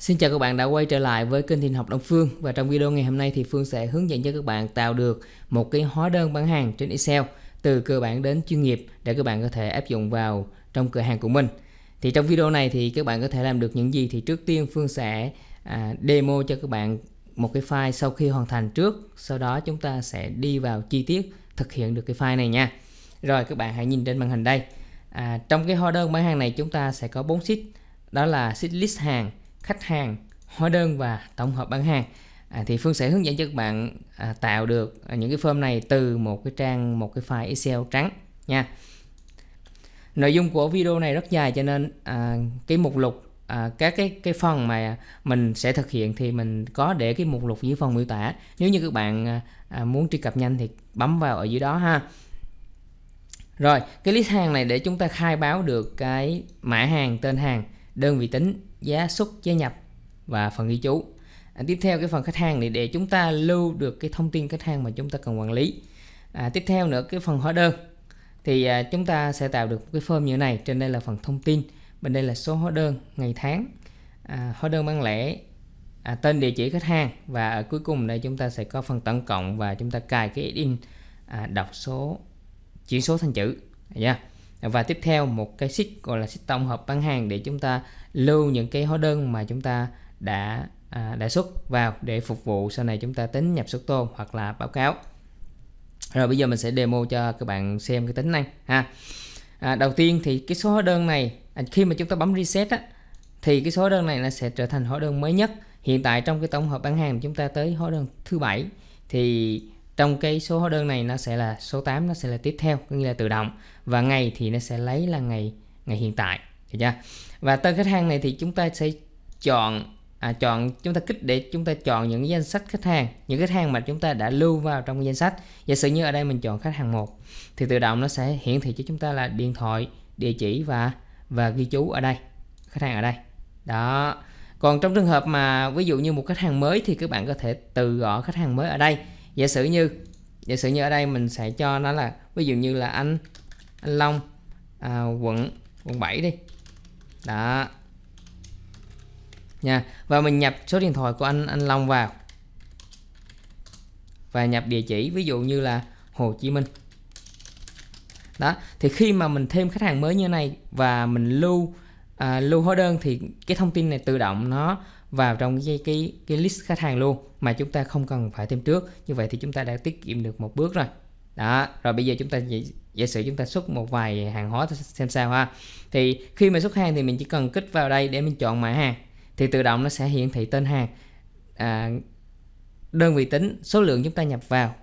Xin chào các bạn đã quay trở lại với kênh Thiên học Đông Phương và trong video ngày hôm nay thì Phương sẽ hướng dẫn cho các bạn tạo được một cái hóa đơn bán hàng trên Excel từ cơ bản đến chuyên nghiệp để các bạn có thể áp dụng vào trong cửa hàng của mình. Thì trong video này thì các bạn có thể làm được những gì thì trước tiên Phương sẽ à, demo cho các bạn một cái file sau khi hoàn thành trước, sau đó chúng ta sẽ đi vào chi tiết thực hiện được cái file này nha. Rồi các bạn hãy nhìn trên màn hình đây. À, trong cái hóa đơn bán hàng này chúng ta sẽ có 4 sheet đó là sheet list hàng, khách hàng hóa đơn và tổng hợp bán hàng à, thì phương sẽ hướng dẫn cho các bạn à, tạo được à, những cái form này từ một cái trang một cái file excel trắng nha nội dung của video này rất dài cho nên à, cái mục lục à, các cái cái phần mà mình sẽ thực hiện thì mình có để cái mục lục dưới phần miêu tả nếu như các bạn à, à muốn truy cập nhanh thì bấm vào ở dưới đó ha rồi cái list hàng này để chúng ta khai báo được cái mã hàng tên hàng đơn vị tính giá xuất giá nhập và phần ghi chú à, tiếp theo cái phần khách hàng này để chúng ta lưu được cái thông tin khách hàng mà chúng ta cần quản lý à, tiếp theo nữa cái phần hóa đơn thì à, chúng ta sẽ tạo được cái form như này trên đây là phần thông tin bên đây là số hóa đơn ngày tháng à, hóa đơn bán lẻ à, tên địa chỉ khách hàng và ở cuối cùng đây chúng ta sẽ có phần tổng cộng và chúng ta cài cái in à, đọc số chỉ số thành chữ yeah. Dạ và tiếp theo một cái sheet gọi là sheet tổng hợp bán hàng để chúng ta lưu những cái hóa đơn mà chúng ta đã à, đã xuất vào để phục vụ sau này chúng ta tính nhập xuất tôm hoặc là báo cáo rồi bây giờ mình sẽ demo cho các bạn xem cái tính năng ha à, đầu tiên thì cái số hóa đơn này à, khi mà chúng ta bấm reset á, thì cái số hóa đơn này nó sẽ trở thành hóa đơn mới nhất hiện tại trong cái tổng hợp bán hàng chúng ta tới hóa đơn thứ bảy thì trong cái số hóa đơn này nó sẽ là số 8 nó sẽ là tiếp theo có nghĩa là tự động và ngày thì nó sẽ lấy là ngày ngày hiện tại được chưa và tên khách hàng này thì chúng ta sẽ chọn à, chọn chúng ta kích để chúng ta chọn những danh sách khách hàng những khách hàng mà chúng ta đã lưu vào trong cái danh sách giả sử như ở đây mình chọn khách hàng một thì tự động nó sẽ hiển thị cho chúng ta là điện thoại địa chỉ và và ghi chú ở đây khách hàng ở đây đó còn trong trường hợp mà ví dụ như một khách hàng mới thì các bạn có thể tự gõ khách hàng mới ở đây giả sử như giả sử như ở đây mình sẽ cho nó là ví dụ như là anh anh Long à, quận quận 7 đi đó nha và mình nhập số điện thoại của anh anh Long vào và nhập địa chỉ ví dụ như là Hồ Chí Minh đó thì khi mà mình thêm khách hàng mới như này và mình lưu à, lưu hóa đơn thì cái thông tin này tự động nó vào trong cái, cái cái list khách hàng luôn mà chúng ta không cần phải thêm trước như vậy thì chúng ta đã tiết kiệm được một bước rồi đó rồi bây giờ chúng ta giả sử chúng ta xuất một vài hàng hóa xem sao ha thì khi mà xuất hàng thì mình chỉ cần kích vào đây để mình chọn mã hàng thì tự động nó sẽ hiển thị tên hàng à, đơn vị tính số lượng chúng ta nhập vào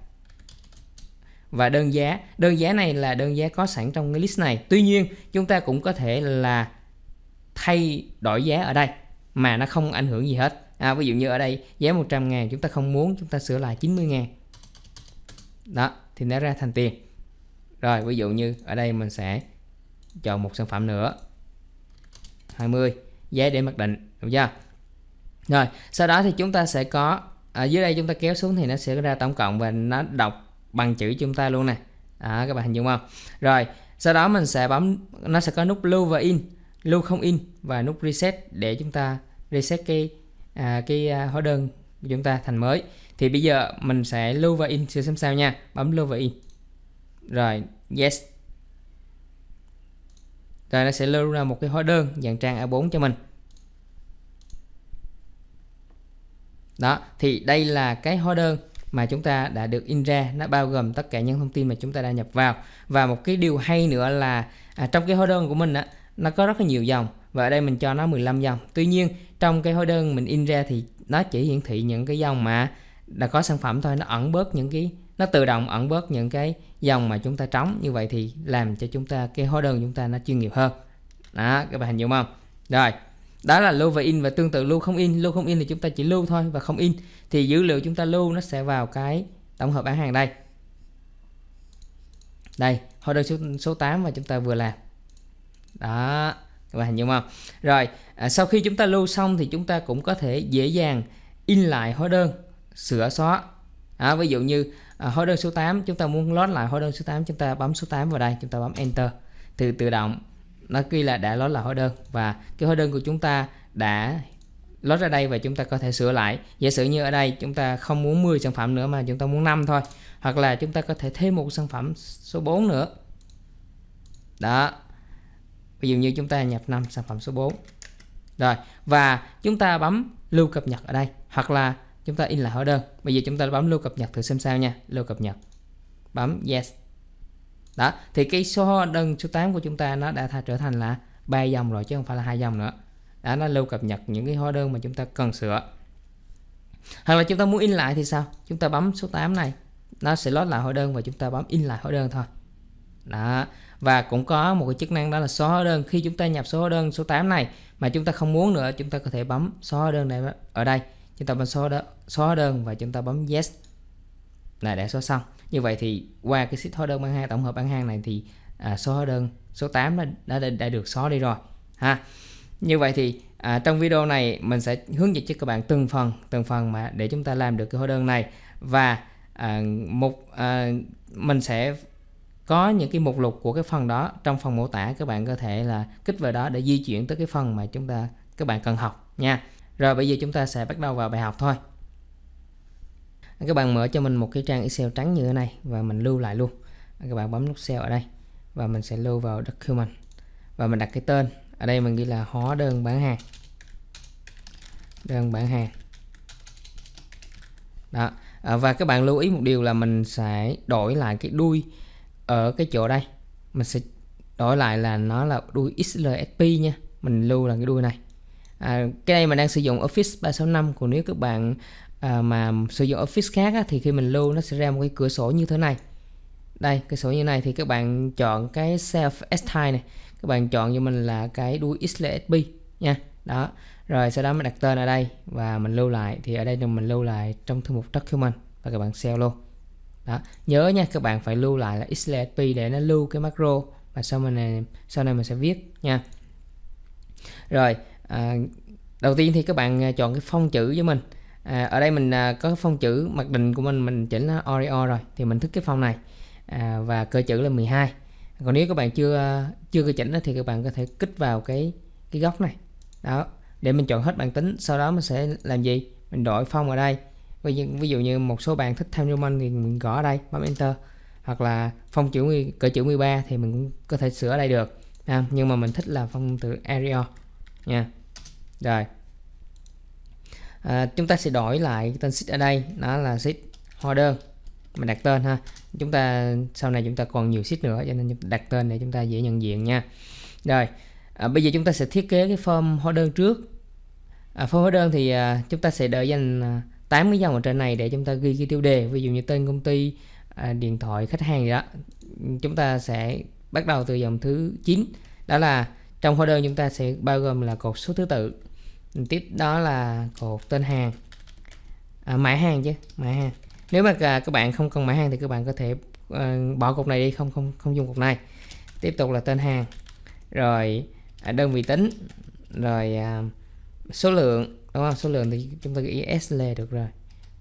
và đơn giá đơn giá này là đơn giá có sẵn trong cái list này tuy nhiên chúng ta cũng có thể là thay đổi giá ở đây mà nó không ảnh hưởng gì hết à, ví dụ như ở đây giá 100 ngàn chúng ta không muốn chúng ta sửa lại 90 ngàn đó thì nó ra thành tiền rồi ví dụ như ở đây mình sẽ chọn một sản phẩm nữa 20 giá để mặc định đúng chưa rồi sau đó thì chúng ta sẽ có ở à, dưới đây chúng ta kéo xuống thì nó sẽ ra tổng cộng và nó đọc bằng chữ chúng ta luôn nè à, các bạn hình dung không rồi sau đó mình sẽ bấm nó sẽ có nút lưu và in lưu không in và nút reset để chúng ta reset cái à, cái à, hóa đơn của chúng ta thành mới thì bây giờ mình sẽ lưu và in xem sao nha bấm lưu và in rồi yes rồi nó sẽ lưu ra một cái hóa đơn dạng trang A4 cho mình đó thì đây là cái hóa đơn mà chúng ta đã được in ra nó bao gồm tất cả những thông tin mà chúng ta đã nhập vào và một cái điều hay nữa là à, trong cái hóa đơn của mình á nó có rất là nhiều dòng và ở đây mình cho nó 15 dòng tuy nhiên trong cái hóa đơn mình in ra thì nó chỉ hiển thị những cái dòng mà đã có sản phẩm thôi nó ẩn bớt những cái nó tự động ẩn bớt những cái dòng mà chúng ta trống như vậy thì làm cho chúng ta cái hóa đơn chúng ta nó chuyên nghiệp hơn đó các bạn hình dung không rồi đó là lưu và in và tương tự lưu không in lưu không in thì chúng ta chỉ lưu thôi và không in thì dữ liệu chúng ta lưu nó sẽ vào cái tổng hợp bán hàng đây đây hóa đơn số, số 8 mà chúng ta vừa làm đó các bạn hình dung không rồi à, sau khi chúng ta lưu xong thì chúng ta cũng có thể dễ dàng in lại hóa đơn sửa xóa à, ví dụ như à, hóa đơn số 8 chúng ta muốn lót lại hóa đơn số 8 chúng ta bấm số 8 vào đây chúng ta bấm enter thì tự động nó ghi là đã lót là hóa đơn và cái hóa đơn của chúng ta đã lót ra đây và chúng ta có thể sửa lại giả sử như ở đây chúng ta không muốn 10 sản phẩm nữa mà chúng ta muốn 5 thôi hoặc là chúng ta có thể thêm một sản phẩm số 4 nữa đó ví dụ như chúng ta nhập năm sản phẩm số 4 rồi và chúng ta bấm lưu cập nhật ở đây hoặc là chúng ta in lại hóa đơn bây giờ chúng ta bấm lưu cập nhật thử xem sao nha lưu cập nhật bấm yes đó thì cái số hóa đơn số 8 của chúng ta nó đã thay trở thành là ba dòng rồi chứ không phải là hai dòng nữa đã nó lưu cập nhật những cái hóa đơn mà chúng ta cần sửa hoặc là chúng ta muốn in lại thì sao chúng ta bấm số 8 này nó sẽ load lại hóa đơn và chúng ta bấm in lại hóa đơn thôi đó và cũng có một cái chức năng đó là xóa hóa đơn khi chúng ta nhập số hóa đơn số 8 này mà chúng ta không muốn nữa chúng ta có thể bấm xóa hóa đơn này ở đây chúng ta bấm xóa đơn, xóa hóa đơn và chúng ta bấm yes là đã xóa xong như vậy thì qua cái sheet hóa đơn bán hàng tổng hợp bán hàng này thì à, số hóa đơn số 8 đã, đã, đã, đã được xóa đi rồi ha như vậy thì à, trong video này mình sẽ hướng dẫn cho các bạn từng phần từng phần mà để chúng ta làm được cái hóa đơn này và à, một à, mình sẽ có những cái mục lục của cái phần đó trong phần mô tả các bạn có thể là kích vào đó để di chuyển tới cái phần mà chúng ta các bạn cần học nha rồi bây giờ chúng ta sẽ bắt đầu vào bài học thôi các bạn mở cho mình một cái trang Excel trắng như thế này và mình lưu lại luôn các bạn bấm nút save ở đây và mình sẽ lưu vào document và mình đặt cái tên ở đây mình ghi là hóa đơn bán hàng đơn bán hàng đó à, và các bạn lưu ý một điều là mình sẽ đổi lại cái đuôi ở cái chỗ đây mình sẽ đổi lại là nó là đuôi XLSP nha mình lưu là cái đuôi này à, cái này mình đang sử dụng Office 365 còn nếu các bạn à, mà sử dụng Office khác á, thì khi mình lưu nó sẽ ra một cái cửa sổ như thế này đây cái sổ như này thì các bạn chọn cái self s này các bạn chọn cho mình là cái đuôi XLSP nha đó rồi sau đó mình đặt tên ở đây và mình lưu lại thì ở đây mình lưu lại trong thư mục document và các bạn sell luôn đó nhớ nha các bạn phải lưu lại là xlsp để nó lưu cái macro và sau này sau này mình sẽ viết nha rồi à, đầu tiên thì các bạn à, chọn cái phong chữ với mình à, ở đây mình à, có cái phong chữ mặc định của mình mình chỉnh là Oreo rồi thì mình thích cái phong này à, và cơ chữ là 12 còn nếu các bạn chưa à, chưa cơ chỉnh thì các bạn có thể kích vào cái cái góc này đó để mình chọn hết bản tính sau đó mình sẽ làm gì mình đổi phong ở đây ví dụ, ví dụ như một số bạn thích time Roman thì mình gõ ở đây bấm enter hoặc là phong chữ cỡ chữ 13 thì mình cũng có thể sửa ở đây được à, nhưng mà mình thích là phong từ area nha rồi à, chúng ta sẽ đổi lại tên sheet ở đây nó là sheet order mình đặt tên ha chúng ta sau này chúng ta còn nhiều sheet nữa cho nên đặt tên để chúng ta dễ nhận diện nha rồi à, bây giờ chúng ta sẽ thiết kế cái form hóa đơn trước à, form hóa đơn thì à, chúng ta sẽ đợi dành à, 80 dòng ở trên này để chúng ta ghi cái tiêu đề ví dụ như tên công ty à, điện thoại khách hàng gì đó chúng ta sẽ bắt đầu từ dòng thứ 9 đó là trong hóa đơn chúng ta sẽ bao gồm là cột số thứ tự tiếp đó là cột tên hàng à, mã hàng chứ mã hàng nếu mà các bạn không cần mã hàng thì các bạn có thể à, bỏ cột này đi không không không dùng cột này tiếp tục là tên hàng rồi à, đơn vị tính rồi à, số lượng đúng không số lượng thì chúng ta ghi SL được rồi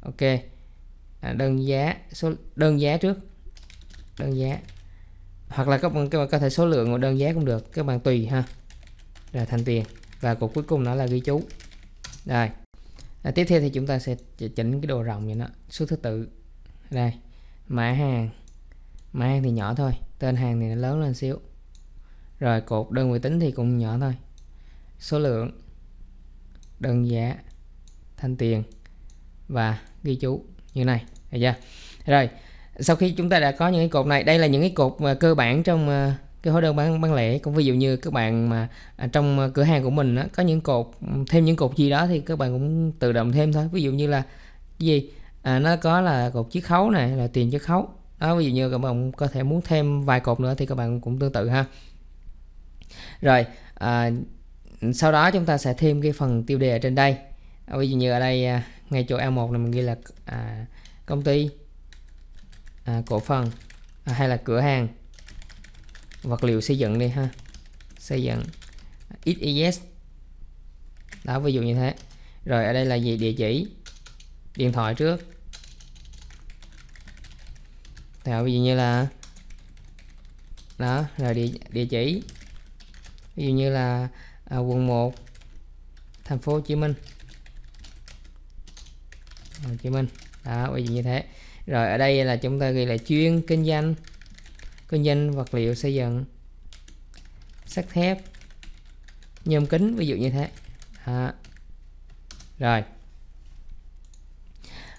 ok à, đơn giá số đơn giá trước đơn giá hoặc là các bạn, các bạn có thể số lượng của đơn giá cũng được các bạn tùy ha rồi thành tiền và cột cuối cùng nó là ghi chú rồi à, tiếp theo thì chúng ta sẽ chỉnh cái đồ rộng vậy nó số thứ tự đây mã hàng mã hàng thì nhỏ thôi tên hàng thì nó lớn lên xíu rồi cột đơn vị tính thì cũng nhỏ thôi số lượng đơn giá thanh tiền và ghi chú như này được chưa rồi sau khi chúng ta đã có những cái cột này đây là những cái cột mà cơ bản trong ờ, cái hóa đơn bán bán lẻ cũng ví dụ như các bạn mà à, trong ờ, cửa hàng của mình đó, có những cột thêm những cột gì đó thì các bạn cũng tự động thêm thôi ví dụ như là cái gì à, nó có là cột chiết khấu này là tiền chiết khấu đó ví dụ như các bạn có thể muốn thêm vài cột nữa thì các bạn cũng tương tự ha rồi à, sau đó chúng ta sẽ thêm cái phần tiêu đề ở trên đây à, ví dụ như ở đây à, ngay chỗ L1 là mình ghi là à, công ty à, cổ phần à, hay là cửa hàng vật liệu xây dựng đi ha xây dựng à, XIS đó ví dụ như thế rồi ở đây là gì địa chỉ điện thoại trước tạo ví dụ như là đó rồi địa, địa chỉ ví dụ như là à, quận 1 thành phố Hồ Chí Minh Hồ Chí Minh đó bây giờ như thế rồi ở đây là chúng ta ghi là chuyên kinh doanh kinh doanh vật liệu xây dựng sắt thép nhôm kính ví dụ như thế đó. rồi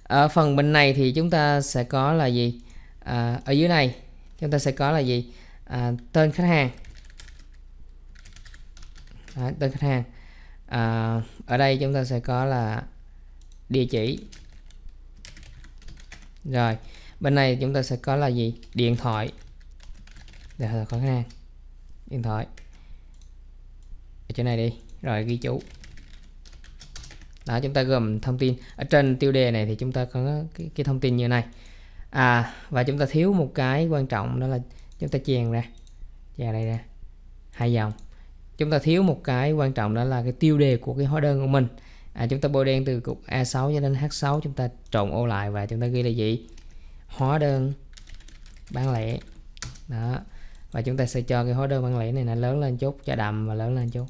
ở phần bên này thì chúng ta sẽ có là gì à, ở dưới này chúng ta sẽ có là gì à, tên khách hàng à, tên khách hàng à, ở đây chúng ta sẽ có là địa chỉ rồi bên này chúng ta sẽ có là gì điện thoại để là khách hàng điện thoại ở chỗ này đi rồi ghi chú đó chúng ta gồm thông tin ở trên tiêu đề này thì chúng ta có cái, cái thông tin như này à và chúng ta thiếu một cái quan trọng đó là chúng ta chèn ra chèn đây ra hai dòng chúng ta thiếu một cái quan trọng đó là cái tiêu đề của cái hóa đơn của mình à, chúng ta bôi đen từ cục A6 cho đến H6 chúng ta trộn ô lại và chúng ta ghi là gì hóa đơn bán lẻ đó và chúng ta sẽ cho cái hóa đơn bán lẻ này nó lớn lên chút cho đậm và lớn lên chút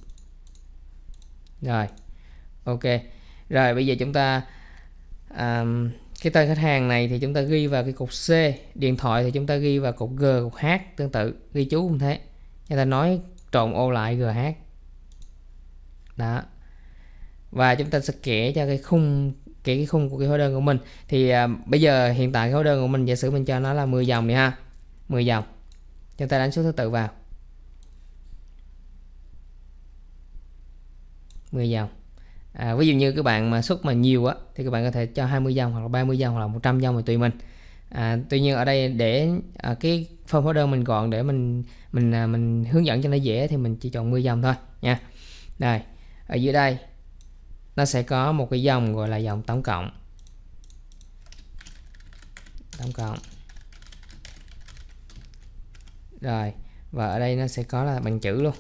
rồi ok rồi bây giờ chúng ta um, cái tên khách hàng này thì chúng ta ghi vào cái cục C điện thoại thì chúng ta ghi vào cục G cục H tương tự ghi chú cũng thế người ta nói trộn ô lại gh đó và chúng ta sẽ kể cho cái khung cái, cái khung của cái hóa đơn của mình thì à, bây giờ hiện tại cái hóa đơn của mình giả sử mình cho nó là 10 dòng này ha 10 dòng chúng ta đánh số thứ tự vào 10 dòng à, ví dụ như các bạn mà xuất mà nhiều á thì các bạn có thể cho 20 dòng hoặc là 30 dòng hoặc là 100 dòng tùy mình à, tuy nhiên ở đây để à, cái form hóa đơn mình gọn để mình mình à, mình hướng dẫn cho nó dễ thì mình chỉ chọn 10 dòng thôi nha đây ở dưới đây nó sẽ có một cái dòng gọi là dòng tổng cộng tổng cộng rồi và ở đây nó sẽ có là bằng chữ luôn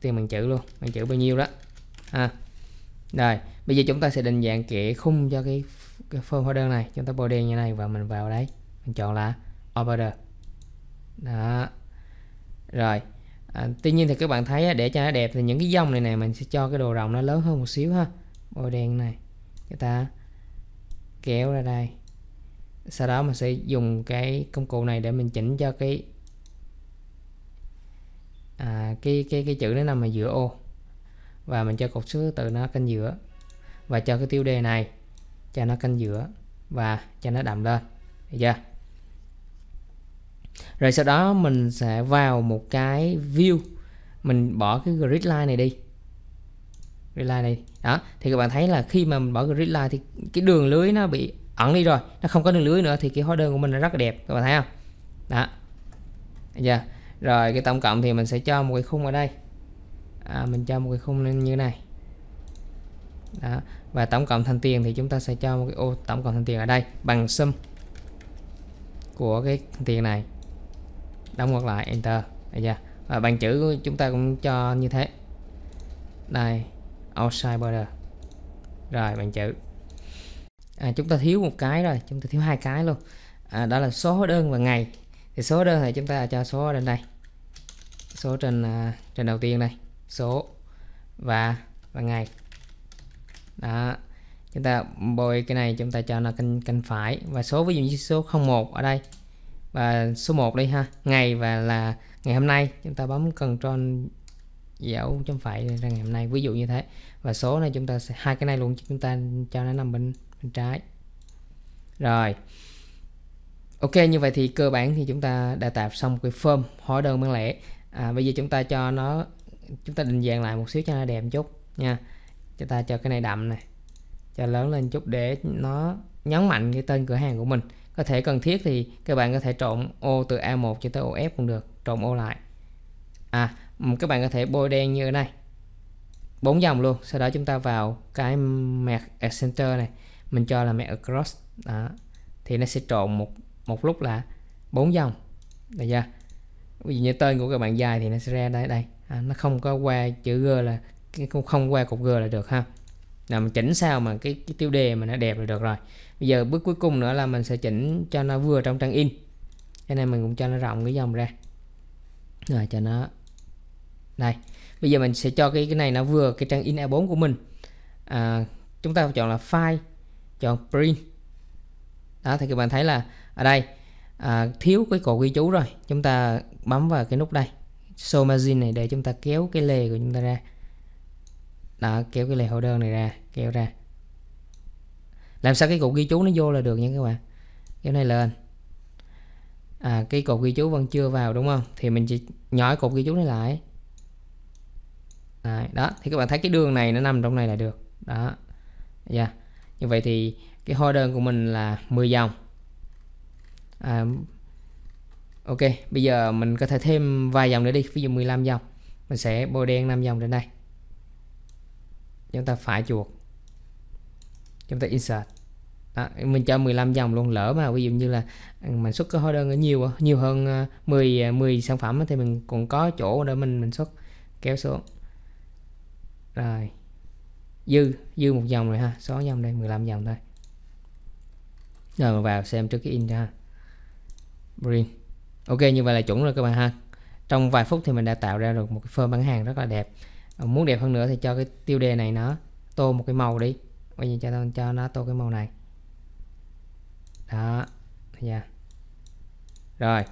tiền bằng chữ luôn bằng chữ bao nhiêu đó ha rồi bây giờ chúng ta sẽ định dạng kẻ khung cho cái, cái form hóa đơn này chúng ta bôi đen như này và mình vào đấy mình chọn là order đó rồi à, tuy nhiên thì các bạn thấy để cho nó đẹp thì những cái dòng này này mình sẽ cho cái đồ rộng nó lớn hơn một xíu ha màu đen này người ta kéo ra đây sau đó mình sẽ dùng cái công cụ này để mình chỉnh cho cái à, cái cái cái chữ nó nằm ở giữa ô và mình cho cột số từ nó canh giữa và cho cái tiêu đề này cho nó canh giữa và cho nó đậm lên được chưa rồi sau đó mình sẽ vào một cái view mình bỏ cái grid line này đi grid line này đó thì các bạn thấy là khi mà mình bỏ grid line thì cái đường lưới nó bị ẩn đi rồi nó không có đường lưới nữa thì cái hóa đơn của mình nó rất là đẹp các bạn thấy không đó giờ yeah. rồi cái tổng cộng thì mình sẽ cho một cái khung ở đây à, mình cho một cái khung lên như này đó. và tổng cộng thành tiền thì chúng ta sẽ cho một cái ô tổng cộng thành tiền ở đây bằng sum của cái tiền này đóng ngược lại enter đây chưa và bằng chữ chúng ta cũng cho như thế đây outside border rồi bằng chữ à, chúng ta thiếu một cái rồi chúng ta thiếu hai cái luôn à, đó là số hóa đơn và ngày thì số hóa đơn thì chúng ta cho số lên đây số trên uh, trên đầu tiên đây số và và ngày đó chúng ta bôi cái này chúng ta cho nó canh canh phải và số ví dụ như số 01 ở đây và số 1 đi ha ngày và là ngày hôm nay chúng ta bấm Ctrl dấu chấm phẩy ra ngày hôm nay ví dụ như thế và số này chúng ta sẽ hai cái này luôn chúng ta cho nó nằm bên, bên trái rồi ok như vậy thì cơ bản thì chúng ta đã tạo xong cái form hóa đơn bán lẻ à, bây giờ chúng ta cho nó chúng ta định dạng lại một xíu cho nó đẹp chút nha chúng ta cho cái này đậm này cho lớn lên chút để nó nhấn mạnh cái tên cửa hàng của mình có thể cần thiết thì các bạn có thể trộn ô từ A1 cho tới OF cũng được trộn ô lại à các bạn có thể bôi đen như thế này bốn dòng luôn sau đó chúng ta vào cái mẹt center này mình cho là mẹt across đó. thì nó sẽ trộn một một lúc là bốn dòng được chưa ví dụ như tên của các bạn dài thì nó sẽ ra đây đây à, nó không có qua chữ g là không qua cột g là được ha là mình chỉnh sao mà cái, cái tiêu đề mà nó đẹp là được rồi bây giờ bước cuối cùng nữa là mình sẽ chỉnh cho nó vừa trong trang in cái này mình cũng cho nó rộng cái dòng ra rồi cho nó đây bây giờ mình sẽ cho cái cái này nó vừa cái trang in A4 của mình à, chúng ta chọn là file chọn print đó thì các bạn thấy là ở đây à, thiếu cái cột ghi chú rồi chúng ta bấm vào cái nút đây show margin này để chúng ta kéo cái lề của chúng ta ra đó kéo cái lề đơn này ra kéo ra làm sao cái cục ghi chú nó vô là được nha các bạn kéo này lên à, cái cột ghi chú vẫn chưa vào đúng không thì mình chỉ nhỏ cái cột ghi chú này lại Đấy, đó thì các bạn thấy cái đường này nó nằm trong này là được đó dạ yeah. như vậy thì cái hóa đơn của mình là 10 dòng à, ok bây giờ mình có thể thêm vài dòng nữa đi ví dụ 15 dòng mình sẽ bôi đen 5 dòng trên đây chúng ta phải chuột chúng ta insert đó, mình cho 15 dòng luôn lỡ mà ví dụ như là ừ, mình xuất cái hóa đơn ở nhiều nhiều hơn 10 ờ, 10 ờ, sản phẩm thì mình còn có chỗ để mình mình xuất kéo xuống rồi dư dư một dòng rồi ha số dòng đây 15 dòng thôi rồi mình vào xem trước cái in ha green ok như vậy là chuẩn rồi các bạn ha trong vài phút thì mình đã tạo ra được một cái form bán hàng rất là đẹp ờ, muốn đẹp hơn nữa thì cho cái tiêu đề này nó tô một cái màu đi bây giờ cho tôi cho nó tô cái màu này đó nha rồi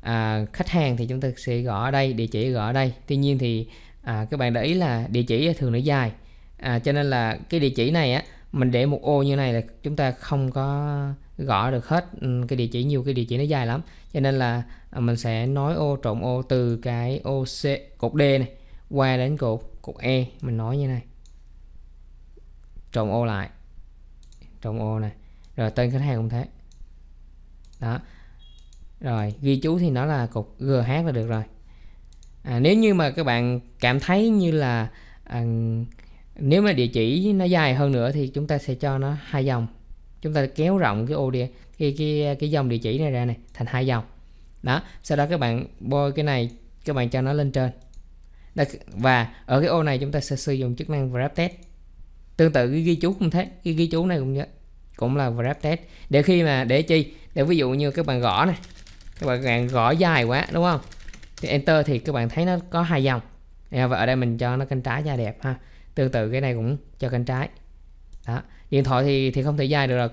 à, khách hàng thì chúng ta sẽ gõ ở đây địa chỉ gõ ở đây tuy nhiên thì à, các bạn để ý là địa chỉ thường nó dài à, cho nên là cái địa chỉ này á mình để một ô như này là chúng ta không có gõ được hết ừ, cái địa chỉ nhiều cái địa chỉ nó dài lắm cho nên là à, mình sẽ nói ô trộn ô từ cái ô C cột D này qua đến cột cột E mình nói như này trộn ô lại trộn ô này rồi tên khách hàng cũng thế đó rồi ghi chú thì nó là cục gh là được rồi à, nếu như mà các bạn cảm thấy như là à, nếu mà địa chỉ nó dài hơn nữa thì chúng ta sẽ cho nó hai dòng chúng ta kéo rộng cái ô địa cái cái cái dòng địa chỉ này ra này thành hai dòng đó sau đó các bạn bôi cái này các bạn cho nó lên trên đó, và ở cái ô này chúng ta sẽ sử dụng chức năng wrap test tương tự cái ghi chú cũng thế cái ghi chú này cũng vậy cũng là wrap test để khi mà để chi để ví dụ như các bạn gõ này các bạn, gõ dài quá đúng không thì enter thì các bạn thấy nó có hai dòng và ở đây mình cho nó cánh trái da đẹp ha tương tự cái này cũng cho cánh trái đó điện thoại thì thì không thể dài được rồi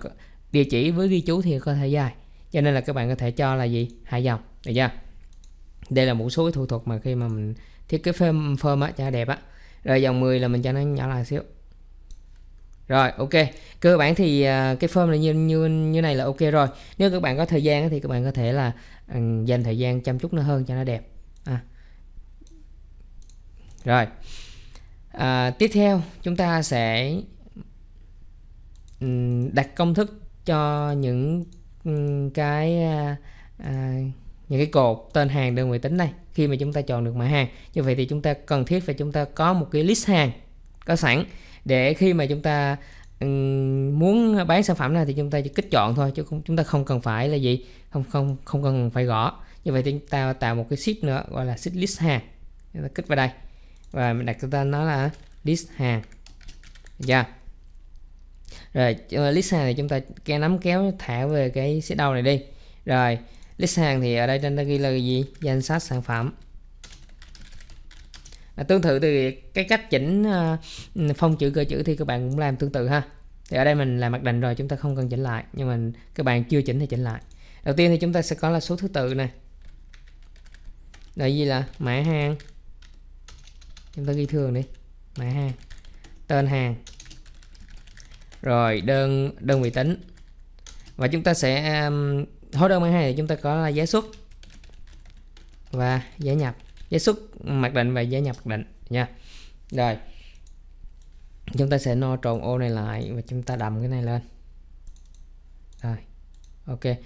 địa chỉ với ghi chú thì có thể dài cho nên là các bạn có thể cho là gì hai dòng được chưa đây là một số cái thủ thuật mà khi mà mình thiết kế form form á cho đẹp á rồi dòng 10 là mình cho nó nhỏ lại xíu rồi ok cơ bản thì à, cái form là như như như này là ok rồi nếu các bạn có thời gian thì các bạn có thể là ừ, dành thời gian chăm chút nó hơn cho nó đẹp à. rồi à, tiếp theo chúng ta sẽ ừ, đặt công thức cho những ừ, cái à, à, những cái cột tên hàng đơn vị tính này khi mà chúng ta chọn được mã hàng như vậy thì chúng ta cần thiết phải chúng ta có một cái list hàng có sẵn để khi mà chúng ta muốn bán sản phẩm này thì chúng ta chỉ kích chọn thôi chứ chúng ta không cần phải là gì không không không cần phải gõ như vậy thì chúng ta tạo một cái ship nữa gọi là ship list hàng chúng ta kích vào đây và mình đặt chúng ta nó là list hàng dạ yeah. rồi list hàng thì chúng ta cái nắm kéo thả về cái xếp đầu này đi rồi list hàng thì ở đây trên ta ghi là gì danh sách sản phẩm À, tương tự thì cái cách chỉnh uh, ờ, phong chữ cơ chữ thì các bạn cũng làm tương tự ha thì ở đây mình làm mặc định rồi chúng ta không cần chỉnh lại nhưng mà các bạn chưa chỉnh thì chỉnh lại đầu tiên thì chúng ta sẽ có là số thứ tự này là gì là mã hàng chúng ta ghi thường đi mã hàng tên hàng rồi đơn đơn vị tính và chúng ta sẽ hóa đơn mã hàng thì chúng ta có là giá xuất và giá nhập giá xuất mặc định và giá nhập mặc định nha rồi chúng ta sẽ no trộn ô này lại và chúng ta đầm cái này lên rồi ok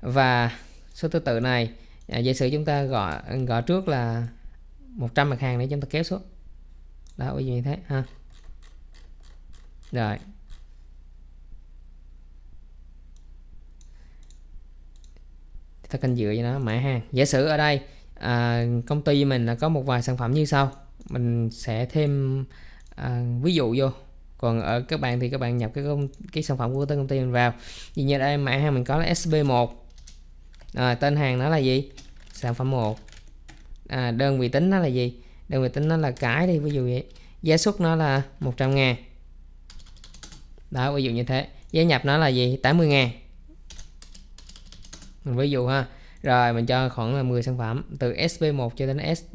và số thứ tự này à, giả sử chúng ta gọi gõ trước là 100 mặt hàng để chúng ta kéo xuống đó ví dụ như thế ha rồi ta cần dựa cho nó mã hàng giả sử ở đây à, công ty mình là có một vài sản phẩm như sau mình sẽ thêm à, ví dụ vô còn ở các bạn thì các bạn nhập cái công, cái sản phẩm của tên công ty mình vào vì như đây mã hàng mình có là SB1 à, tên hàng nó là gì sản phẩm 1 à, đơn vị tính nó là gì đơn vị tính nó là cái đi ví dụ vậy giá xuất nó là 100 ngàn đó ví dụ như thế giá nhập nó là gì 80 ngàn mình ví dụ ha rồi mình cho khoảng là 10 sản phẩm từ sp 1 cho đến sp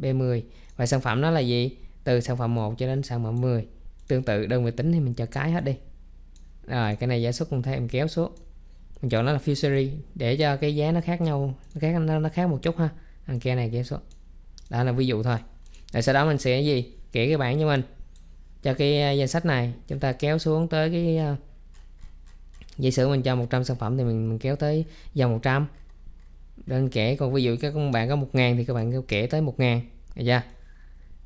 B10 và sản phẩm đó là gì từ sản phẩm 1 cho đến sản phẩm 10 tương tự đơn vị tính thì mình cho cái hết đi rồi cái này giá suất mình thấy em kéo xuống mình chọn nó là future để cho cái giá nó khác nhau nó khác nó, nó khác một chút ha thằng kia này kéo xuống đó là ví dụ thôi rồi sau đó mình sẽ gì kể cái bảng cho mình cho cái à, danh sách này chúng ta kéo xuống tới cái à, giả sử mình cho 100 sản phẩm thì mình, mình kéo tới dòng 100 đơn kể còn ví dụ các bạn có 1.000 thì các bạn kể tới 1.000 được chưa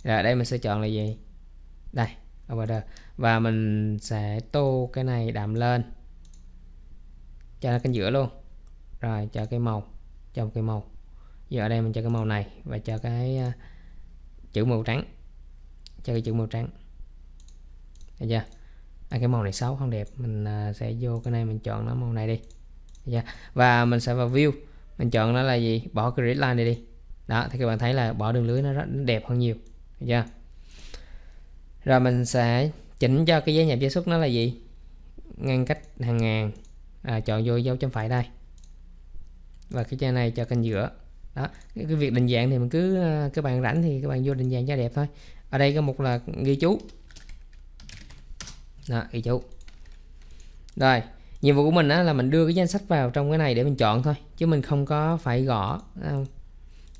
rồi đây mình sẽ chọn là gì đây order và mình sẽ tô cái này đậm lên cho nó cánh giữa luôn rồi cho cái màu cho một cái màu giờ ở đây mình cho cái màu này và cho cái uh, chữ màu trắng cho cái chữ màu trắng được chưa à, cái màu này xấu không đẹp mình uh, sẽ vô cái này mình chọn nó màu này đi được chưa? và mình sẽ vào view mình chọn nó là gì bỏ grid line này đi đó thì các bạn thấy là bỏ đường lưới nó rất đẹp hơn nhiều được chưa rồi mình sẽ chỉnh cho cái giá nhập gia xuất nó là gì ngăn cách hàng ngàn à, chọn vô dấu chấm phải đây và cái cha này cho kênh giữa đó cái, cái việc định dạng thì mình cứ à, các bạn rảnh thì các bạn vô định dạng cho đẹp thôi ở đây có một là ghi chú đó ghi chú rồi nhiệm vụ của mình á, là mình đưa cái danh sách vào trong cái này để mình chọn thôi chứ mình không có phải gõ à,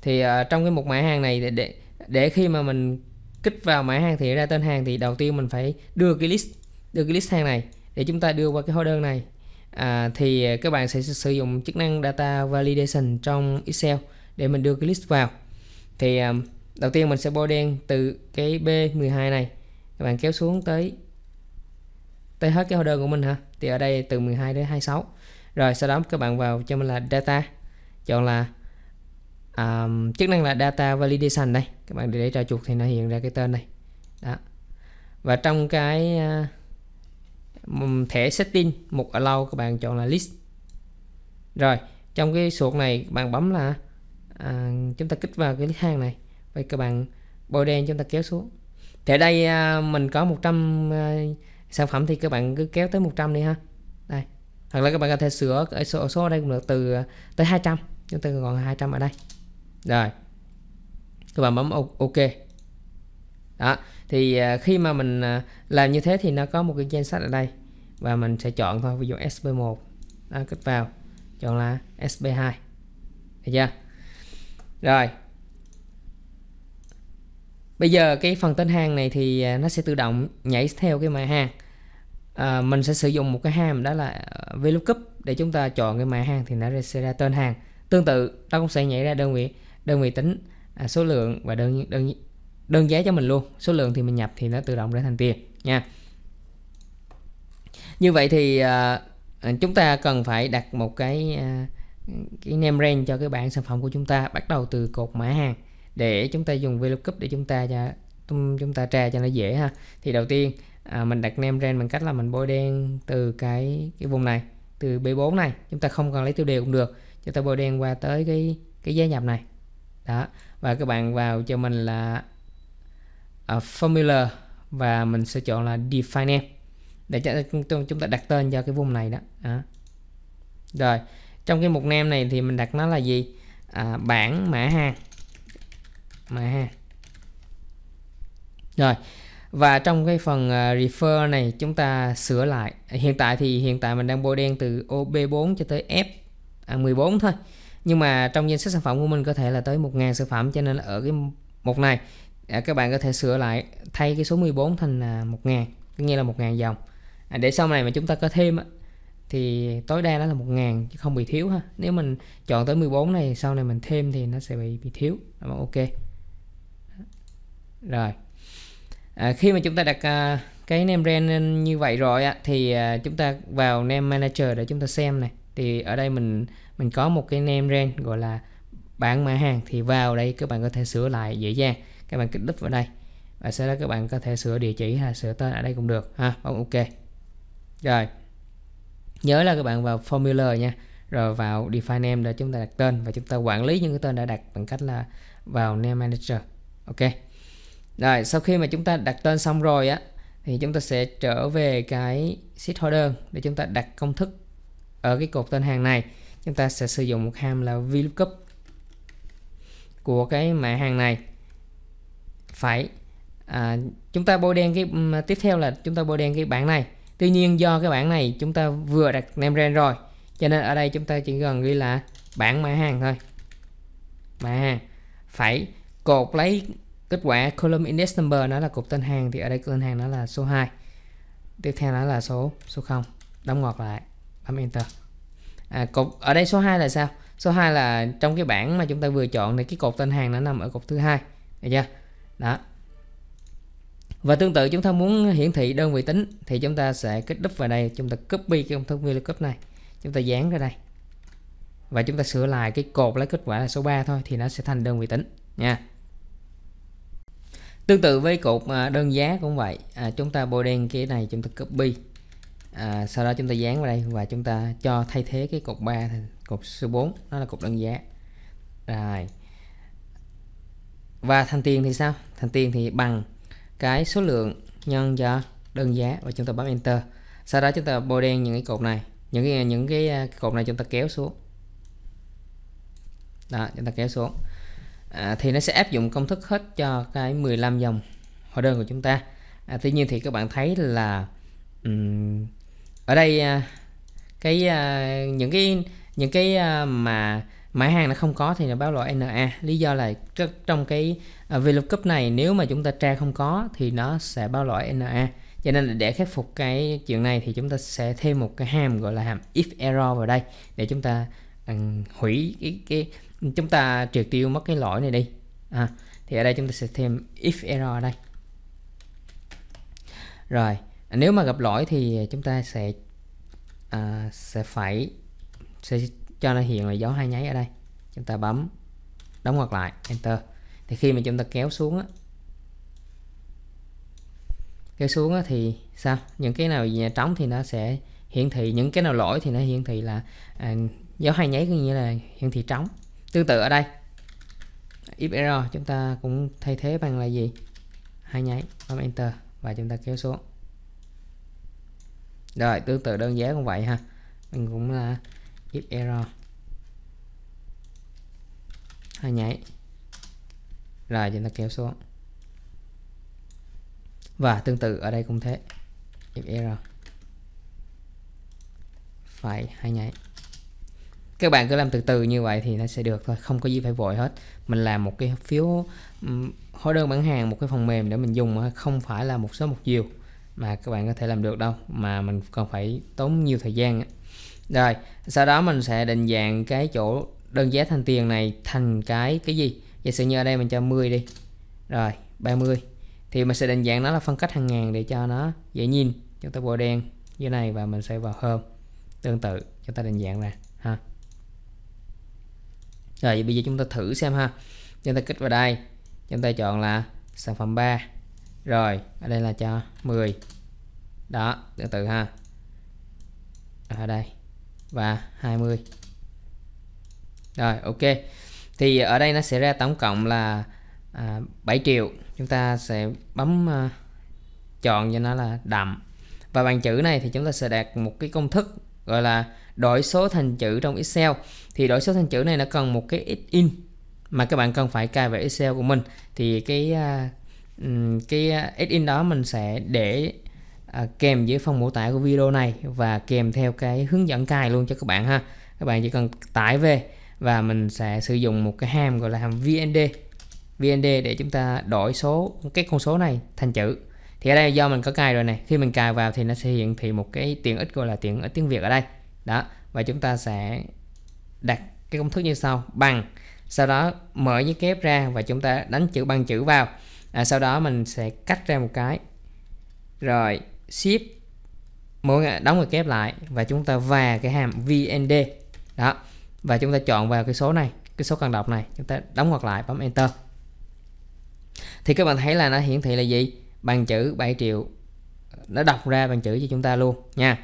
thì uh, trong cái mục mã hàng này để, để để khi mà mình kích vào mã hàng thì ra tên hàng thì đầu tiên mình phải đưa cái list đưa cái list hàng này để chúng ta đưa qua cái hóa đơn này à, thì các bạn sẽ sử dụng chức năng data validation trong Excel để mình đưa cái list vào thì um, đầu tiên mình sẽ bôi đen từ cái B12 này các bạn kéo xuống tới tới hết cái hóa đơn của mình hả thì ở đây từ 12 đến 26 rồi sau đó các bạn vào cho mình là data chọn là um, chức năng là data validation đây các bạn để, để trò chuột thì nó hiện ra cái tên này đó và trong cái uh, thẻ setting mục allow các bạn chọn là list rồi trong cái suột này bạn bấm là à, chúng ta kích vào cái list hàng này vậy các bạn bôi đen chúng ta kéo xuống thì ở đây à, mình có 100 à, sản phẩm thì các bạn cứ kéo tới 100 đi ha đây hoặc là các bạn có thể sửa số, số ở đây cũng được từ à, tới 200 chúng ta còn 200 ở đây rồi các bạn bấm ok đó thì à, khi mà mình à, làm như thế thì nó có một cái danh sách ở đây và mình sẽ chọn thôi ví dụ sp1 đó, kích vào chọn là sp2 được chưa rồi bây giờ cái phần tên hàng này thì à, nó sẽ tự động nhảy theo cái mã hàng à, mình sẽ sử dụng một cái hàm đó là à, vlookup để chúng ta chọn cái mã hàng thì nó sẽ ra tên hàng tương tự nó cũng sẽ nhảy ra đơn vị đơn vị tính à, số lượng và đơn đơn đơn giá cho mình luôn số lượng thì mình nhập thì nó tự động ra thành tiền nha như vậy thì à, à chúng ta cần phải đặt một cái à, cái name range cho cái bảng sản phẩm của chúng ta bắt đầu từ cột mã hàng để chúng ta dùng VLOOKUP để chúng ta cho chúng ta tra cho nó dễ ha thì đầu tiên à, mình đặt name range bằng cách là mình bôi đen từ cái cái vùng này từ B4 này chúng ta không cần lấy tiêu đề cũng được chúng ta bôi đen qua tới cái cái giá nhập này đó và các bạn vào cho mình là uh, formula và mình sẽ chọn là define name để cho chúng ta đặt tên cho cái vùng này đó à. rồi trong cái mục name này thì mình đặt nó là gì à, bảng mã hàng mà ha rồi và trong cái phần à, refer này chúng ta sửa lại hiện tại thì hiện tại mình đang bôi đen từ OB4 cho tới F14 à, thôi nhưng mà trong danh sách sản phẩm của mình có thể là tới 1.000 sản phẩm cho nên là ở cái mục này à, các bạn có thể sửa lại thay cái số 14 thành 1.000 nghĩa là 1.000 dòng để sau này mà chúng ta có thêm thì tối đa đó là 1.000 chứ không bị thiếu ha nếu mình chọn tới 14 này sau này mình thêm thì nó sẽ bị bị thiếu ok rồi à, khi mà chúng ta đặt à, cái name brand như vậy rồi á, thì à, chúng ta vào name manager để chúng ta xem này thì ở đây mình mình có một cái name brand gọi là bảng mã hàng thì vào đây các bạn có thể sửa lại dễ dàng các bạn kích đúp vào đây và sau đó các bạn có thể sửa địa chỉ hay sửa tên ở đây cũng được ha bấm ok rồi nhớ là các bạn vào formula nha rồi vào define name để chúng ta đặt tên và chúng ta quản lý những cái tên đã đặt bằng cách là vào name manager ok rồi sau khi mà chúng ta đặt tên xong rồi á thì chúng ta sẽ trở về cái sheet holder để chúng ta đặt công thức ở cái cột tên hàng này. Chúng ta sẽ sử dụng một hàm là vlookup của cái mã hàng này. Phải à, chúng ta bôi đen cái tiếp theo là chúng ta bôi đen cái bảng này. Tuy nhiên do cái bảng này chúng ta vừa đặt name range rồi cho nên ở đây chúng ta chỉ cần ghi là bảng mã hàng thôi. Mã hàng phải cột lấy Kết quả column index number nó là cột tên hàng thì ở đây tên hàng nó là số 2. Tiếp theo nó là số số 0. Đóng ngoặc lại, bấm enter. À, cột ở đây số 2 là sao? Số 2 là trong cái bảng mà chúng ta vừa chọn thì cái cột tên hàng nó nằm ở cột thứ hai. Được chưa? Đó. Và tương tự chúng ta muốn hiển thị đơn vị tính thì chúng ta sẽ kích đúp vào đây, chúng ta copy cái công thức VLOOKUP này, chúng ta dán ra đây. Và chúng ta sửa lại cái cột lấy kết quả là số 3 thôi thì nó sẽ thành đơn vị tính nha tương tự với cột à, đơn giá cũng vậy à, chúng ta bôi đen cái này chúng ta copy à, sau đó chúng ta dán vào đây và chúng ta cho thay thế cái cột 3 thành cột số 4 nó là cột đơn giá rồi và thành tiền thì sao thành tiền thì bằng cái số lượng nhân cho đơn giá và chúng ta bấm enter sau đó chúng ta bôi đen những cái cột này những cái những cái à, cột này chúng ta kéo xuống đó chúng ta kéo xuống à, thì nó sẽ áp dụng công thức hết cho cái 15 dòng hóa đơn của chúng ta à, tuy nhiên thì các bạn thấy là um, ở đây à, cái à, những cái những cái à, mà mã hàng nó không có thì nó báo lỗi NA lý do là trong cái à, VLOOKUP này nếu mà chúng ta tra không có thì nó sẽ báo lỗi NA cho nên là để khắc phục cái chuyện này thì chúng ta sẽ thêm một cái hàm gọi là hàm if error vào đây để chúng ta um, hủy cái cái chúng ta triệt tiêu mất cái lỗi này đi à, thì ở đây chúng ta sẽ thêm if error ở đây rồi nếu mà gặp lỗi thì chúng ta sẽ à, sẽ phải sẽ cho nó hiện là dấu hai nháy ở đây chúng ta bấm đóng ngoặc lại enter thì khi mà chúng ta kéo xuống á, kéo xuống á, thì sao những cái nào nhà trống thì nó sẽ hiển thị những cái nào lỗi thì nó hiển thị là à, dấu hai nháy có nghĩa là hiển thị trống tương tự ở đây if error chúng ta cũng thay thế bằng là gì hai nháy bấm enter và chúng ta kéo xuống rồi tương tự đơn giá cũng vậy ha mình cũng là if error hai nháy rồi chúng ta kéo xuống và tương tự ở đây cũng thế if error phải hai nháy các bạn cứ làm từ từ như vậy thì nó sẽ được thôi không có gì phải vội hết mình làm một cái phiếu hóa đơn bán hàng một cái phần mềm để mình dùng không phải là một số một chiều mà các bạn có thể làm được đâu mà mình còn phải tốn nhiều thời gian rồi sau đó mình sẽ định dạng cái chỗ đơn giá thành tiền này thành cái cái gì giả sử như ở đây mình cho 10 đi rồi 30 thì mình sẽ định dạng nó là phân cách hàng ngàn để cho nó dễ nhìn chúng ta bôi đen dưới này và mình sẽ vào hôm tương tự chúng ta định dạng ra rồi bây giờ chúng ta thử xem ha chúng ta kích vào đây chúng ta chọn là sản phẩm 3 rồi ở đây là cho 10 đó từ từ ha ở đây và 20 rồi ok thì ở đây nó sẽ ra tổng cộng là à, 7 triệu chúng ta sẽ bấm à, chọn cho nó là đậm và bằng chữ này thì chúng ta sẽ đạt một cái công thức gọi là đổi số thành chữ trong Excel thì đổi số thanh chữ này nó cần một cái ít in mà các bạn cần phải cài vào Excel của mình thì cái à, cái à, ít in đó mình sẽ để à, kèm dưới phần mô tả của video này và kèm theo cái hướng dẫn cài luôn cho các bạn ha các bạn chỉ cần tải về và mình sẽ sử dụng một cái hàm gọi là hàm VND VND để chúng ta đổi số cái con số này thành chữ thì ở đây do mình có cài rồi này khi mình cài vào thì nó sẽ hiện thị một cái tiện ích gọi là tiện ích tiếng Việt ở đây đó và chúng ta sẽ đặt cái công thức như sau bằng sau đó mở dấu kép ra và chúng ta đánh chữ bằng chữ vào à, sau đó mình sẽ cắt ra một cái rồi ship mỗi đóng và kép lại và chúng ta và cái hàm vnd đó và chúng ta chọn vào cái số này cái số cần đọc này chúng ta đóng ngoặc lại bấm enter thì các bạn thấy là nó hiển thị là gì bằng chữ 7 triệu nó đọc ra bằng chữ cho chúng ta luôn nha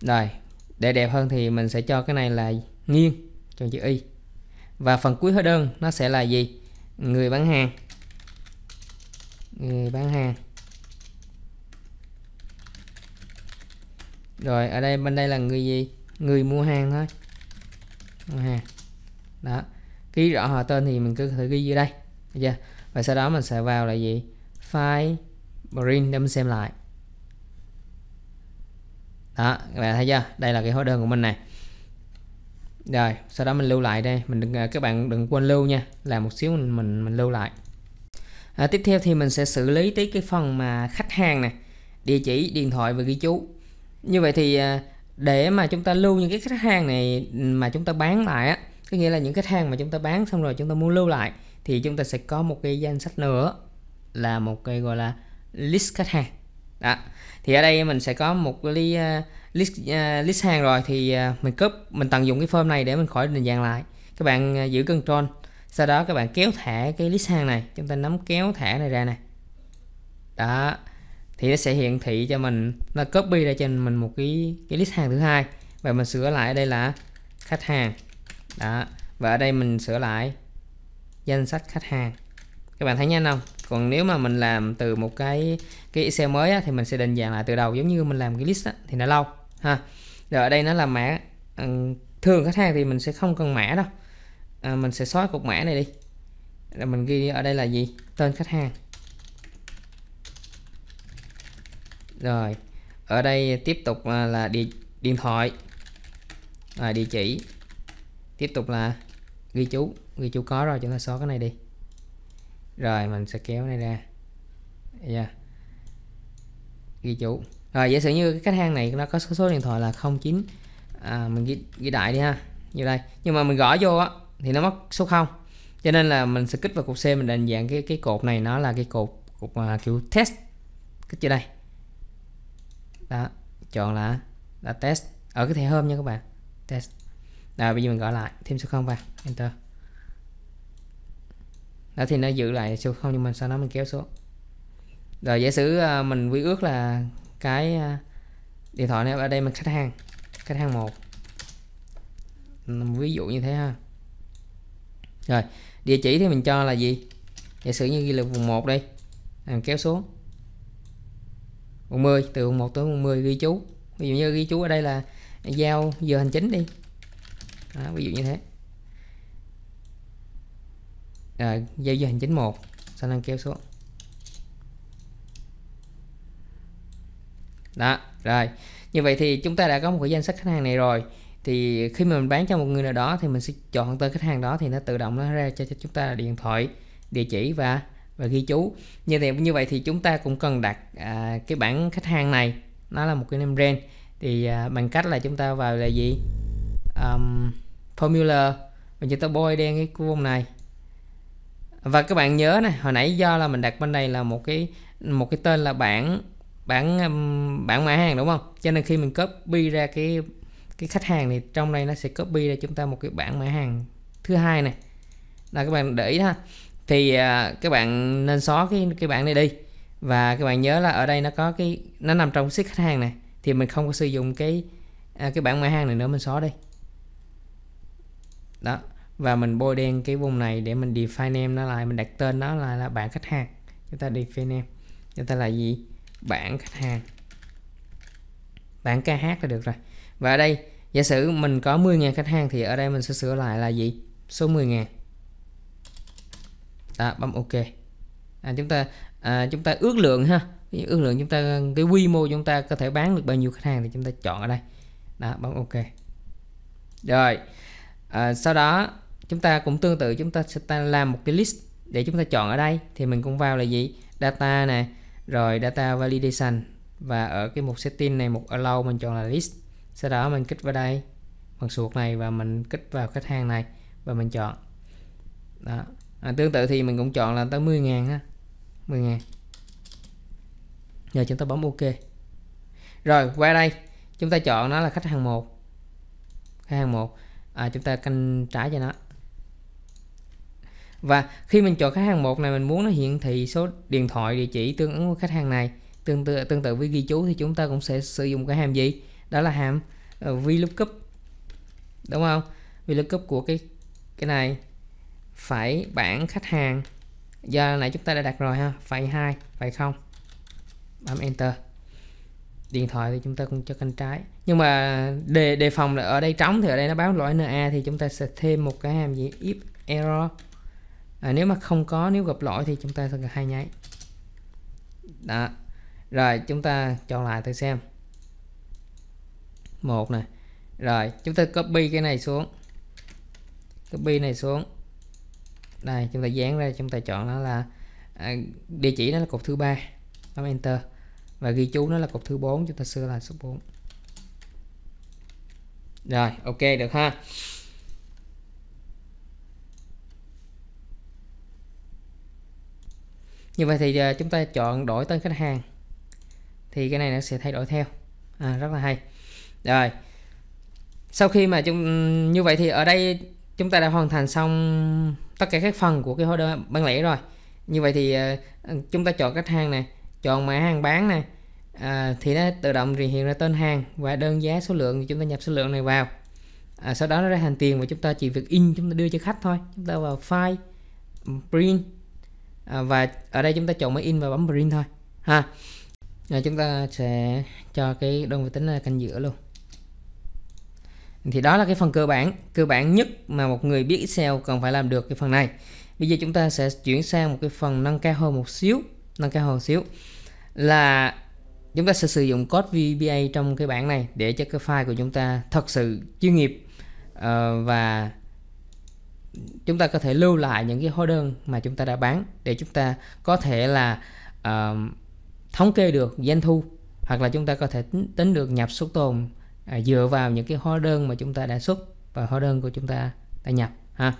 rồi để đẹp hơn thì mình sẽ cho cái này là nghiêng chọn chữ y và phần cuối hóa đơn nó sẽ là gì người bán hàng người bán hàng rồi ở đây bên đây là người gì người mua hàng thôi mua hàng đó ký rõ họ tên thì mình cứ thử ghi dưới đây được chưa và sau đó mình sẽ vào là gì file print để mình xem lại đó các bạn thấy chưa đây là cái hóa đơn của mình này rồi sau đó mình lưu lại đây mình đừng à, các bạn đừng quên lưu nha là một xíu mình mình, mình lưu lại à, tiếp theo thì mình sẽ xử lý tới cái phần mà khách hàng này địa chỉ điện thoại và ghi chú như vậy thì à, để mà chúng ta lưu những cái khách hàng này mà chúng ta bán lại á có nghĩa là những khách hàng mà chúng ta bán xong rồi chúng ta muốn lưu lại thì chúng ta sẽ có một cái danh sách nữa là một cái gọi là list khách hàng đó thì ở đây mình sẽ có một cái à, list uh, list hàng rồi thì uh, mình cướp mình tận dụng cái form này để mình khỏi định dạng lại các bạn uh, giữ control sau đó các bạn kéo thẻ cái list hàng này chúng ta nắm kéo thẻ này ra này đó thì nó sẽ hiện thị cho mình nó copy ra cho mình một cái cái list hàng thứ hai và mình sửa lại ở đây là khách hàng đó và ở đây mình sửa lại danh sách khách hàng các bạn thấy nhanh không còn nếu mà mình làm từ một cái cái Excel mới á, thì mình sẽ định dạng lại từ đầu giống như mình làm cái list á, thì nó lâu ha rồi ở đây nó là mã ừ, thường khách hàng thì mình sẽ không cần mã đâu à, mình sẽ xóa cục mã này đi rồi mình ghi ở đây là gì tên khách hàng rồi ở đây tiếp tục là địa, điện thoại à, địa chỉ tiếp tục là ghi chú ghi chú có rồi chúng ta xóa cái này đi rồi mình sẽ kéo này ra yeah. Dạ. ghi chú rồi giả sử như cái khách hàng này nó có số, số điện thoại là 09 à, mình ghi, ghi đại đi ha như đây nhưng mà mình gõ vô á thì nó mất số 0 cho nên là mình sẽ kích vào cột C mình định dạng cái cái cột này nó là cái cột cột à, kiểu test kích vô đây đó chọn là là test ở cái thẻ hôm nha các bạn test là bây giờ mình gọi lại thêm số 0 vào enter đó thì nó giữ lại số 0 nhưng mà sau đó mình kéo số rồi giả sử à, mình quy ước là cái à, điện thoại này ở đây mình khách hàng khách hàng một ví dụ như thế ha rồi địa chỉ thì mình cho là gì giả sử như ghi là vùng 1 đây à, kéo xuống vùng 10 từ vùng 1 tới vùng 10 ghi chú ví dụ như ghi chú ở đây là giao giờ hành chính đi đó, ví dụ như thế à, giao giờ hành chính một sau đó kéo xuống đó rồi như vậy thì chúng ta đã có một cái danh sách khách hàng này rồi thì khi mà mình bán cho một người nào đó thì mình sẽ chọn tên khách hàng đó thì nó tự động nó ra cho, cho chúng ta là điện thoại địa chỉ và và ghi chú như vậy như vậy thì chúng ta cũng cần đặt à, cái bảng khách hàng này nó là một cái name brand thì à, bằng cách là chúng ta vào là gì um, formula mình cho ta bôi đen cái vuông này và các bạn nhớ này hồi nãy do là mình đặt bên đây là một cái một cái tên là bảng bản um, bản mã hàng đúng không cho nên khi mình copy ra cái cái khách hàng thì trong đây nó sẽ copy ra chúng ta một cái bản mã hàng thứ hai này là các bạn để ý ha thì à, các bạn nên xóa cái cái bảng này đi và các bạn nhớ là ở đây nó có cái nó nằm trong sheet khách hàng này thì mình không có sử dụng cái à, cái bảng mã hàng này nữa mình xóa đi đó và mình bôi đen cái vùng này để mình define name nó lại mình đặt tên nó là là bảng khách hàng chúng ta define name chúng ta là gì bảng khách hàng bảng KH là được rồi và ở đây giả sử mình có 10.000 khách hàng thì ở đây mình sẽ sửa lại là gì số 10.000 đó bấm ok à, chúng ta à, chúng ta ước lượng ha ước lượng chúng ta cái quy mô chúng ta có thể bán được bao nhiêu khách hàng thì chúng ta chọn ở đây đó bấm ok rồi à, sau đó chúng ta cũng tương tự chúng ta sẽ làm một cái list để chúng ta chọn ở đây thì mình cũng vào là gì data này rồi data validation và ở cái mục setting này mục allow mình chọn là list sau đó mình kích vào đây phần suột này và mình kích vào khách hàng này và mình chọn đó à, tương tự thì mình cũng chọn là tới 10 ngàn ha 10 ngàn giờ chúng ta bấm ok rồi qua đây chúng ta chọn nó là khách hàng một khách hàng một à, chúng ta canh trái cho nó và khi mình chọn khách hàng một này mình muốn nó hiển thị số điện thoại địa chỉ tương ứng của khách hàng này tương tự tương tự với ghi chú thì chúng ta cũng sẽ sử dụng cái hàm gì đó là hàm uh, vlookup đúng không vlookup của cái cái này phải bảng khách hàng giờ này chúng ta đã đặt rồi ha phải hai phải không bấm enter điện thoại thì chúng ta cũng cho cánh trái nhưng mà đề đề phòng là ở đây trống thì ở đây nó báo lỗi NA thì chúng ta sẽ thêm một cái hàm gì if error à, nếu mà không có nếu gặp lỗi thì chúng ta sẽ hai nháy đó rồi chúng ta chọn lại thử xem một này rồi chúng ta copy cái này xuống copy này xuống đây chúng ta dán ra chúng ta chọn nó là à, địa chỉ nó là cột thứ ba bấm enter và ghi chú nó là cột thứ 4 chúng ta sửa là số 4 rồi ok được ha như vậy thì à, chúng ta chọn đổi tên khách hàng thì cái này nó sẽ thay đổi theo à, rất là hay rồi sau khi mà chúng như vậy thì ở đây chúng ta đã hoàn thành xong tất cả các phần của cái hóa đơn bán lẻ rồi như vậy thì à, chúng ta chọn khách hàng này chọn mã hàng bán này à, thì nó tự động hiện ra tên hàng và đơn giá số lượng thì chúng ta nhập số lượng này vào à, sau đó nó ra hàng tiền và chúng ta chỉ việc in chúng ta đưa cho khách thôi chúng ta vào file print à, và ở đây chúng ta chọn máy in và bấm print thôi ha rồi chúng ta sẽ cho cái đơn vị tính là canh giữa luôn thì đó là cái phần cơ bản cơ bản nhất mà một người biết Excel cần phải làm được cái phần này bây giờ chúng ta sẽ chuyển sang một cái phần nâng cao hơn một xíu nâng cao hơn một xíu là chúng ta sẽ sử dụng code VBA trong cái bảng này để cho cái file của chúng ta thật sự chuyên nghiệp uh, và chúng ta có thể lưu lại những cái hóa đơn mà chúng ta đã bán để chúng ta có thể là uh, thống kê được doanh thu hoặc là chúng ta có thể tính, tính được nhập xuất tồn uh, dựa vào những cái hóa đơn mà chúng ta đã xuất và hóa đơn của chúng ta đã nhập ha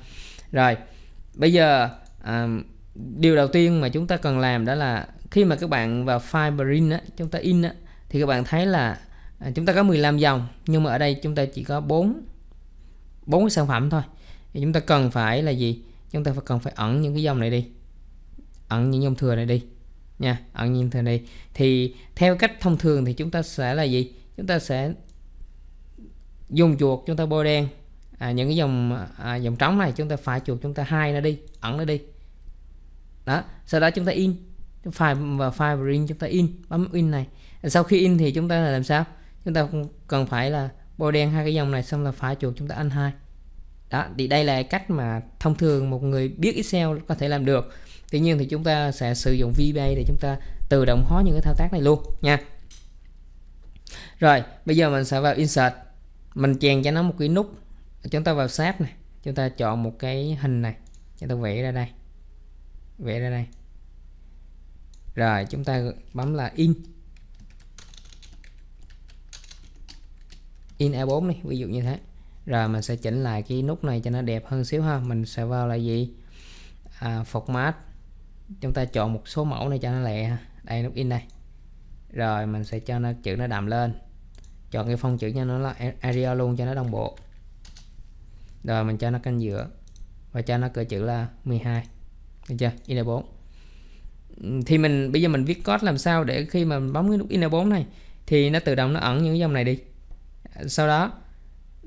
rồi bây giờ uh, điều đầu tiên mà chúng ta cần làm đó là khi mà các bạn vào file print á, chúng ta in á, thì các bạn thấy là chúng ta có 15 dòng nhưng mà ở đây chúng ta chỉ có 4 bốn sản phẩm thôi thì chúng ta cần phải là gì chúng ta phải cần phải ẩn những cái dòng này đi ẩn những dòng thừa này đi nha ẩn những thừa này thì theo cách thông thường thì chúng ta sẽ là gì chúng ta sẽ dùng chuột chúng ta bôi đen à, những cái dòng à, dòng trống này chúng ta phải chuột chúng ta hai nó đi ẩn nó đi đó sau đó chúng ta in file và file và chúng ta in bấm in này sau khi in thì chúng ta làm sao chúng ta cần phải là bôi đen hai cái dòng này xong là phải chuột chúng ta ăn hai đó thì đây là cách mà thông thường một người biết Excel có thể làm được tuy nhiên thì chúng ta sẽ sử dụng VBA để chúng ta tự động hóa những cái thao tác này luôn nha rồi bây giờ mình sẽ vào insert mình chèn cho nó một cái nút chúng ta vào sáp này chúng ta chọn một cái hình này chúng ta vẽ ra đây vẽ ra đây rồi chúng ta bấm là in in a 4 này ví dụ như thế rồi mình sẽ chỉnh lại cái nút này cho nó đẹp hơn xíu ha mình sẽ vào là gì à, format chúng ta chọn một số mẫu này cho nó lẹ ha đây nút in đây rồi mình sẽ cho nó chữ nó đậm lên chọn cái phong chữ cho nó là area luôn cho nó đồng bộ rồi mình cho nó canh giữa và cho nó cỡ chữ là 12 được chưa in 4 thì mình bây giờ mình viết code làm sao để khi mà bấm cái nút in 4 này thì nó tự động nó ẩn những dòng này đi sau đó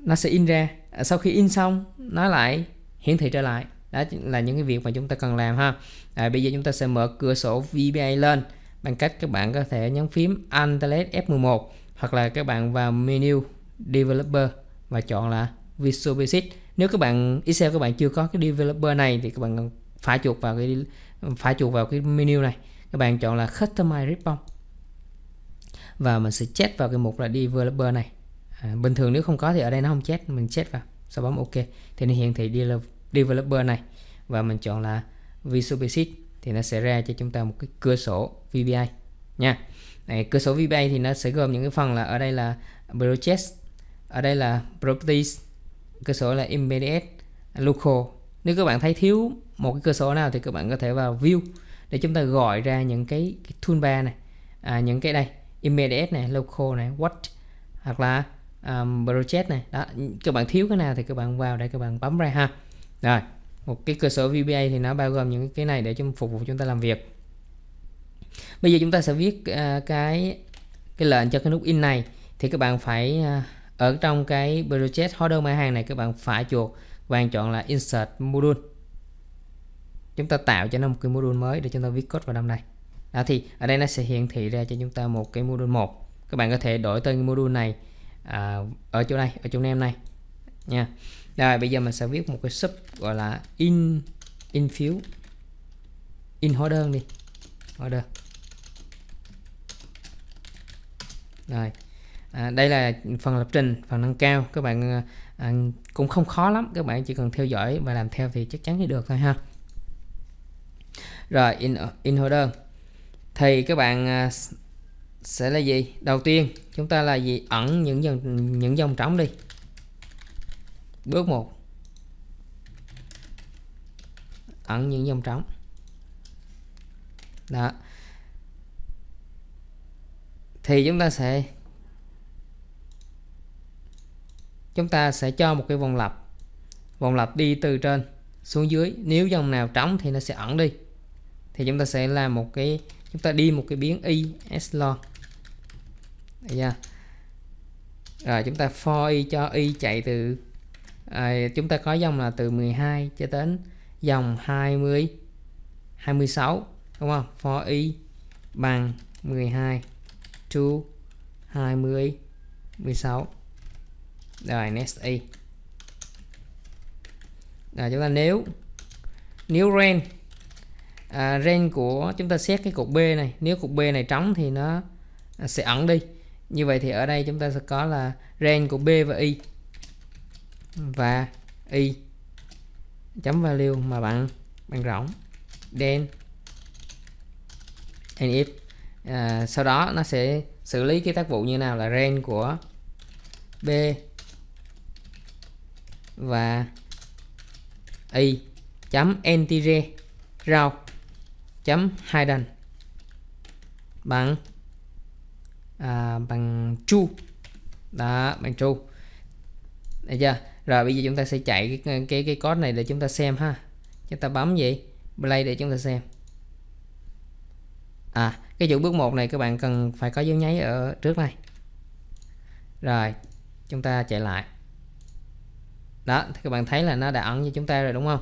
nó sẽ in ra à, sau khi in xong nó lại hiển thị trở lại đó là những cái việc mà chúng ta cần làm ha à, bây giờ chúng ta sẽ mở cửa sổ VBA lên bằng cách các bạn có thể nhấn phím Alt F11 hoặc là các bạn vào menu developer và chọn là Visual Basic nếu các bạn Excel các bạn chưa có cái developer này thì các bạn phải chuột vào cái phải chuột vào cái menu này các bạn chọn là Customize Ribbon và mình sẽ check vào cái mục là developer này à, bình thường nếu không có thì ở đây nó không chết mình chết vào sau bấm ok thì nó hiện thị developer này và mình chọn là Visual Basic thì nó sẽ ra cho chúng ta một cái cửa sổ VBI nha này, cửa sổ VBI thì nó sẽ gồm những cái phần là ở đây là Project ở đây là Properties cửa sổ là Immediate Local nếu các bạn thấy thiếu một cái cửa sổ nào thì các bạn có thể vào View để chúng ta gọi ra những cái, cái toolbar này à, những cái đây Immediate này Local này What hoặc là um, project này đó các bạn thiếu cái nào thì các bạn vào đây các bạn bấm ra ha rồi một cái cơ sở VBA thì nó bao gồm những cái này để cho phục vụ chúng ta làm việc bây giờ chúng ta sẽ viết uh, cái cái lệnh cho cái nút in này thì các bạn phải uh, ở trong cái project holder mã hàng này các bạn phải chuột và chọn là insert module chúng ta tạo cho nó một cái module mới để chúng ta viết code vào năm này đó thì ở đây nó sẽ hiển thị ra cho chúng ta một cái module một các bạn có thể đổi tên module này à, ở chỗ này ở chỗ name này nha rồi bây giờ mình sẽ viết một cái sub gọi là in in phiếu in hóa đơn đi hóa đơn rồi à, đây là phần lập trình phần nâng cao các bạn à, à, cũng không khó lắm các bạn chỉ cần theo dõi và làm theo thì chắc chắn thì được thôi ha rồi in in hóa đơn thì các bạn à, sẽ là gì đầu tiên chúng ta là gì ẩn những dòng những dòng trống đi bước 1 ẩn những dòng trống đó thì chúng ta sẽ chúng ta sẽ cho một cái vòng lặp vòng lặp đi từ trên xuống dưới nếu dòng nào trống thì nó sẽ ẩn đi thì chúng ta sẽ làm một cái chúng ta đi một cái biến y echelon Đấy nha. Rồi chúng ta for y cho y chạy từ à, chúng ta có dòng là từ 12 cho đến dòng 20 26 đúng không? For y bằng 12 to 20 16 rồi next y rồi chúng ta nếu nếu range à, range của chúng ta xét cái cột B này nếu cột B này trống thì nó sẽ ẩn đi như vậy thì ở đây chúng ta sẽ có là range của b và y và y chấm value mà bằng bằng rỗng đen and if à, sau đó nó sẽ xử lý cái tác vụ như nào là range của b và y chấm integer round chấm hai hidden bằng à, bằng chu đó bằng chu được chưa rồi bây giờ chúng ta sẽ chạy cái cái cái code này để chúng ta xem ha chúng ta bấm gì play để chúng ta xem à cái chủ bước 1 này các bạn cần phải có dấu nháy ở trước này rồi chúng ta chạy lại đó thì các bạn thấy là nó đã ẩn cho chúng ta rồi đúng không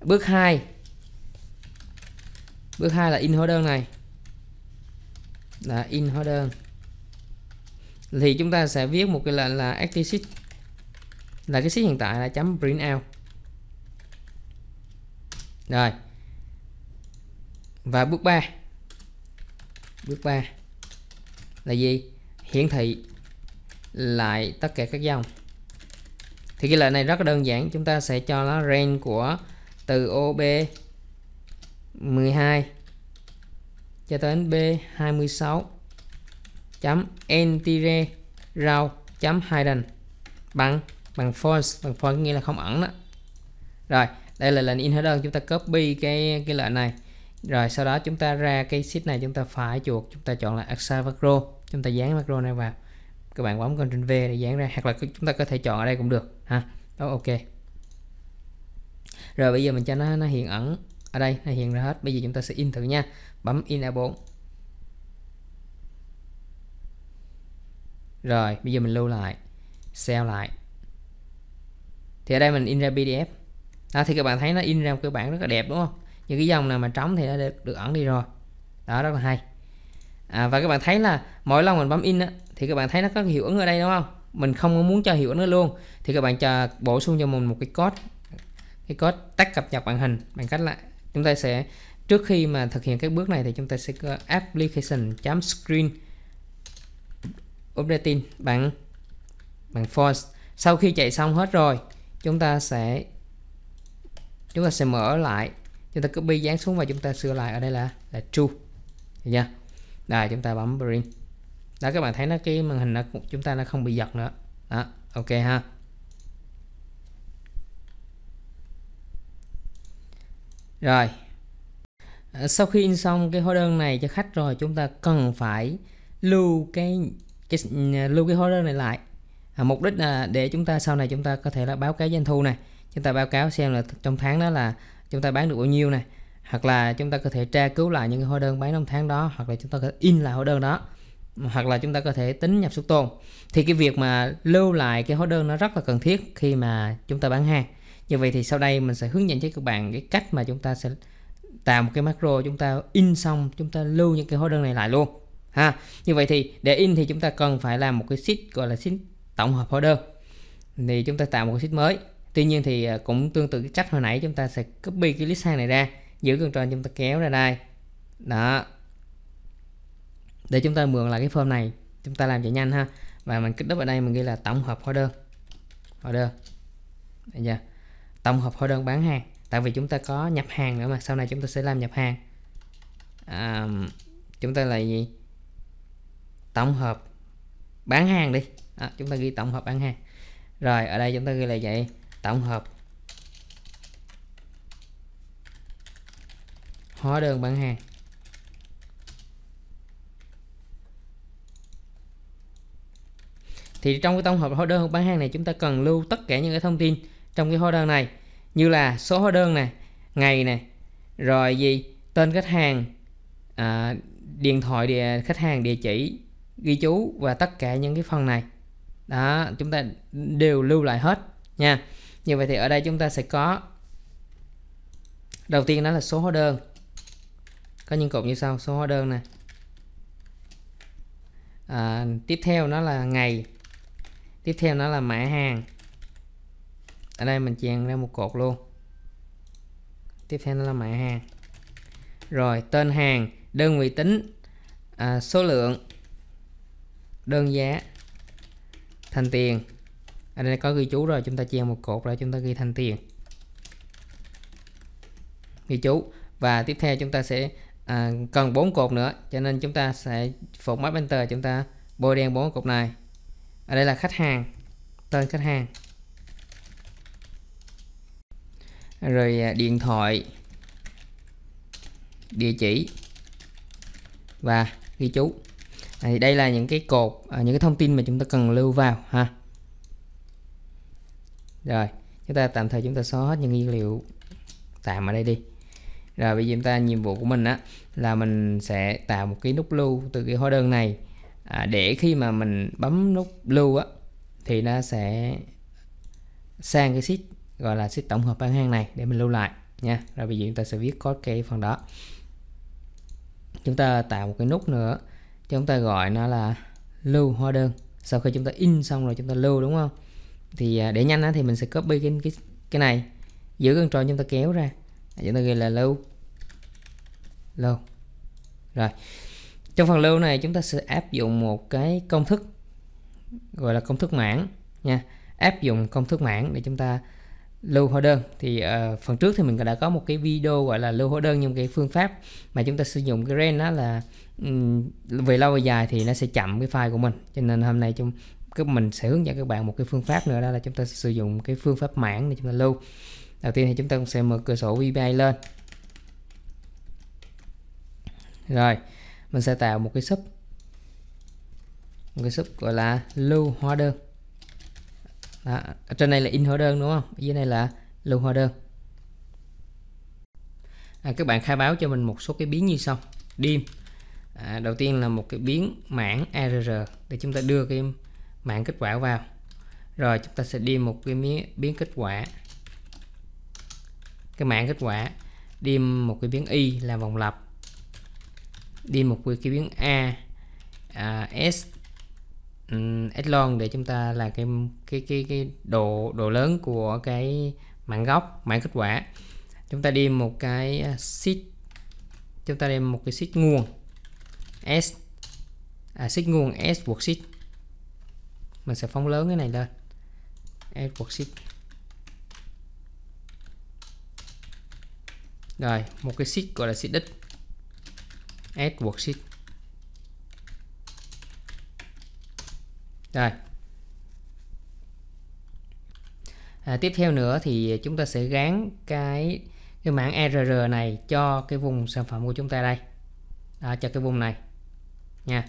bước 2 bước 2 là in hóa đơn này là in hóa đơn thì chúng ta sẽ viết một cái lệnh là active là cái sheet hiện tại là chấm print out rồi và bước 3 bước 3 là gì hiển thị lại tất cả các dòng thì cái lệnh này rất là đơn giản chúng ta sẽ cho nó range của từ OB 12 cho đến B26 chấm entire row chấm hidden bằng bằng false bằng false nghĩa là không ẩn đó rồi đây là lệnh in đơn chúng ta copy cái cái lệnh này rồi sau đó chúng ta ra cái sheet này chúng ta phải chuột chúng ta chọn là Excel macro chúng ta dán macro này vào các bạn bấm Ctrl V để dán ra hoặc là chúng ta có thể chọn ở đây cũng được ha đó ok rồi bây giờ mình cho nó nó hiện ẩn ở đây nó hiện ra hết bây giờ chúng ta sẽ in thử nha bấm in A4 rồi bây giờ mình lưu lại sell lại thì ở đây mình in ra PDF đó, à, thì các bạn thấy nó in ra một cái bảng rất là đẹp đúng không những cái dòng nào mà trống thì nó được, được ẩn đi rồi đó rất là hay à, và các bạn thấy là mỗi lần mình bấm in á, thì các bạn thấy nó có hiệu ứng ở đây đúng không mình không muốn cho hiệu ứng nó luôn thì các bạn chờ bổ sung cho mình một cái code cái code tách cập nhật màn hình bằng cách là chúng ta sẽ trước khi mà thực hiện các bước này thì chúng ta sẽ application screen updating bằng bằng false sau khi chạy xong hết rồi chúng ta sẽ chúng ta sẽ mở lại chúng ta copy dán xuống và chúng ta sửa lại ở đây là là true được chưa đây chúng ta bấm print đó các bạn thấy nó cái màn hình nó chúng ta nó không bị giật nữa đó ok ha rồi sau khi in xong cái hóa đơn này cho khách rồi chúng ta cần phải lưu cái cái lưu cái hóa đơn này lại à, mục đích là để chúng ta sau này chúng ta có thể là báo cáo doanh thu này chúng ta báo cáo xem là trong tháng đó là chúng ta bán được bao nhiêu này hoặc là chúng ta có thể tra cứu lại những cái hóa đơn bán trong tháng đó hoặc là chúng ta có thể in lại hóa đơn đó hoặc là chúng ta có thể tính nhập xuất tồn thì cái việc mà lưu lại cái hóa đơn nó rất là cần thiết khi mà chúng ta bán hàng như vậy thì sau đây mình sẽ hướng dẫn cho các bạn cái cách mà chúng ta sẽ tạo một cái macro chúng ta in xong chúng ta lưu những cái hóa đơn này lại luôn ha như vậy thì để in thì chúng ta cần phải làm một cái sheet gọi là sheet tổng hợp order thì chúng ta tạo một cái sheet mới tuy nhiên thì à, cũng tương tự cái cách hồi nãy chúng ta sẽ copy cái list hàng này ra giữ cần tròn chúng ta kéo ra đây đó để chúng ta mượn lại cái form này chúng ta làm chạy nhanh ha và mình kích đúp ở đây mình ghi là tổng hợp hóa đơn hóa đơn giờ tổng hợp hóa đơn bán hàng tại vì chúng ta có nhập hàng nữa mà sau này chúng ta sẽ làm nhập hàng à, chúng ta là gì tổng hợp bán hàng đi à, chúng ta ghi tổng hợp bán hàng rồi ở đây chúng ta ghi là vậy tổng hợp hóa đơn bán hàng thì trong cái tổng hợp hóa đơn bán hàng này chúng ta cần lưu tất cả những cái thông tin trong cái hóa đơn này như là số hóa đơn này ngày này rồi gì tên khách hàng à, điện thoại địa, khách hàng địa chỉ ghi chú và tất cả những cái phần này đó chúng ta đều lưu lại hết nha như vậy thì ở đây chúng ta sẽ có đầu tiên đó là số hóa đơn có những cột như sau số hóa đơn này à, tiếp theo nó là ngày tiếp theo nó là mã hàng ở đây mình chèn ra một cột luôn tiếp theo nó là mã hàng rồi tên hàng đơn vị tính à, số lượng đơn giá thành tiền ở đây có ghi chú rồi chúng ta treo một cột rồi chúng ta ghi thành tiền ghi chú và tiếp theo chúng ta sẽ à, cần bốn cột nữa cho nên chúng ta sẽ format enter chúng ta bôi đen bốn cột này ở đây là khách hàng tên khách hàng rồi à, điện thoại địa chỉ và ghi chú thì đây là những cái cột à, những cái thông tin mà chúng ta cần lưu vào ha rồi chúng ta tạm thời chúng ta xóa hết những dữ liệu tạm ở đây đi rồi bây giờ chúng ta nhiệm vụ của mình á là mình sẽ tạo một cái nút lưu từ cái hóa đơn này à, để khi mà mình bấm nút lưu á thì nó sẽ sang cái sheet gọi là sheet tổng hợp bán hàng này để mình lưu lại nha rồi bây giờ chúng ta sẽ viết code cái phần đó chúng ta tạo một cái nút nữa chúng ta gọi nó là lưu hóa đơn sau khi chúng ta in xong rồi chúng ta lưu đúng không thì à, để nhanh á, thì mình sẽ copy cái cái, cái này giữ tròn chúng ta kéo ra chúng ta ghi là lưu lưu rồi trong phần lưu này chúng ta sẽ áp dụng một cái công thức gọi là công thức mảng nha áp dụng công thức mảng để chúng ta lưu hóa đơn thì uh, phần trước thì mình đã có một cái video gọi là lưu hóa đơn nhưng cái phương pháp mà chúng ta sử dụng cái ren đó là um, về lâu về dài thì nó sẽ chậm cái file của mình cho nên hôm nay chúng cái mình sẽ hướng dẫn các bạn một cái phương pháp nữa đó là chúng ta sử dụng cái phương pháp mảng để chúng ta lưu đầu tiên thì chúng ta cũng sẽ mở cửa sổ VBI lên rồi mình sẽ tạo một cái sub một cái sub gọi là lưu hóa đơn đó, ở trên này là in hóa đơn đúng không ở dưới này là lưu hóa đơn à, các bạn khai báo cho mình một số cái biến như sau dim à, đầu tiên là một cái biến mảng arr để chúng ta đưa cái mảng kết quả vào rồi chúng ta sẽ đi một cái biến kết quả cái mảng kết quả đi một cái biến y là vòng lặp đi một cái biến a à, s um, echelon để chúng ta là cái cái cái cái độ độ lớn của cái mạng gốc mạng kết quả chúng ta đi một cái à, sheet chúng ta đem một cái sheet nguồn s à, sheet nguồn s worksheet mình sẽ phóng lớn cái này lên s worksheet rồi một cái sheet gọi là sheet đích s worksheet Rồi. À, tiếp theo nữa thì chúng ta sẽ gán cái cái mảng ARR này cho cái vùng sản phẩm của chúng ta đây. À, cho cái vùng này nha.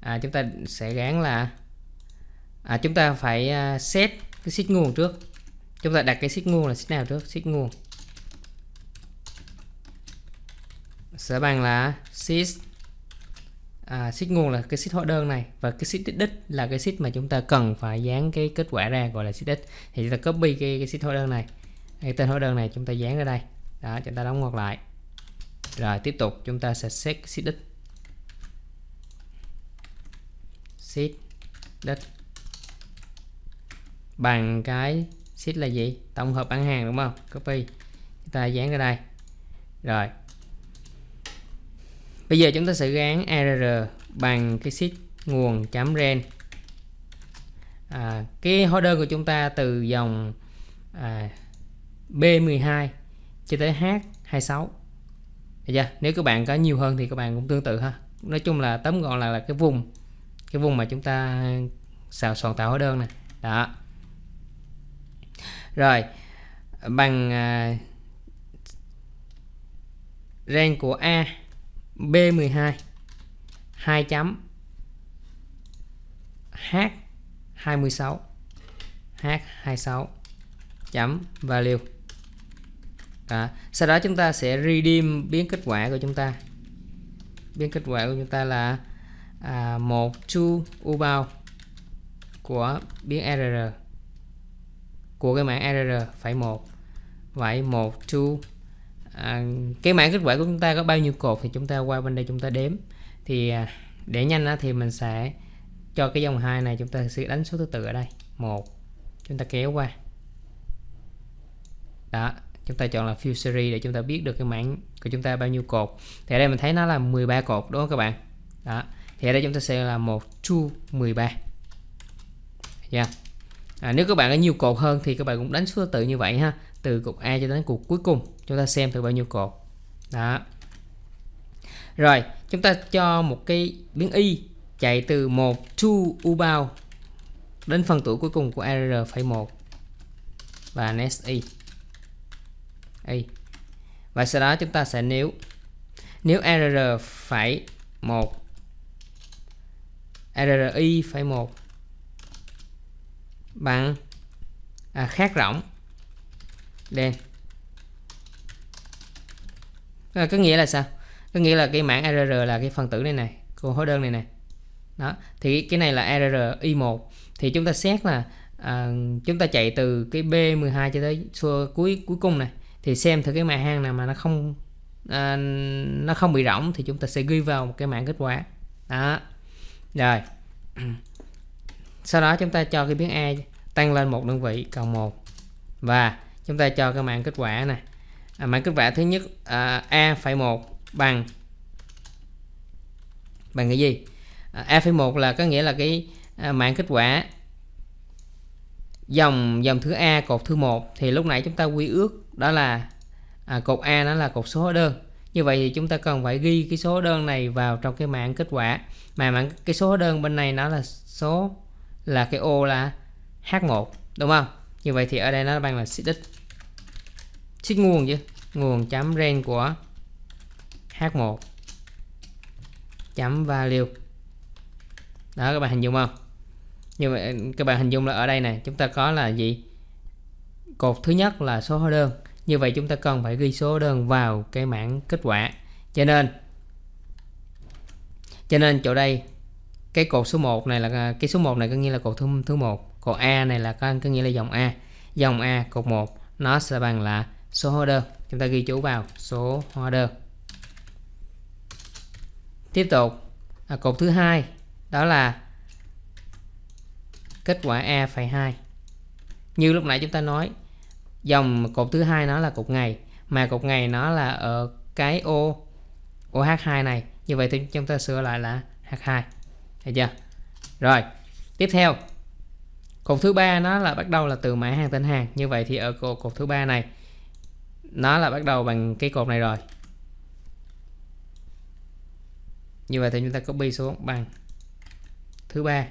À, chúng ta sẽ gán là à, chúng ta phải à, set cái xích nguồn trước. Chúng ta đặt cái xích nguồn là xích nào trước? Xích nguồn sẽ bằng là sys à, sheet nguồn là cái sheet hóa đơn này và cái sheet đích là cái sheet mà chúng ta cần phải dán cái kết quả ra gọi là sheet đích thì chúng ta copy cái, cái sheet hóa đơn này cái tên hóa đơn này chúng ta dán ra đây đó chúng ta đóng ngoặc lại rồi tiếp tục chúng ta sẽ set sheet đích, sheet đích bằng cái sheet là gì tổng hợp bán hàng đúng không copy chúng ta dán ra đây rồi bây giờ chúng ta sẽ gán ARR bằng cái sheet nguồn chấm ren à, cái holder của chúng ta từ dòng à, B12 cho tới H26 được chưa? nếu các bạn có nhiều hơn thì các bạn cũng tương tự ha nói chung là tóm gọn là, là cái vùng cái vùng mà chúng ta xào soạn tạo hóa đơn này đó rồi bằng uh, ren của A B12 2 chấm H26 H26 chấm value đó. sau đó chúng ta sẽ redeem biến kết quả của chúng ta biến kết quả của chúng ta là à, một to u bao của biến error của cái mạng error phải một vậy một to à, cái mã kết quả của chúng ta có bao nhiêu cột thì chúng ta qua bên đây chúng ta đếm thì à, để nhanh á, thì mình sẽ cho cái dòng hai này chúng ta sẽ đánh số thứ tự ở đây một chúng ta kéo qua đó chúng ta chọn là fill series để chúng ta biết được cái mảng của chúng ta bao nhiêu cột thì ở đây mình thấy nó là 13 cột đúng không các bạn đó thì ở đây chúng ta sẽ là một chu 13 nha yeah. à, nếu các bạn có nhiều cột hơn thì các bạn cũng đánh số thứ tự như vậy ha từ cột A cho đến cột cuối cùng chúng ta xem thử bao nhiêu cột đó rồi chúng ta cho một cái biến y chạy từ 1 to u bao đến phần tử cuối cùng của r phẩy một và next y y và sau đó chúng ta sẽ nếu nếu r phải 1 y phẩy một bằng à, khác rỗng đen Ờ, có nghĩa là sao có nghĩa là cái mảng ARR là cái phần tử này này của hóa đơn này này đó thì cái này là ARR I 1 thì chúng ta xét là à, chúng ta chạy từ cái B12 cho tới xua cuối cuối cùng này thì xem thử cái mã hàng nào mà nó không à, nó không bị rỗng thì chúng ta sẽ ghi vào một cái mảng kết quả đó rồi sau đó chúng ta cho cái biến A tăng lên một đơn vị cộng một và chúng ta cho cái mảng kết quả này à, mã kết vả thứ nhất à, a phẩy một bằng bằng cái gì à, a phẩy một là có nghĩa là cái à, mạng kết quả dòng dòng thứ a cột thứ một thì lúc nãy chúng ta quy ước đó là à, cột a nó là cột số đơn như vậy thì chúng ta cần phải ghi cái số đơn này vào trong cái mạng kết quả mà mạng cái số đơn bên này nó là số là cái ô là h1 đúng không như vậy thì ở đây nó bằng là xích x xích nguồn chứ nguồn chấm ren của h1 chấm value đó các bạn hình dung không như vậy các bạn hình dung là ở đây này chúng ta có là gì cột thứ nhất là số hóa đơn như vậy chúng ta cần phải ghi số đơn vào cái mảng kết quả cho nên cho nên chỗ đây cái cột số 1 này là cái số 1 này có nghĩa là cột thứ thứ một. cột A này là có, có nghĩa là dòng A dòng A cột 1 nó sẽ bằng là số order chúng ta ghi chú vào số order tiếp tục à, cột thứ hai đó là kết quả a phẩy hai như lúc nãy chúng ta nói dòng cột thứ hai nó là cột ngày mà cột ngày nó là ở cái ô ô h2 này như vậy thì chúng ta sửa lại là h2 được chưa rồi tiếp theo cột thứ ba nó là bắt đầu là từ mã hàng tên hàng như vậy thì ở cột, cột thứ ba này nó là bắt đầu bằng cái cột này rồi như vậy thì chúng ta copy xuống bằng thứ ba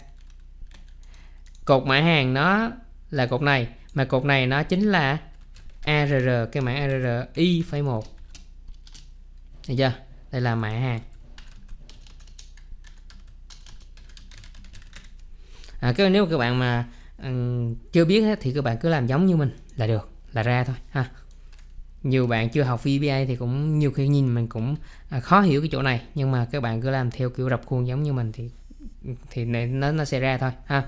cột mã hàng nó là cột này mà cột này nó chính là ARR cái mã ARR y phẩy một được chưa đây là mã hàng à, cái nếu các bạn mà um, chưa biết hết, thì các bạn cứ làm giống như mình là được là ra thôi ha nhiều bạn chưa học VBA thì cũng nhiều khi nhìn mình cũng à, khó hiểu cái chỗ này nhưng mà các bạn cứ làm theo kiểu rập khuôn giống như mình thì thì nó nó sẽ ra thôi ha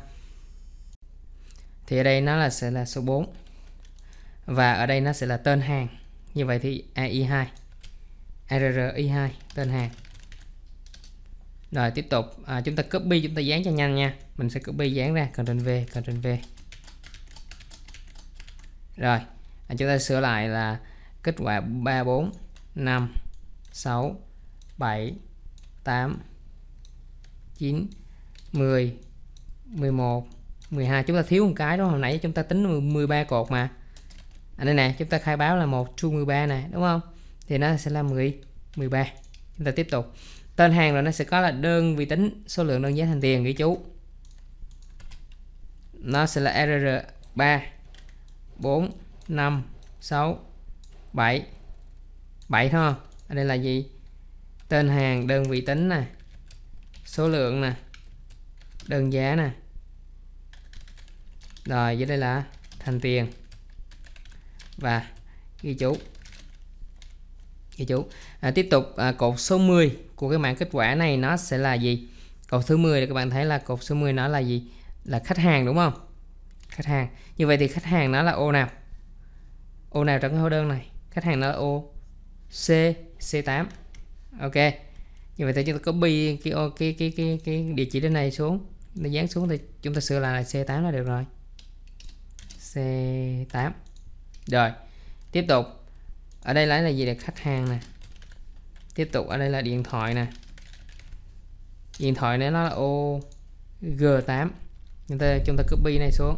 thì ở đây nó là sẽ là số 4 và ở đây nó sẽ là tên hàng như vậy thì AI2 RRI2 tên hàng rồi tiếp tục à, chúng ta copy chúng ta dán cho nhanh nha mình sẽ copy dán ra Ctrl V Ctrl V rồi à, chúng ta sửa lại là kết quả 3 4 5 6 7 8 9 10 11 12 chúng ta thiếu một cái đó hồi nãy chúng ta tính 13 cột mà à đây nè chúng ta khai báo là một chu 13 này đúng không thì nó sẽ là 10 13 chúng ta tiếp tục tên hàng rồi nó sẽ có là đơn vị tính số lượng đơn giá thành tiền ghi chú nó sẽ là RR 3 4 5 6 7 7 thôi ở đây là gì tên hàng đơn vị tính nè số lượng nè đơn giá nè rồi dưới đây là thành tiền và ghi chú ghi chú à, tiếp tục à, cột số 10 của cái mạng kết quả này nó sẽ là gì cột thứ 10 thì các bạn thấy là cột số 10 nó là gì là khách hàng đúng không khách hàng như vậy thì khách hàng nó là ô nào ô nào trong cái hóa đơn này khách hàng nó ô C C8 ok như vậy thì chúng ta copy cái cái cái cái, cái địa chỉ đến này xuống nó dán xuống thì chúng ta sửa lại là C8 là được rồi C8 rồi tiếp tục ở đây lấy là gì là khách hàng nè tiếp tục ở đây là điện thoại nè điện thoại này nó là ô G8 chúng ta chúng ta copy này xuống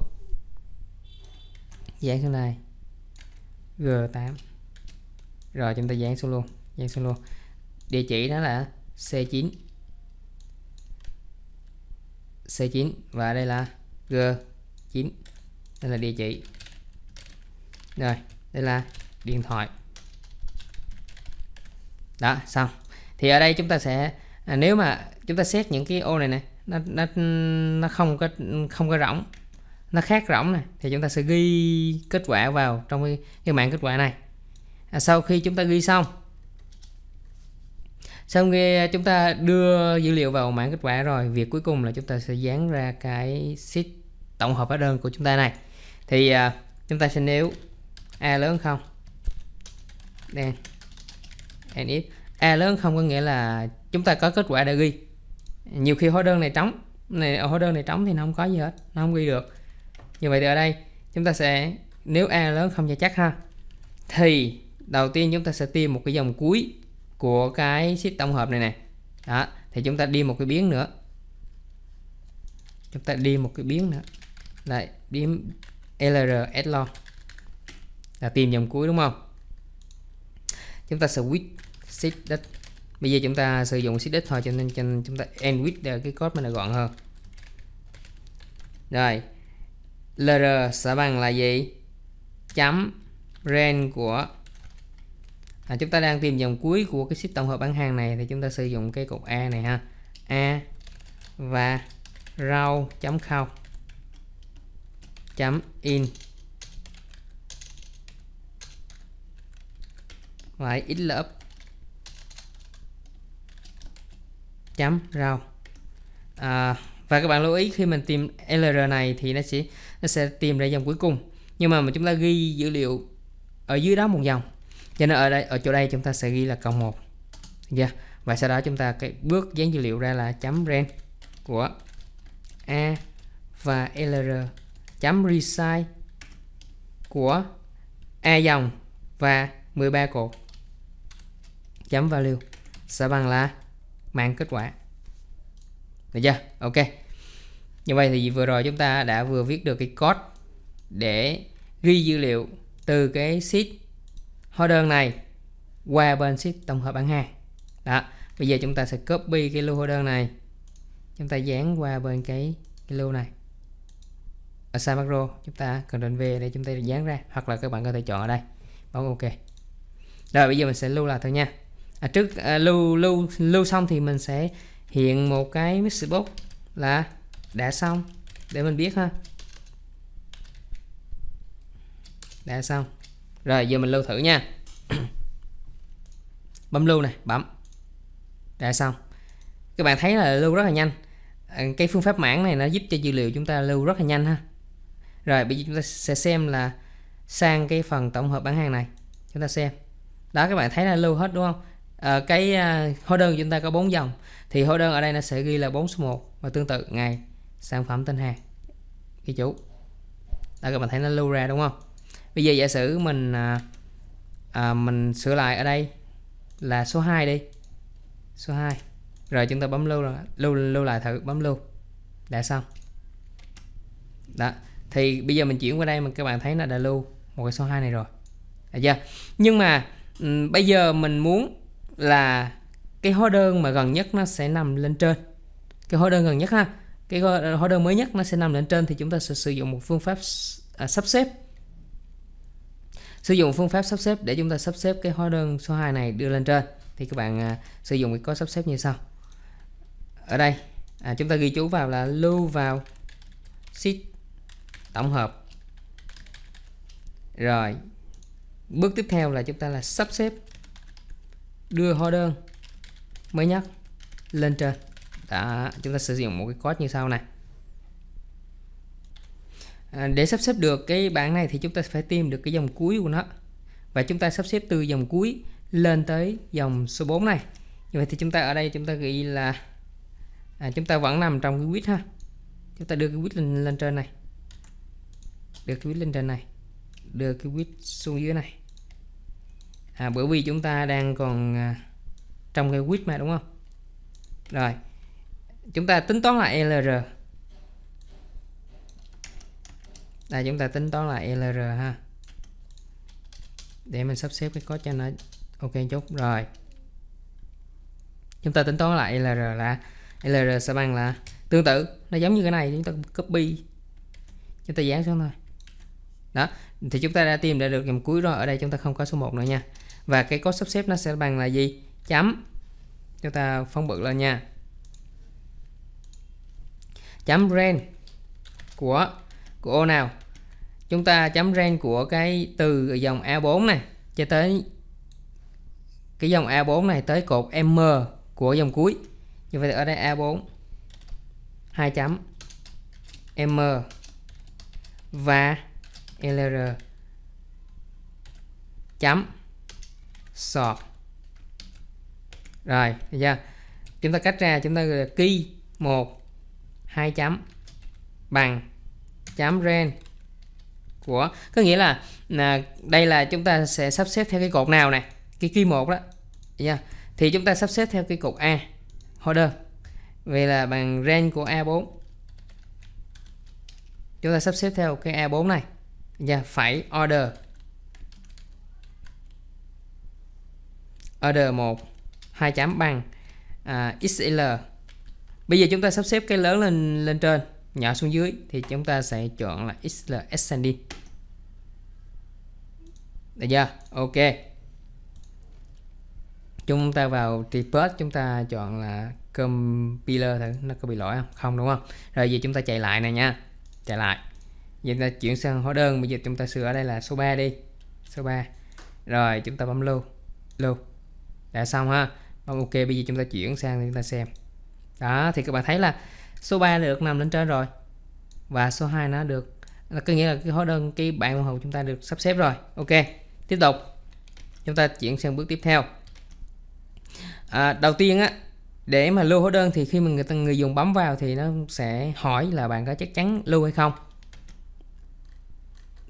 dán xuống này G8 rồi chúng ta dán xuống luôn dán xuống luôn địa chỉ đó là C9 C9 và đây là G9 đây là địa chỉ rồi đây là điện thoại đó xong thì ở đây chúng ta sẽ à, nếu mà chúng ta xét những cái ô này nè nó, nó, nó không có không có rỗng nó khác rỗng này thì chúng ta sẽ ghi kết quả vào trong cái, cái mạng kết quả này À, sau khi chúng ta ghi xong sau khi chúng ta đưa dữ liệu vào mảng kết quả rồi việc cuối cùng là chúng ta sẽ dán ra cái sheet tổng hợp hóa đơn của chúng ta này thì à, chúng ta sẽ nếu a lớn không đen and if a lớn không có nghĩa là chúng ta có kết quả đã ghi nhiều khi hóa đơn này trống này hóa đơn này trống thì nó không có gì hết nó không ghi được như vậy thì ở đây chúng ta sẽ nếu a lớn không cho chắc ha thì đầu tiên chúng ta sẽ tìm một cái dòng cuối của cái sheet tổng hợp này này đó thì chúng ta đi một cái biến nữa chúng ta đi một cái biến nữa lại biến lrslo là tìm dòng cuối đúng không chúng ta sẽ quit sheet đất bây giờ chúng ta sử dụng sheet đất thôi cho nên, cho chúng ta end with để cái code mình là gọn hơn rồi lr sẽ bằng là gì chấm ren của à, chúng ta đang tìm dòng cuối của cái ship tổng hợp bán hàng này thì chúng ta sử dụng cái cột A này ha A và rau chấm không chấm in vậy ít lớp chấm rau à, và các bạn lưu ý khi mình tìm LR này thì nó sẽ nó sẽ tìm ra dòng cuối cùng nhưng mà mà chúng ta ghi dữ liệu ở dưới đó một dòng cho nên ở đây ở chỗ đây chúng ta sẽ ghi là cộng 1 yeah. và sau đó chúng ta cái bước dán dữ liệu ra là chấm ren của a và lr chấm resize của a dòng và 13 cột chấm value sẽ bằng là mang kết quả được chưa ok như vậy thì vừa rồi chúng ta đã vừa viết được cái code để ghi dữ liệu từ cái sheet hóa đơn này qua bên ship tổng hợp bán hàng đó bây giờ chúng ta sẽ copy cái lưu hóa đơn này chúng ta dán qua bên cái, cái lưu này ở sai macro chúng ta cần đến về để chúng ta dán ra hoặc là các bạn có thể chọn ở đây bấm ok rồi bây giờ mình sẽ lưu lại thôi nha à, trước à, lưu lưu lưu xong thì mình sẽ hiện một cái mixbox là đã xong để mình biết ha đã xong rồi giờ mình lưu thử nha bấm lưu này bấm đã xong các bạn thấy là lưu rất là nhanh à, cái phương pháp mảng này nó giúp cho dữ liệu chúng ta lưu rất là nhanh ha rồi bây giờ chúng ta sẽ xem là sang cái phần tổng hợp bán hàng này chúng ta xem đó các bạn thấy là lưu hết đúng không ờ, à, cái hóa đơn chúng ta có bốn dòng thì hóa đơn ở đây nó sẽ ghi là 4 số 1 và tương tự ngày sản phẩm tên hàng ghi chú đó các bạn thấy nó lưu ra đúng không bây giờ giả sử mình à, à, mình sửa lại ở đây là số 2 đi số 2 rồi chúng ta bấm lưu lại lưu, lưu lại thử bấm lưu đã xong đó thì bây giờ mình chuyển qua đây mà các bạn thấy nó đã lưu một cái số 2 này rồi được chưa nhưng mà um, bây giờ mình muốn là cái hóa đơn mà gần nhất nó sẽ nằm lên trên cái hóa đơn gần nhất ha cái hóa đơn mới nhất nó sẽ nằm lên trên thì chúng ta sẽ sử dụng một phương pháp à, sắp xếp sử dụng phương pháp sắp xếp để chúng ta sắp xếp cái hóa đơn số 2 này đưa lên trên thì các bạn à, sử dụng cái có sắp xếp như sau ở đây à, chúng ta ghi chú vào là lưu vào sheet tổng hợp rồi bước tiếp theo là chúng ta là sắp xếp đưa hóa đơn mới nhất lên trên đã chúng ta sử dụng một cái code như sau này À, để sắp xếp được cái bảng này thì chúng ta phải tìm được cái dòng cuối của nó và chúng ta sắp xếp từ dòng cuối lên tới dòng số 4 này như vậy thì chúng ta ở đây chúng ta ghi là à, chúng ta vẫn nằm trong cái quýt ha chúng ta đưa cái quýt lên, lên trên này đưa cái quýt lên trên này đưa cái quýt xuống dưới này à, bởi vì chúng ta đang còn à, trong cái quýt mà đúng không rồi chúng ta tính toán lại LR đây chúng ta tính toán là LR ha để mình sắp xếp cái code cho nó ok chút rồi chúng ta tính toán lại LR là LR sẽ bằng là tương tự nó giống như cái này chúng ta copy chúng ta dán xuống thôi đó thì chúng ta đã tìm ra được nhầm cuối rồi ở đây chúng ta không có số 1 nữa nha và cái code sắp xếp nó sẽ bằng là gì chấm chúng ta phóng bự lên nha chấm ren của của ô nào chúng ta chấm ren của cái từ dòng A4 này cho tới cái dòng A4 này tới cột M của dòng cuối như vậy ở đây A4 2 chấm M và LR chấm sort rồi bây giờ chúng ta cách ra chúng ta ghi một hai chấm bằng chấm ren của có nghĩa là là đây là chúng ta sẽ sắp xếp theo cái cột nào này cái kỳ một đó yeah. thì chúng ta sắp xếp theo cái cột a holder vì là bằng ren của a4 chúng ta sắp xếp theo cái a4 này và yeah, phải order order 1 2 chấm bằng à, xl bây giờ chúng ta sắp xếp cái lớn lên lên trên nhỏ xuống dưới thì chúng ta sẽ chọn là XL Ascending được chưa ok chúng ta vào report chúng ta chọn là compiler thử nó có bị lỗi không không đúng không rồi giờ chúng ta chạy lại này nha chạy lại giờ chúng ta chuyển sang hóa đơn bây giờ chúng ta sửa ở đây là số 3 đi số 3 rồi chúng ta bấm lưu lưu đã xong ha bấm vâng, ok bây giờ chúng ta chuyển sang chúng ta xem đó thì các bạn thấy là số 3 được nằm lên trên rồi và số 2 nó được là có nghĩa là cái hóa đơn cái bảng màu hồng chúng ta được sắp xếp rồi ok tiếp tục chúng ta chuyển sang bước tiếp theo à, đầu tiên á để mà lưu hóa đơn thì khi mà người, người dùng bấm vào thì nó sẽ hỏi là bạn có chắc chắn lưu hay không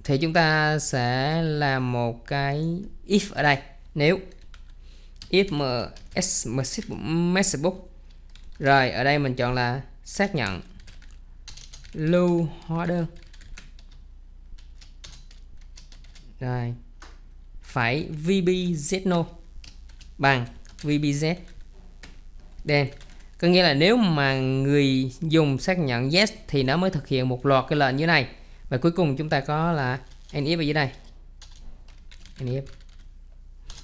thì chúng ta sẽ làm một cái if ở đây nếu if ms message book rồi ở đây mình chọn là xác nhận lưu hóa đơn rồi phải VBZNO bằng VBZ đen có nghĩa là nếu mà người dùng xác nhận yes thì nó mới thực hiện một loạt cái lệnh như này và cuối cùng chúng ta có là NF ở dưới đây NF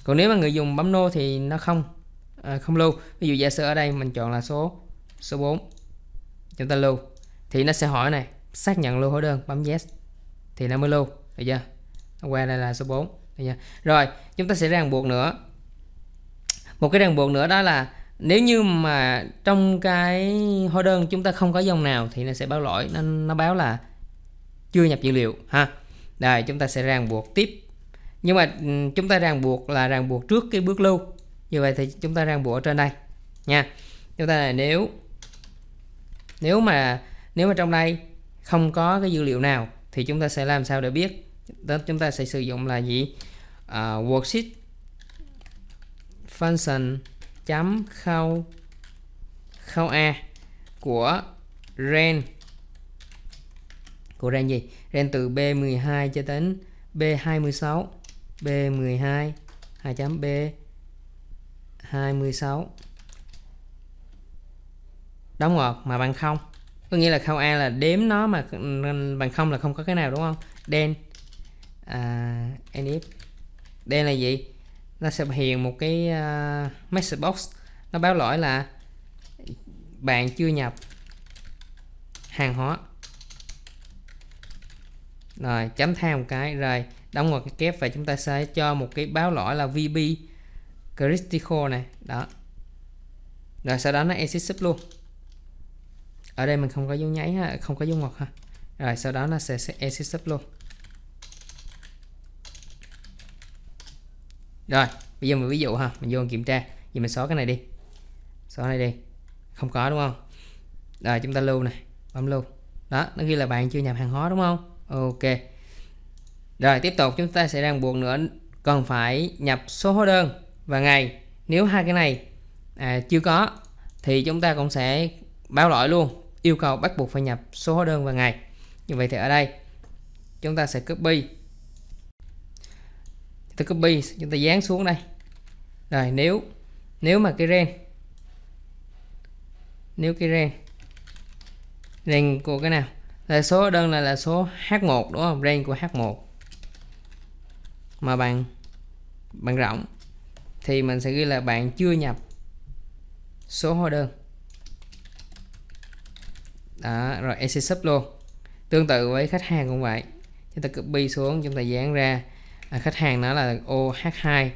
còn nếu mà người dùng bấm no thì nó không à, không lưu ví dụ giả sử ở đây mình chọn là số số 4 chúng ta lưu thì nó sẽ hỏi này xác nhận lưu hóa đơn bấm yes thì nó mới lưu được chưa nó qua đây là số 4 được chưa rồi chúng ta sẽ ràng buộc nữa một cái ràng buộc nữa đó là nếu như mà trong cái hóa đơn chúng ta không có dòng nào thì nó sẽ báo lỗi nó, nó báo là chưa nhập dữ liệu ha đây chúng ta sẽ ràng buộc tiếp nhưng mà ừ, chúng ta ràng buộc là ràng buộc trước cái bước lưu như vậy thì chúng ta ràng buộc ở trên đây nha chúng ta là nếu nếu mà nếu mà trong đây không có cái dữ liệu nào thì chúng ta sẽ làm sao để biết đó chúng ta sẽ sử dụng là gì uh, worksheet function chấm khâu khâu a của ren của ren gì ren từ b12 cho đến b26 b12 2 chấm b26 đóng ngoặc mà bằng không có nghĩa là khâu a là đếm nó mà bằng không là không có cái nào đúng không đen à, init đen là gì nó sẽ hiện một cái uh, message box nó báo lỗi là bạn chưa nhập hàng hóa rồi chấm tha một cái rồi đóng ngoặc kép và chúng ta sẽ cho một cái báo lỗi là vb critical này đó rồi sau đó nó exit sub luôn ở đây mình không có dấu nháy ha, không có dấu ngoặc ha rồi sau đó nó sẽ, sẽ exit sub luôn rồi bây giờ mình ví dụ ha mình vô mình kiểm tra vậy mình xóa cái này đi xóa này đi không có đúng không rồi chúng ta lưu này bấm lưu đó nó ghi là bạn chưa nhập hàng hóa đúng không ok rồi tiếp tục chúng ta sẽ ràng buộc nữa cần phải nhập số hóa đơn và ngày nếu hai cái này à, chưa có thì chúng ta cũng sẽ báo lỗi luôn yêu cầu bắt buộc phải nhập số hóa đơn và ngày như vậy thì ở đây chúng ta sẽ copy ta copy chúng ta dán xuống đây rồi nếu nếu mà cái ren nếu cái ren ren của cái nào là số hóa đơn là là số H1 đúng không ren của H1 mà bằng bằng rộng thì mình sẽ ghi là bạn chưa nhập số hóa đơn đó rồi ec sub luôn tương tự với khách hàng cũng vậy chúng ta copy xuống chúng ta dán ra à, khách hàng nó là oh 2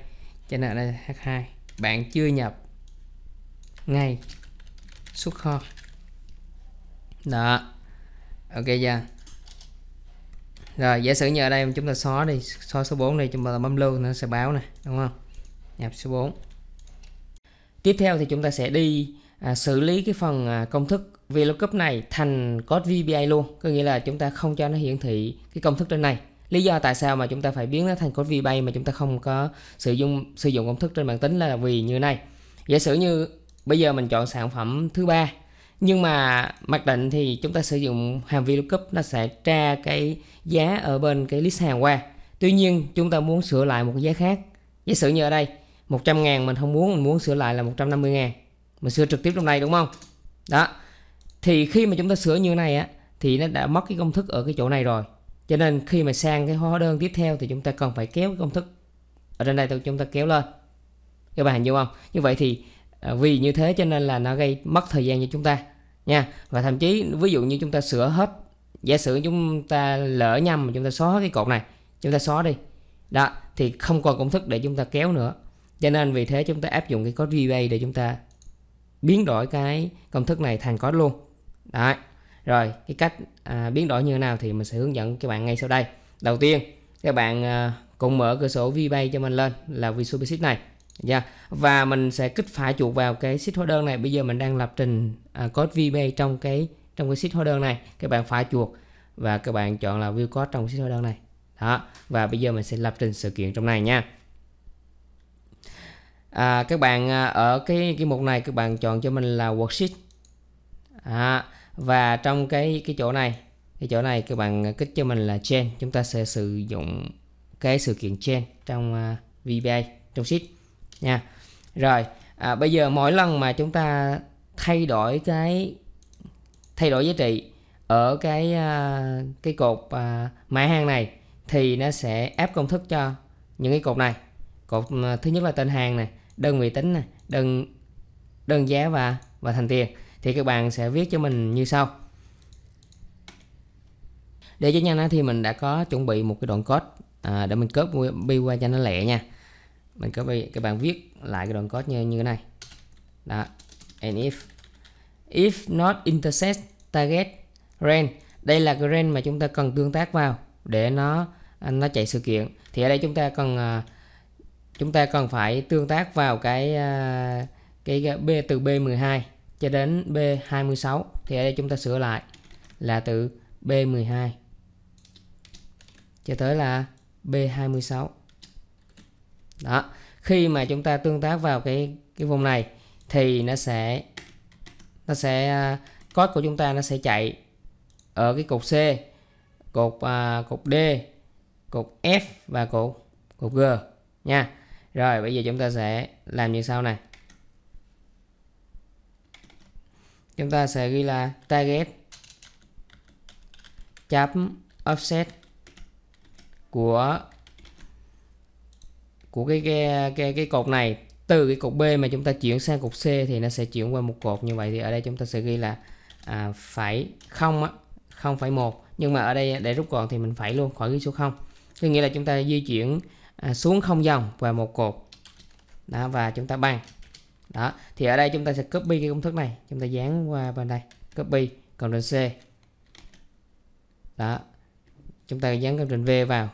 cho nên là h2 bạn chưa nhập ngay xuất kho đó ok chưa rồi giả sử như ở đây chúng ta xóa đi xóa số 4 đi chúng ta bấm lưu nó sẽ báo nè đúng không nhập số 4 tiếp theo thì chúng ta sẽ đi à, xử lý cái phần à, công thức VLOOKUP này thành code VBA luôn có nghĩa là chúng ta không cho nó hiển thị cái công thức trên này lý do tại sao mà chúng ta phải biến nó thành code VBA mà chúng ta không có sử dụng sử dụng công thức trên bản tính là vì như này giả sử như bây giờ mình chọn sản phẩm thứ ba nhưng mà mặc định thì chúng ta sử dụng hàm VLOOKUP nó sẽ tra cái giá ở bên cái list hàng qua tuy nhiên chúng ta muốn sửa lại một cái giá khác giả sử như ở đây 100 ngàn mình không muốn mình muốn sửa lại là 150 ngàn mình sửa trực tiếp trong này đúng không đó thì khi mà chúng ta sửa như này á thì nó đã mất cái công thức ở cái chỗ này rồi cho nên khi mà sang cái hóa đơn tiếp theo thì chúng ta cần phải kéo cái công thức ở trên đây thì chúng ta kéo lên các bạn hiểu không như vậy thì vì như thế cho nên là nó gây mất thời gian cho chúng ta nha và thậm chí ví dụ như chúng ta sửa hết giả sử chúng ta lỡ nhầm mà chúng ta xóa cái cột này chúng ta xóa đi đó thì không còn công thức để chúng ta kéo nữa cho nên vì thế chúng ta áp dụng cái code VBA để chúng ta biến đổi cái công thức này thành code luôn đấy rồi cái cách à, biến đổi như thế nào thì mình sẽ hướng dẫn các bạn ngay sau đây đầu tiên các bạn à, cùng mở cửa sổ VBay cho mình lên là Visual Basic này yeah. Dạ. và mình sẽ kích phải chuột vào cái sheet đơn này bây giờ mình đang lập trình à, code VBay trong cái trong cái sheet đơn này các bạn phải chuột và các bạn chọn là view code trong sheet đơn này đó và bây giờ mình sẽ lập trình sự kiện trong này nha à, các bạn à, ở cái cái mục này các bạn chọn cho mình là worksheet à, và trong cái cái chỗ này cái chỗ này các bạn kích cho mình là chain chúng ta sẽ sử dụng cái sự kiện chain trong uh, à, VBA trong sheet nha rồi à, bây giờ mỗi lần mà chúng ta thay đổi cái thay đổi giá trị ở cái uh, cái cột uh, mã hàng này thì nó sẽ ép công thức cho những cái cột này cột uh, thứ nhất là tên hàng này đơn vị tính này, đơn đơn giá và và thành tiền thì các bạn sẽ viết cho mình như sau để cho nhanh thì mình đã có chuẩn bị một cái đoạn code à, để mình copy qua cho nó lẹ nha mình copy các bạn viết lại cái đoạn code như như thế này đó and if if not intersect target range đây là cái range mà chúng ta cần tương tác vào để nó nó chạy sự kiện thì ở đây chúng ta cần uh, chúng ta cần phải tương tác vào cái à, cái, B từ B12 cho đến B26 thì ở đây chúng ta sửa lại là từ B12 cho tới là B26 đó khi mà chúng ta tương tác vào cái cái vùng này thì nó sẽ nó sẽ à, code của chúng ta nó sẽ chạy ở cái cột C cột uh, cột D cột F và cột cột G nha rồi bây giờ chúng ta sẽ làm như sau này. Chúng ta sẽ ghi là target chấm offset của của cái, cái cái cái cột này từ cái cột B mà chúng ta chuyển sang cột C thì nó sẽ chuyển qua một cột như vậy thì ở đây chúng ta sẽ ghi là à, phải không không phải một nhưng mà ở đây để rút gọn thì mình phải luôn khỏi ghi số 0 có nghĩa là chúng ta di chuyển À, xuống không dòng và một cột đó và chúng ta băng đó thì ở đây chúng ta sẽ copy cái công thức này chúng ta dán qua bên đây copy còn c đó chúng ta dán công trình v vào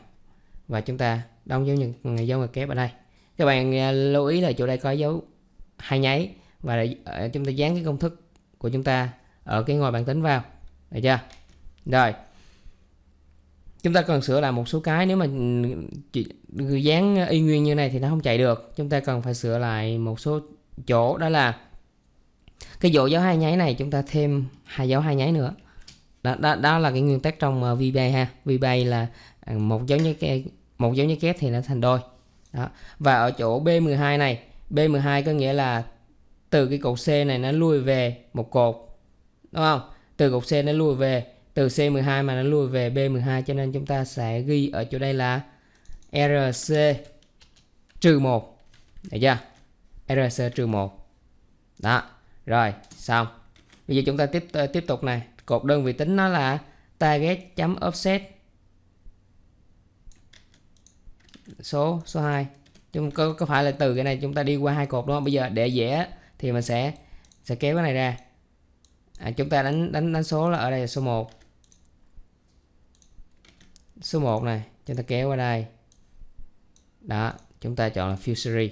và chúng ta đóng dấu những dấu ngoặc kép ở đây các bạn à, lưu ý là chỗ đây có dấu hai nháy và à, chúng ta dán cái công thức của chúng ta ở cái ngồi bàn tính vào được chưa rồi chúng ta cần sửa lại một số cái nếu mà ừ, dán y nguyên như này thì nó không chạy được chúng ta cần phải sửa lại một số chỗ đó là cái dấu giáo hai nháy này chúng ta thêm hai dấu hai nháy nữa đó, đó, đó là cái nguyên tắc trong uh, ờ, VBA ha VBA là à, một dấu nháy kép một dấu nháy kép thì nó thành đôi đó. và ở chỗ B12 này B12 có nghĩa là từ cái cột C này nó lui về một cột đúng không từ cột C nó lui về từ C12 mà nó lui về B12 cho nên chúng ta sẽ ghi ở chỗ đây là RC trừ 1 được chưa RC trừ 1 đó rồi xong bây giờ chúng ta tiếp ờ, tiếp tục này cột đơn vị tính nó là target chấm offset số số 2 chúng có, có phải là từ cái này chúng ta đi qua hai cột đó bây giờ để dễ thì mình sẽ sẽ kéo cái này ra à, chúng ta đánh đánh đánh số là ở đây là số 1 số 1 này chúng ta kéo qua đây đó chúng ta chọn là fill series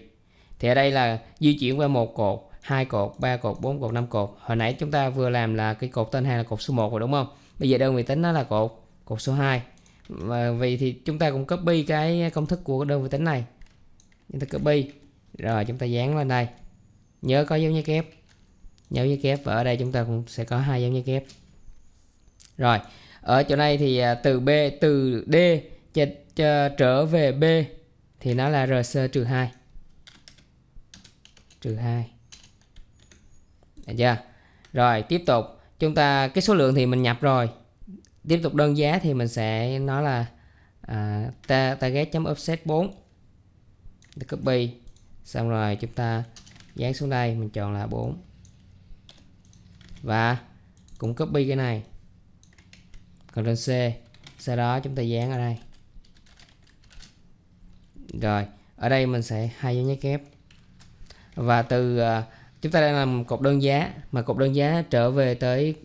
thì ở đây là di chuyển qua một cột hai cột ba cột bốn cột năm cột hồi nãy chúng ta vừa làm là cái cột tên hàng là cột số 1 rồi đúng không bây giờ đơn vị tính nó là cột cột số 2 và vì thì chúng ta cũng copy cái công thức của đơn vị tính này chúng ta copy rồi chúng ta dán lên đây nhớ có dấu nháy kép dấu nhớ kép và ở đây chúng ta cũng sẽ có hai dấu nháy kép rồi ở chỗ này thì à, từ b từ d trở về b thì nó là RC trừ 2 trừ 2 được chưa rồi tiếp tục chúng ta cái số lượng thì mình nhập rồi tiếp tục đơn giá thì mình sẽ nói là à, ta à, target.offset 4 copy xong rồi chúng ta dán xuống đây mình chọn là 4 và cũng copy cái này Ctrl C sau đó chúng ta dán ở đây rồi ở đây mình sẽ hai dấu nháy kép và từ à, chúng ta đang làm cột đơn giá mà cột đơn giá trở về tới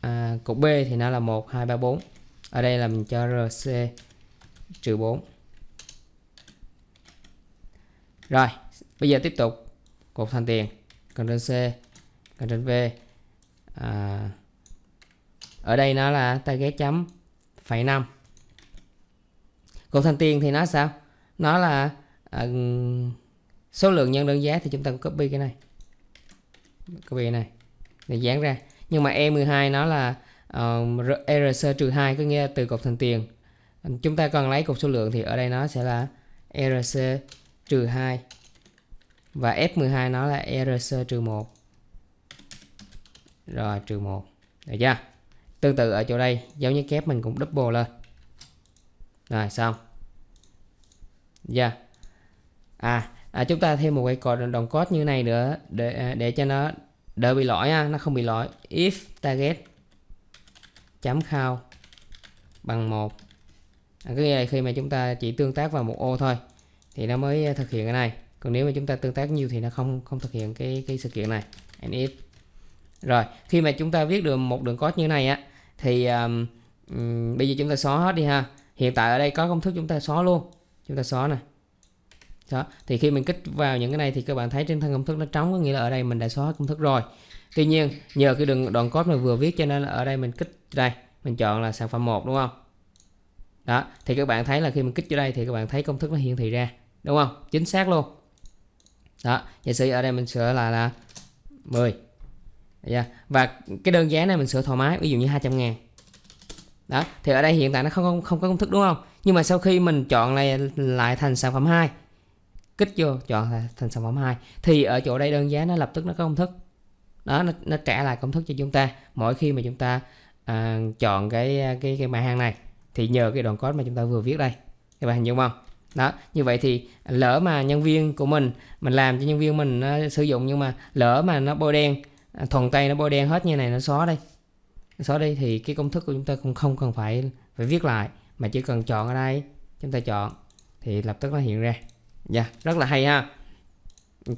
à, cột B thì nó là một hai ba bốn ở đây là mình cho RC trừ bốn rồi bây giờ tiếp tục cột thành tiền Ctrl C Ctrl V à, ở đây nó là target chấm phẩy năm cột thành tiền thì nó sao nó là uh, số lượng nhân đơn giá thì chúng ta copy cái này copy cái này để dán ra nhưng mà E12 nó là uh, ờ, ERC trừ 2 có nghĩa từ cột thành tiền chúng ta cần lấy cột số lượng thì ở đây nó sẽ là ERC trừ 2 và F12 nó là ERC trừ 1 rồi trừ 1 được chưa tương tự ở chỗ đây dấu như kép mình cũng double lên rồi xong Dạ. Yeah. À, à chúng ta thêm một cái cột đồng code như này nữa để à, để cho nó đỡ bị lỗi ha, nó không bị lỗi. If target chấm khao bằng một à, cái này khi mà chúng ta chỉ tương tác vào một ô thôi thì nó mới thực hiện cái này còn nếu mà chúng ta tương tác nhiều thì nó không không thực hiện cái cái sự kiện này and if rồi khi mà chúng ta viết được một đường code như này á thì um, um, bây giờ chúng ta xóa hết đi ha hiện tại ở đây có công thức chúng ta xóa luôn chúng ta xóa này đó thì khi mình kích vào những cái này thì các bạn thấy trên thân công thức nó trống có nghĩa là ở đây mình đã xóa công thức rồi tuy nhiên nhờ cái đường đoạn code mình vừa viết cho nên là ở đây mình kích đây mình chọn là sản phẩm một đúng không đó thì các bạn thấy là khi mình kích vô đây thì các bạn thấy công thức nó hiển thị ra đúng không chính xác luôn đó giả sử ở đây mình sửa là là 10 yeah. và cái đơn giá này mình sửa thoải mái ví dụ như 200 ngàn đó thì ở đây hiện tại nó không không, không có công thức đúng không nhưng mà sau khi mình chọn lại lại thành sản phẩm 2 kích vô chọn thành sản phẩm 2 thì ở chỗ đây đơn giá nó lập tức nó có công thức đó nó, nó trả lại công thức cho chúng ta mỗi khi mà chúng ta à, chọn cái cái cái mã hàng này thì nhờ cái đoạn code mà chúng ta vừa viết đây các bạn hình dung không đó như vậy thì lỡ mà nhân viên của mình mình làm cho nhân viên mình nó sử dụng nhưng mà lỡ mà nó bôi đen à, thuần tay nó bôi đen hết như này nó xóa đây xóa đây thì cái công thức của chúng ta cũng không cần phải phải viết lại mà chỉ cần chọn ở đây chúng ta chọn thì lập tức nó hiện ra nha yeah, rất là hay ha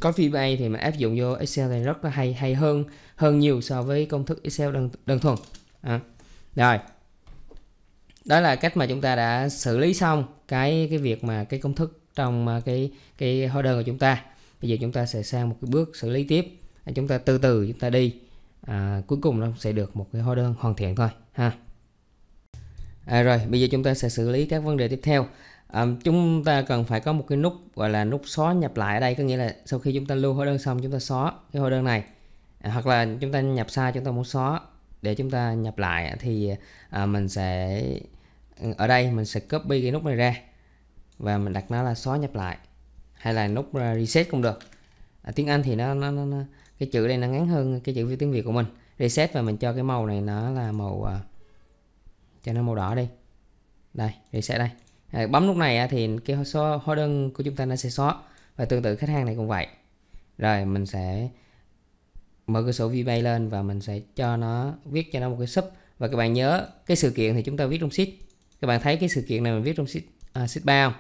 có VBA thì mình áp dụng vô Excel thì rất là hay hay hơn hơn nhiều so với công thức Excel đơn đơn thuần à. rồi đó là cách mà chúng ta đã xử lý xong cái cái việc mà cái công thức trong à, cái cái hóa đơn của chúng ta bây giờ chúng ta sẽ sang một cái bước xử lý tiếp à, chúng ta từ từ chúng ta đi à, cuối cùng nó sẽ được một cái hóa đơn hoàn thiện thôi ha À, rồi bây giờ chúng ta sẽ xử lý các vấn đề tiếp theo. À, chúng ta cần phải có một cái nút gọi là nút xóa nhập lại ở đây có nghĩa là sau khi chúng ta lưu hóa đơn xong chúng ta xóa cái hóa đơn này à, hoặc là chúng ta nhập sai chúng ta muốn xóa để chúng ta nhập lại thì à, mình sẽ ở đây mình sẽ copy cái nút này ra và mình đặt nó là xóa nhập lại hay là nút à, reset cũng được à, tiếng Anh thì nó, nó, nó, nó cái chữ đây nó ngắn hơn cái chữ tiếng Việt của mình reset và mình cho cái màu này nó là màu uh, cho nó màu đỏ đi đây reset đây à, bấm lúc này thì cái số hóa đơn của chúng ta nó sẽ xóa và tương tự khách hàng này cũng vậy rồi mình sẽ mở cửa sổ VBay lên và mình sẽ cho nó viết cho nó một cái sub và các bạn nhớ cái sự kiện thì chúng ta viết trong sheet các bạn thấy cái sự kiện này mình viết trong sheet à, sheet 3 không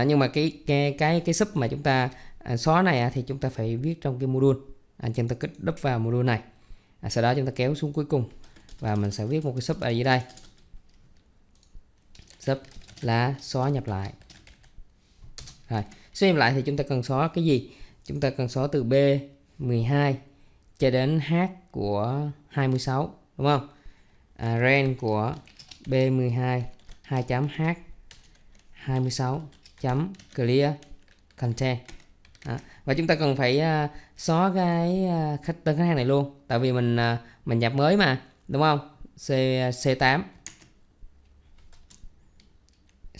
à, nhưng mà cái cái cái cái sub mà chúng ta à, xóa này à, thì chúng ta phải viết trong cái module à, chúng ta kích đúp vào module này à, sau đó chúng ta kéo xuống cuối cùng và mình sẽ viết một cái sub ở dưới đây giúp là xóa nhập lại rồi xóa nhập lại thì chúng ta cần xóa cái gì chúng ta cần xóa từ B 12 cho đến H của 26 đúng không à, ren của B12 2.h 26 chấm clear content đó. À, và chúng ta cần phải uh, à, xóa cái uh, khách tên khách hàng này luôn tại vì mình uh, mình nhập mới mà đúng không C C8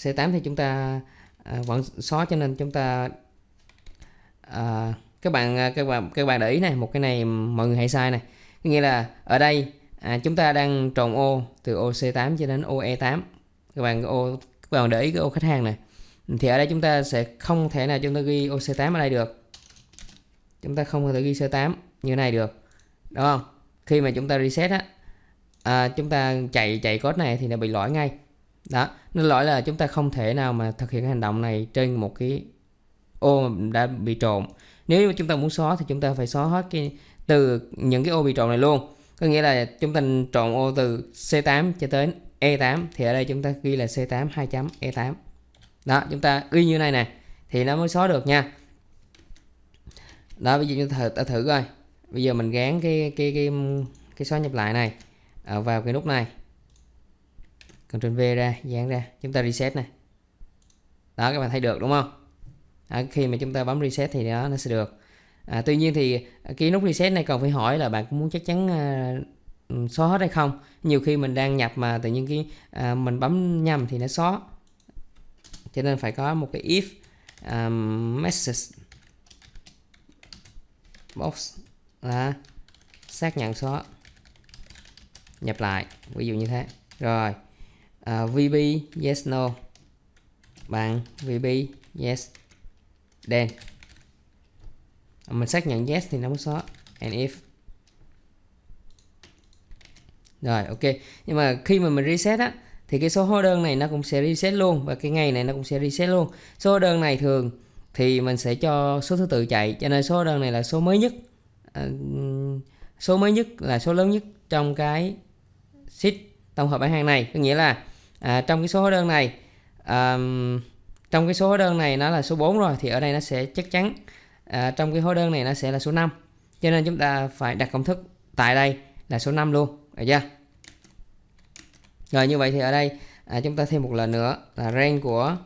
C8 thì chúng ta uh, vẫn xóa cho nên chúng ta uh, các bạn à, các bạn các bạn để ý này một cái này mọi người hãy sai này có nghĩa là ở đây à, chúng ta đang trồng ô từ ô C8 cho đến ô E8 các bạn ô các bạn để ý cái ô khách hàng này thì ở đây chúng ta sẽ không thể nào chúng ta ghi ô C8 ở đây được chúng ta không thể ghi C8 như này được đúng không khi mà chúng ta reset á à, chúng ta chạy chạy code này thì nó bị lỗi ngay đó nên lỗi là chúng ta không thể nào mà thực hiện hành động này trên một cái ô đã bị trộn nếu mà chúng ta muốn xóa thì chúng ta phải xóa hết cái từ những cái ô bị trộn này luôn có nghĩa là chúng ta trộn ô từ C8 cho tới E8 thì ở đây chúng ta ghi là C8 2 E8 đó chúng ta ghi như này nè thì nó mới xóa được nha đó bây giờ chúng ta thử, ta thử coi bây giờ mình gán cái cái cái cái xóa nhập lại này à, vào cái nút này Ctrl V ra dán ra chúng ta reset này đó các bạn thấy được đúng không à, khi mà chúng ta bấm reset thì đó nó sẽ được à, tuy nhiên thì cái nút reset này còn phải hỏi là bạn cũng muốn chắc chắn à, ừ, xóa hết hay không nhiều khi mình đang nhập mà tự nhiên cái à, mình bấm nhầm thì nó xóa cho nên phải có một cái if um, message box là xác nhận xóa nhập lại ví dụ như thế rồi uh, à, vb yes no bằng vb yes then mình xác nhận yes thì nó mới xóa and if rồi ok nhưng mà khi mà mình reset á thì cái số hóa đơn này nó cũng sẽ reset luôn và cái ngày này nó cũng sẽ reset luôn số hóa đơn này thường thì mình sẽ cho số thứ tự chạy cho nên số hóa đơn này là số mới nhất à, số mới nhất là số lớn nhất trong cái sheet tổng hợp bán hàng này có nghĩa là à, trong cái số hóa đơn này um, trong cái số hóa đơn này nó là số 4 rồi thì ở đây nó sẽ chắc chắn à, trong cái hóa đơn này nó sẽ là số 5 cho nên chúng ta phải đặt công thức tại đây là số 5 luôn được chưa rồi như vậy thì ở đây à, chúng ta thêm một lần nữa là range của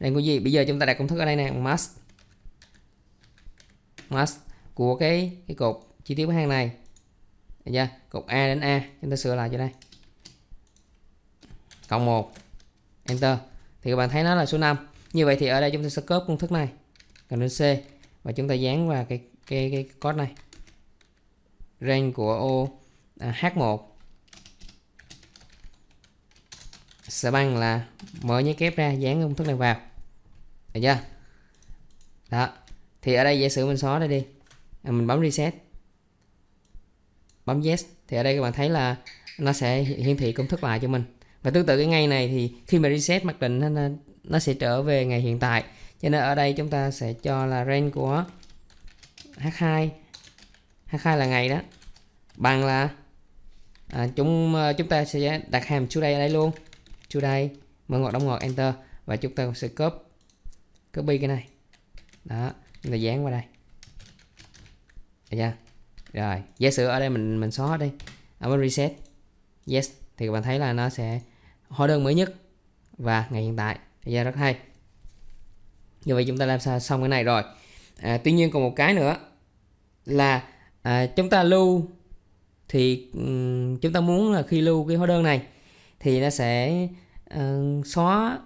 range của gì bây giờ chúng ta đặt công thức ở đây này, must must của cái cái cột chi tiết hàng này được chưa cột A đến A chúng ta sửa lại cho đây cộng 1 enter thì các bạn thấy nó là số 5 như vậy thì ở đây chúng ta sẽ copy công thức này cần đến C và chúng ta dán vào cái cái cái code này range của ô à, H1 sẽ bằng là mở nhé kép ra dán công thức này vào được chưa đó thì ở đây giả sử mình xóa đây đi à, mình bấm reset bấm yes thì ở đây các bạn thấy là nó sẽ hiển thị công thức lại cho mình và tương tự cái ngày này thì khi mà reset mặc định nó, nó sẽ trở về ngày hiện tại cho nên ở đây chúng ta sẽ cho là range của h2 h2 là ngày đó bằng là à, chúng à, chúng ta sẽ đặt hàm today ở đây luôn today mở ngoặc đóng ngoặc enter và chúng ta sẽ copy copy cái này đó chúng dán qua đây được chưa rồi giả sử ở đây mình mình xóa đi ở reset yes thì các bạn thấy là nó sẽ hóa đơn mới nhất và ngày hiện tại thì ra rất hay như vậy chúng ta làm sao xong cái này rồi à, tuy nhiên còn một cái nữa là à, chúng ta lưu thì um, chúng ta muốn là khi lưu cái hóa đơn này thì nó sẽ uh, xóa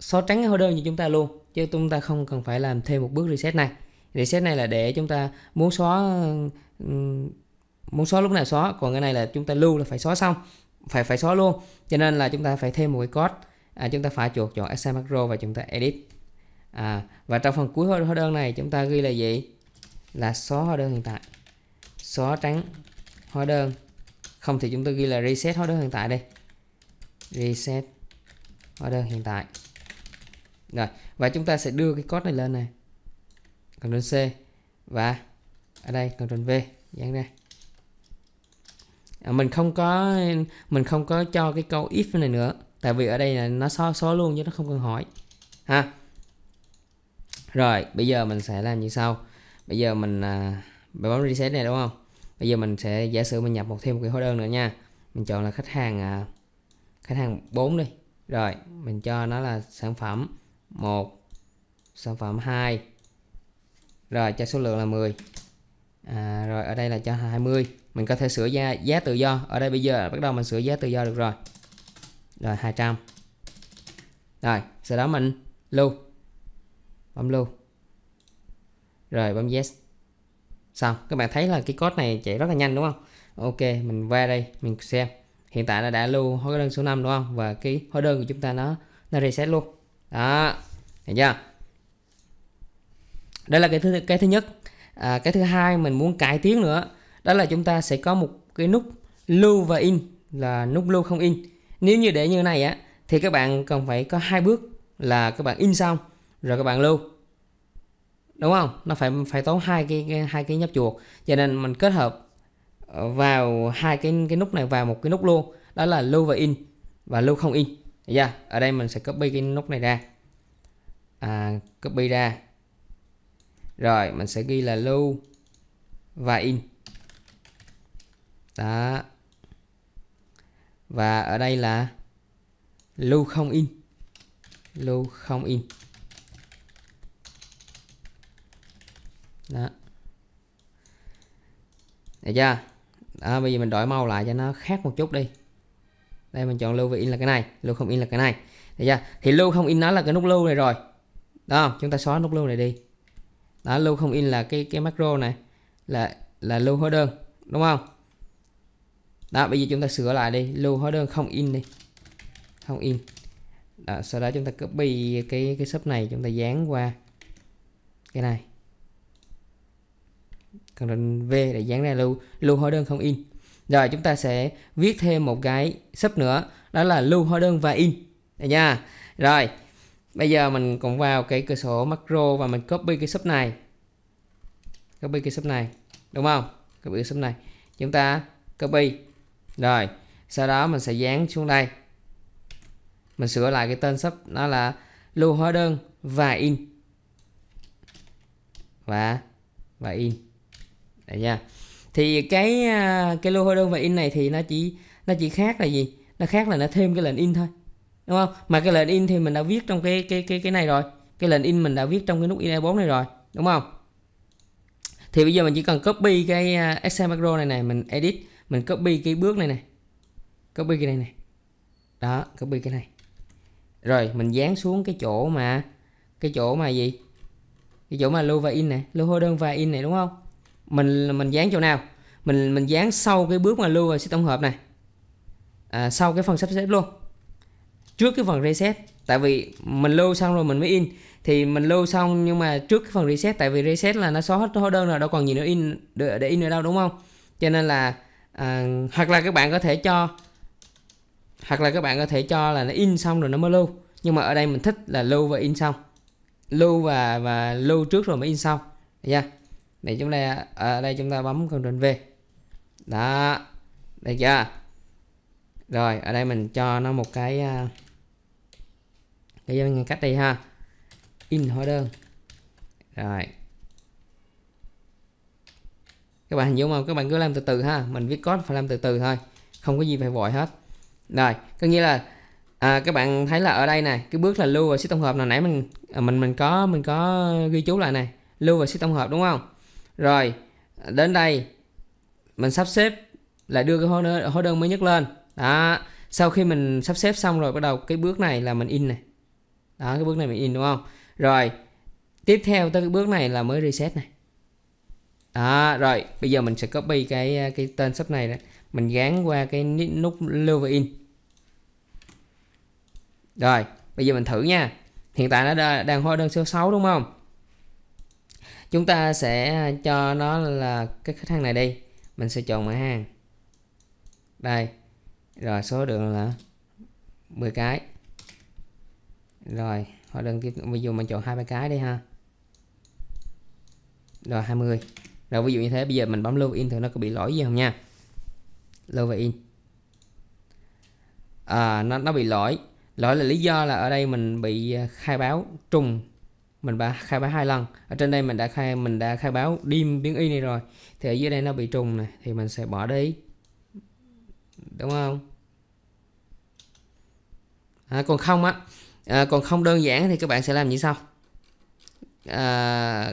xóa trắng cái hóa đơn cho chúng ta luôn chứ chúng ta không cần phải làm thêm một bước reset này reset này là để chúng ta muốn xóa um, muốn xóa lúc nào xóa còn cái này là chúng ta lưu là phải xóa xong phải phải xóa luôn cho nên là chúng ta phải thêm một cái code à, chúng ta phải chuột chọn Excel macro và chúng ta edit à, và trong phần cuối hóa đơn này chúng ta ghi là gì là xóa hóa đơn hiện tại xóa trắng hóa đơn không thì chúng ta ghi là reset hóa đơn hiện tại đây reset hóa đơn hiện tại rồi và chúng ta sẽ đưa cái code này lên này Ctrl C và ở đây Ctrl V dán ra Ờ, mình không có mình không có cho cái câu if này nữa tại vì ở đây là nó xóa xóa luôn chứ nó không cần hỏi ha rồi bây giờ mình sẽ làm như sau bây giờ mình à, bấm reset này đúng không bây giờ mình sẽ giả sử mình nhập một thêm một cái hóa đơn nữa nha mình chọn là khách hàng à, khách hàng 4 đi rồi mình cho nó là sản phẩm một, sản phẩm 2 rồi cho số lượng là 10 à, rồi ở đây là cho 20 mình có thể sửa giá, giá tự do ở đây bây giờ bắt đầu mình sửa giá tự do được rồi rồi 200 rồi sau đó mình lưu bấm lưu rồi bấm yes xong các bạn thấy là cái code này chạy rất là nhanh đúng không ok mình qua đây mình xem hiện tại là đã lưu hóa đơn số 5 đúng không và cái hóa đơn của chúng ta nó nó reset luôn đó thấy chưa đây là cái thứ cái thứ nhất à, cái thứ hai mình muốn cải tiến nữa đó là chúng ta sẽ có một cái nút lưu và in là nút lưu không in nếu như để như này á thì các bạn cần phải có hai bước là các bạn in xong rồi các bạn lưu đúng không nó phải phải tốn hai cái, cái hai cái nhấp chuột cho nên mình kết hợp ờ, vào hai cái cái nút này vào một cái nút luôn đó là lưu và in và lưu không in ra dạ, yeah. ở đây mình sẽ copy cái nút này ra à, copy ra rồi mình sẽ ghi là lưu và in đó và ở đây là lưu không in lưu không in đó được chưa đó, bây giờ mình đổi màu lại cho nó khác một chút đi đây mình chọn lưu và in là cái này lưu không in là cái này được chưa thì lưu không in nó là cái nút lưu này rồi đó chúng ta xóa nút lưu này đi đó lưu không in là cái cái macro này là là lưu hóa đơn đúng không đó bây giờ chúng ta sửa lại đi lưu hóa đơn không in đi không in đó, sau đó chúng ta copy cái cái shop này chúng ta dán qua cái này còn v để dán ra lưu lưu hóa đơn không in rồi chúng ta sẽ viết thêm một cái sub nữa đó là lưu hóa đơn và in được nha rồi bây giờ mình cũng vào cái cửa sổ macro và mình copy cái sub này copy cái sub này đúng không copy cái sub này chúng ta copy rồi sau đó mình sẽ dán xuống đây mình sửa lại cái tên sub nó là lưu hóa đơn và in và và in đấy nha thì cái à, cái lưu hóa đơn và in này thì nó chỉ nó chỉ khác là gì nó khác là nó thêm cái lệnh in thôi đúng không mà cái lệnh in thì mình đã viết trong cái cái cái cái này rồi cái lệnh in mình đã viết trong cái nút in e 4 này rồi đúng không thì bây giờ mình chỉ cần copy cái uh, excel macro này này mình edit mình copy cái bước này này copy cái này này đó copy cái này rồi mình dán xuống cái chỗ mà cái chỗ mà gì cái chỗ mà lưu và in này lưu hóa đơn và in này đúng không mình mình dán chỗ nào mình mình dán sau cái bước mà lưu và sẽ tổng hợp này à, sau cái phần sắp xếp luôn trước cái phần reset tại vì mình lưu xong rồi mình mới in thì mình lưu xong nhưng mà trước cái phần reset tại vì reset là nó xóa hết hóa đơn rồi đâu còn gì nữa in để in ở đâu đúng không cho nên là à, hoặc là các bạn có thể cho hoặc là các bạn có thể cho là nó in xong rồi nó mới lưu nhưng mà ở đây mình thích là lưu và in xong lưu và và lưu trước rồi mới in xong nha để chúng ta ở đây chúng ta bấm Ctrl V đó được chưa rồi ở đây mình cho nó một cái à, cái ngăn cách đi ha in hóa đơn rồi các bạn hiểu không các bạn cứ làm từ từ ha mình viết code phải làm từ từ thôi không có gì phải vội hết rồi có nghĩa là à, các bạn thấy là ở đây này cái bước là lưu và ship tổng hợp là nãy mình à, mình mình có mình có ghi chú lại này lưu và ship tổng hợp đúng không rồi đến đây mình sắp xếp lại đưa cái hóa đơn, hóa đơn mới nhất lên đó sau khi mình sắp xếp xong rồi bắt đầu cái bước này là mình in này đó cái bước này mình in đúng không rồi tiếp theo tới cái bước này là mới reset này à rồi bây giờ mình sẽ copy cái à, cái tên shop này đó. mình gán qua cái nút lower in rồi bây giờ mình thử nha hiện tại nó đang hóa đơn số 6 đúng không chúng ta sẽ à, cho nó là cái khách hàng này đi mình sẽ chọn mã hàng đây rồi số lượng là 10 cái rồi hóa đơn tiếp ví dụ mình chọn hai ba cái đi ha rồi 20 rồi ví dụ như thế bây giờ mình bấm lưu in thì nó có bị lỗi gì không nha lưu và in à, nó, nó bị lỗi lỗi là lý do là ở đây mình bị à, khai báo trùng mình đã khai báo hai lần ở trên đây mình đã khai mình đã khai báo dim biến y này rồi thì ở dưới đây nó bị trùng này thì mình sẽ bỏ đi đúng không à, còn không á à, còn không đơn giản thì các bạn sẽ làm như sau à,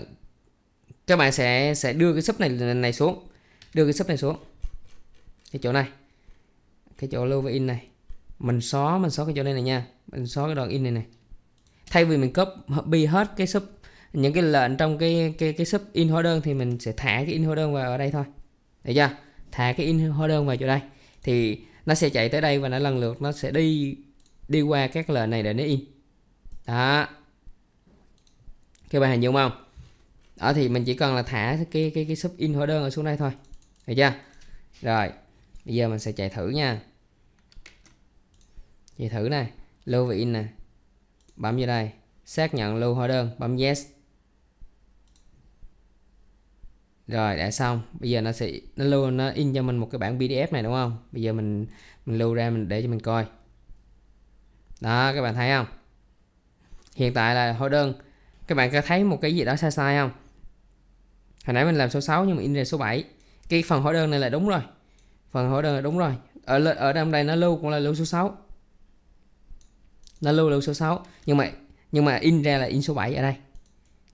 các bạn sẽ sẽ đưa cái sub này này xuống đưa cái sub này xuống cái chỗ này cái chỗ lưu và in này mình xóa mình xóa cái chỗ này này nha mình xóa cái đoạn in này này thay vì mình copy hết cái sub những cái lệnh trong cái cái cái sub in hóa đơn thì mình sẽ thả cái in hóa đơn vào ở đây thôi được chưa thả cái in hóa đơn vào chỗ đây thì nó sẽ chạy tới đây và nó lần lượt nó sẽ đi đi qua các lệnh này để nó in đó các bạn hình dung không đó thì mình chỉ cần là thả cái cái cái sub in hóa đơn ở xuống đây thôi được chưa rồi bây giờ mình sẽ chạy thử nha chạy thử này lưu vị in nè bấm vô đây xác nhận lưu hóa đơn bấm yes rồi đã xong bây giờ nó sẽ nó lưu nó in cho mình một cái bản pdf này đúng không bây giờ mình mình lưu ra mình để cho mình coi đó các bạn thấy không hiện tại là hóa đơn các bạn có thấy một cái gì đó sai sai không hồi nãy mình làm số 6 nhưng mà in ra số 7 cái phần hóa đơn này là đúng rồi phần hóa đơn là đúng rồi ở ở trong đây nó lưu cũng là lưu số 6 nó lưu lưu số 6 nhưng mà nhưng mà in ra là in số 7 ở đây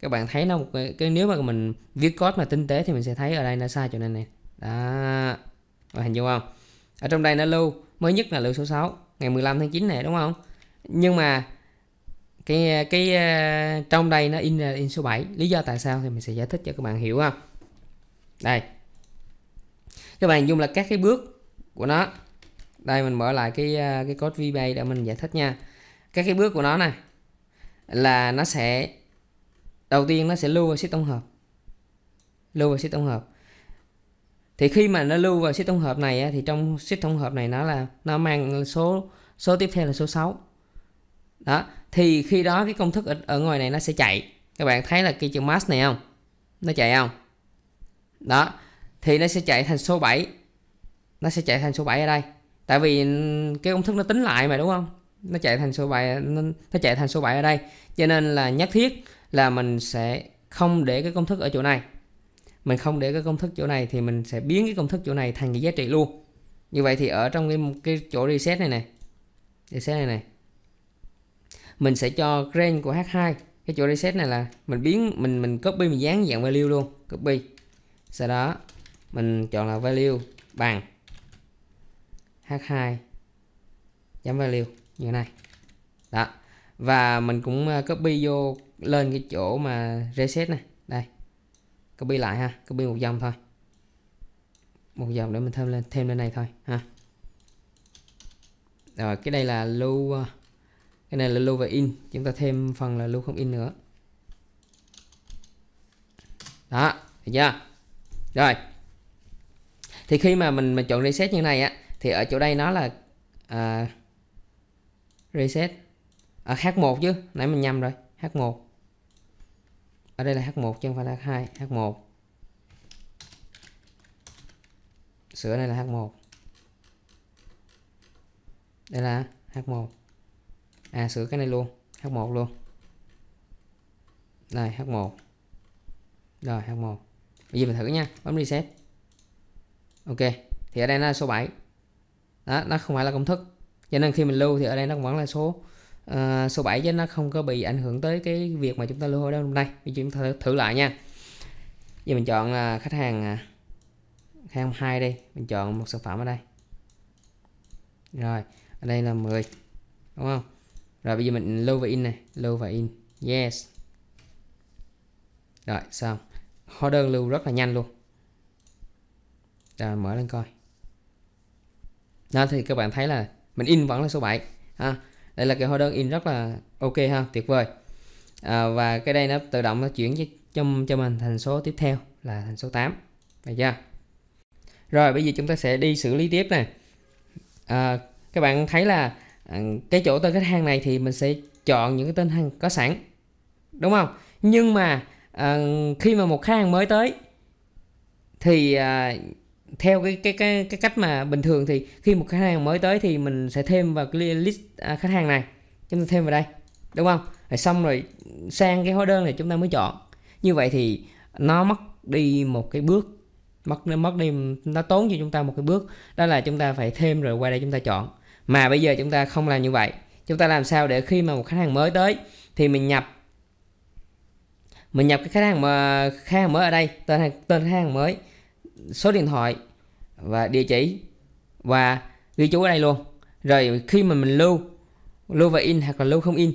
các bạn thấy nó một cái, cái nếu mà mình viết code mà tinh tế thì mình sẽ thấy ở đây nó sai cho nên này đó và hình dung không ở trong đây nó lưu mới nhất là lưu số 6 ngày 15 tháng 9 này đúng không nhưng mà cái cái à, trong đây nó in in số 7 lý do tại sao thì mình sẽ giải thích cho các bạn hiểu không đây các bạn dùng là các cái bước của nó đây mình mở lại cái à, cái code VBA để mình giải thích nha các cái bước của nó này là nó sẽ đầu tiên nó sẽ lưu vào sheet tổng hợp lưu vào sheet tổng hợp thì khi mà nó lưu vào sheet tổng hợp này thì trong sheet tổng hợp này nó là nó mang số số tiếp theo là số 6 đó thì khi đó cái công thức ở, ở ngoài này nó sẽ chạy các bạn thấy là cái chữ mass này không nó chạy không đó thì nó sẽ chạy thành số 7 nó sẽ chạy thành số 7 ở đây tại vì cái công thức nó tính lại mà đúng không nó chạy thành số 7 nó, nó chạy thành số 7 ở đây cho nên là nhất thiết là mình sẽ không để cái công thức ở chỗ này mình không để cái công thức chỗ này thì mình sẽ biến cái công thức chỗ này thành cái giá trị luôn như vậy thì ở trong cái cái chỗ reset này này reset này này mình sẽ cho range của h2 cái chỗ reset này là mình biến mình mình copy mình dán dạng value luôn copy sau đó mình chọn là value bằng h2 chấm value như thế này đó và mình cũng ờ, copy vô lên cái chỗ mà reset này đây copy lại ha copy một dòng thôi một dòng để mình thêm lên thêm lên này thôi ha rồi cái đây là lưu ờ, cái này là lưu và in chúng ta thêm phần là lưu không in nữa đó thấy chưa rồi thì khi mà mình mình chọn reset như này á thì ở chỗ đây nó là à, reset ở h1 chứ nãy mình nhầm rồi h1 ở đây là h1 chứ không phải là h2 h1 sửa đây là h1 đây là h1 à sửa cái này luôn H1 luôn đây H1 rồi H1 bây giờ mình thử nha bấm reset ok thì ở đây nó là số 7 đó nó không phải là công thức cho nên khi mình lưu thì ở đây nó vẫn là số uh, số 7 chứ nó không có bị ảnh hưởng tới cái việc mà chúng ta lưu ở đây hôm nay bây giờ chúng ta thử, thử lại nha giờ mình chọn là khách hàng à, khách hàng 2 đi mình chọn một sản phẩm ở đây rồi ở đây là 10 đúng không rồi bây giờ mình lưu và in này lưu và in yes rồi xong hóa đơn lưu rất là nhanh luôn rồi mở lên coi đó thì các bạn thấy là mình in vẫn là số 7 ha đây là cái hóa đơn in rất là ok ha tuyệt vời à, và cái đây nó tự động nó chuyển cho cho mình thành số tiếp theo là thành số 8 vậy chưa rồi bây giờ chúng ta sẽ đi xử lý tiếp này à, các bạn thấy là À, cái chỗ tên khách hàng này thì mình sẽ chọn những cái tên hàng có sẵn đúng không nhưng mà à, khi mà một khách hàng mới tới thì à, theo cái, cái cái cái cách mà bình thường thì khi một khách hàng mới tới thì mình sẽ thêm vào cái list à, khách hàng này chúng ta thêm vào đây đúng không rồi xong rồi sang cái hóa đơn này chúng ta mới chọn như vậy thì nó mất đi một cái bước mất mất đi nó tốn cho chúng ta một cái bước đó là chúng ta phải thêm rồi qua đây chúng ta chọn mà bây giờ chúng ta không làm như vậy chúng ta làm sao để khi mà một khách hàng mới tới thì mình nhập mình nhập cái khách hàng mà khách hàng mới ở đây tên tên khách hàng mới số điện thoại và địa chỉ và ghi chú ở đây luôn rồi khi mà mình lưu lưu và in hoặc là lưu không in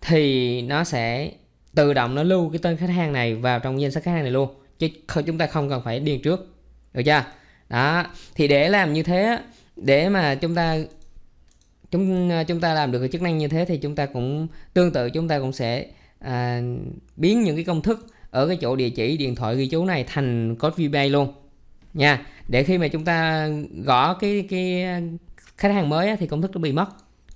thì nó sẽ tự động nó lưu cái tên khách hàng này vào trong danh sách khách hàng này luôn chứ chúng ta không cần phải điền trước được chưa đó thì để làm như thế để mà chúng ta chúng à, chúng ta làm được cái chức năng như thế thì chúng ta cũng tương tự chúng ta cũng sẽ à, biến những cái công thức ở cái chỗ địa chỉ điện thoại ghi chú này thành code VBA luôn nha để khi mà chúng ta gõ cái cái khách hàng mới á, thì công thức nó bị mất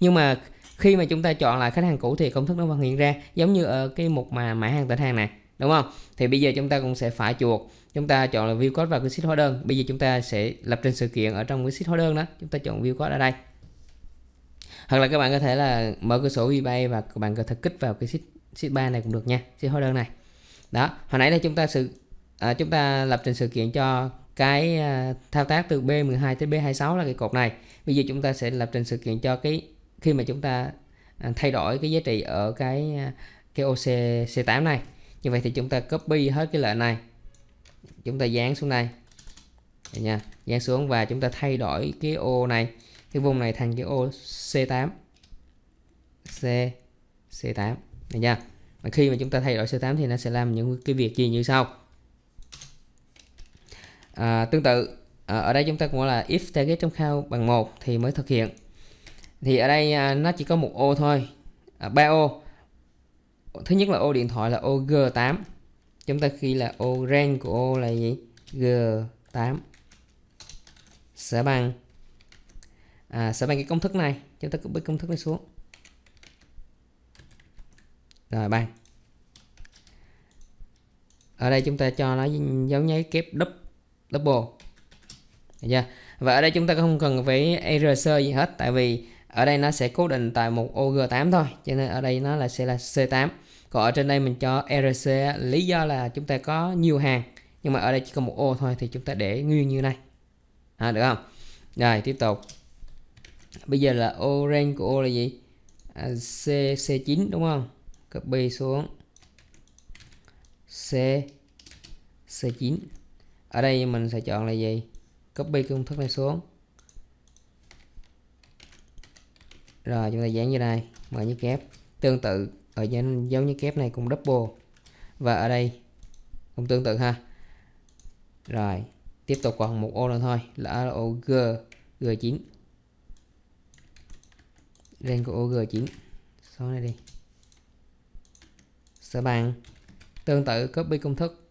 nhưng mà khi mà chúng ta chọn lại khách hàng cũ thì công thức nó vẫn hiện ra giống như ở cái mục mà mã hàng tỉnh hàng này đúng không thì bây giờ chúng ta cũng sẽ phải chuột chúng ta chọn là view code vào cái sheet hóa đơn bây giờ chúng ta sẽ lập trình sự kiện ở trong cái sheet hóa đơn đó chúng ta chọn view code ở đây hoặc là các bạn có thể là mở cửa sổ eBay và các bạn có thể kích vào cái sheet sheet 3 này cũng được nha sheet hóa đơn này đó hồi nãy là chúng ta sự à, chúng ta lập trình sự kiện cho cái à, thao tác từ B12 tới B26 là cái cột này bây giờ chúng ta sẽ lập trình sự kiện cho cái khi mà chúng ta à, thay đổi cái giá trị ở cái à, cái OC C8 này như vậy thì chúng ta copy hết cái lệnh này chúng ta dán xuống đây nha dán xuống và chúng ta thay đổi cái ô này cái vùng này thành cái ô C8 C C8 này nha và khi mà chúng ta thay đổi C8 thì nó sẽ làm những cái việc gì như sau à, tương tự à, ở đây chúng ta cũng là if target trong khao bằng 1 thì mới thực hiện thì ở đây à, nó chỉ có một ô thôi à, ba ô thứ nhất là ô điện thoại là ô G8 chúng ta khi là ô range của ô là gì G8 sẽ bằng à, sẽ bằng cái công thức này chúng ta cứ biết công thức này xuống rồi bằng ở đây chúng ta cho nó dấu nháy kép double chưa? và ở đây chúng ta không cần phải ERC gì hết tại vì ở đây nó sẽ cố định tại một ô G8 thôi cho nên ở đây nó là sẽ là C8 còn ở trên đây mình cho ERC lý do là chúng ta có nhiều hàng nhưng mà ở đây chỉ có một ô thôi thì chúng ta để nguyên như này à, được không rồi tiếp tục bây giờ là ô rank của ô là gì à, c c 9 đúng không copy xuống c c 9 ở đây mình sẽ chọn là gì copy công thức này xuống rồi chúng ta dán như đây mở như kép tương tự ở trên dấu như kép này cũng double và ở đây cũng tương tự ha rồi tiếp tục còn một ô nữa thôi là ô g g 9 range của OG9 số này đi sơ bằng tương tự copy công thức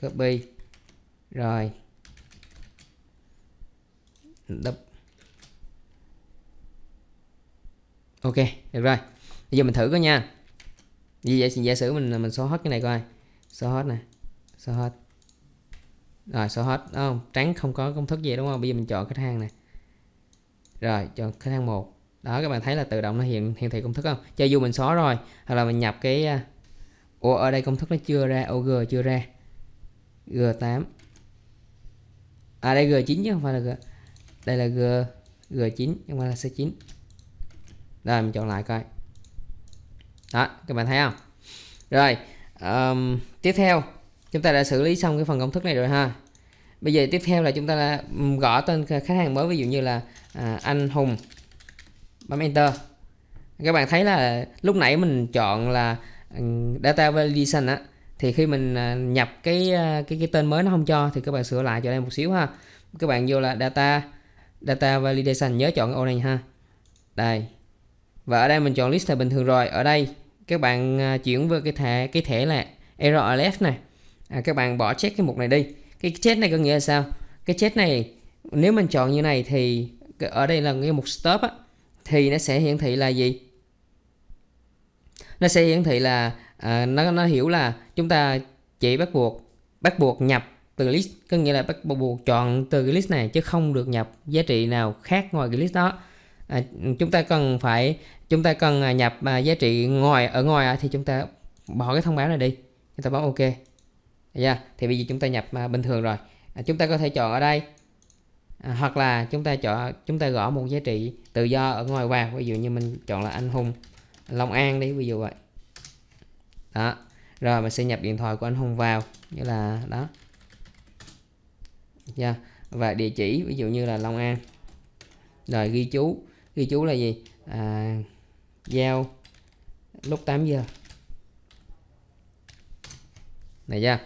copy rồi đập ok được rồi bây giờ mình thử coi nha vì vậy giả sử mình mình xóa hết cái này coi xóa hết nè xóa hết rồi xóa hết không trắng không có công thức gì đúng không bây giờ mình chọn khách hàng nè rồi chọn khách hàng một đó các bạn thấy là tự động nó hiện hiển thị công thức không cho dù mình xóa rồi hoặc là mình nhập cái à, ủa ở đây công thức nó chưa ra g chưa ra G8 à đây G9 chứ không phải là G đây là G g chín nhưng mà là C9 đây mình chọn lại coi đó các bạn thấy không rồi um, tiếp theo chúng ta đã xử lý xong cái phần công thức này rồi ha bây giờ tiếp theo là chúng ta gõ tên khách hàng mới ví dụ như là à, anh Hùng bấm enter các bạn thấy là lúc nãy mình chọn là ừ, data validation á thì khi mình à, nhập cái à, cái cái tên mới nó không cho thì các bạn sửa lại cho đây một xíu ha các bạn vô là data data validation nhớ chọn ô này ha đây và ở đây mình chọn list là bình thường rồi ở đây các bạn à, chuyển với cái thẻ cái thẻ là error alert này à, các bạn bỏ check cái mục này đi cái check này có nghĩa là sao cái check này nếu mình chọn như này thì ở đây là cái mục stop á thì nó sẽ hiển thị là gì nó sẽ hiển thị là à, nó nó hiểu là chúng ta chỉ bắt buộc bắt buộc nhập từ list có nghĩa là bắt buộc chọn từ cái list này chứ không được nhập giá trị nào khác ngoài cái list đó à, chúng ta cần phải chúng ta cần à, nhập à, giá trị ngoài ở ngoài thì chúng ta bỏ cái thông báo này đi chúng ta bấm ok yeah. Dạ, thì bây giờ chúng ta nhập à, bình thường rồi à, chúng ta có thể chọn ở đây À, hoặc là chúng ta chọn chúng ta gõ một giá trị tự do ở ngoài vào ví dụ như mình chọn là anh hùng Long An đi ví dụ vậy đó rồi mình sẽ nhập điện thoại của anh hùng vào như là đó yeah. và địa chỉ ví dụ như là Long An rồi ghi chú ghi chú là gì à, giao lúc 8 giờ này chưa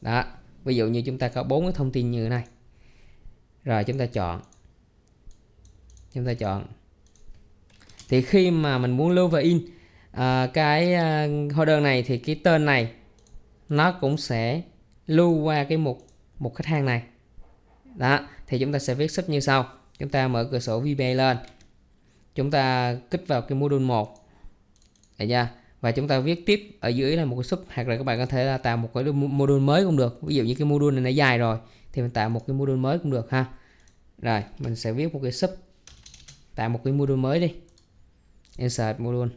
đó ví dụ như chúng ta có bốn cái thông tin như thế này rồi chúng ta chọn chúng ta chọn thì khi mà mình muốn lưu và in à, cái đơn à, này thì cái tên này nó cũng sẽ lưu qua cái mục mục khách hàng này đó thì chúng ta sẽ viết sub như sau chúng ta mở cửa sổ VBA lên chúng ta kích vào cái module 1 Đấy nha và chúng ta viết tiếp ở dưới là một cái sub hoặc là các bạn có thể là tạo một cái module mới cũng được ví dụ như cái module này nó dài rồi thì mình tạo một cái module mới cũng được ha rồi mình sẽ viết một cái sub tạo một cái module mới đi insert module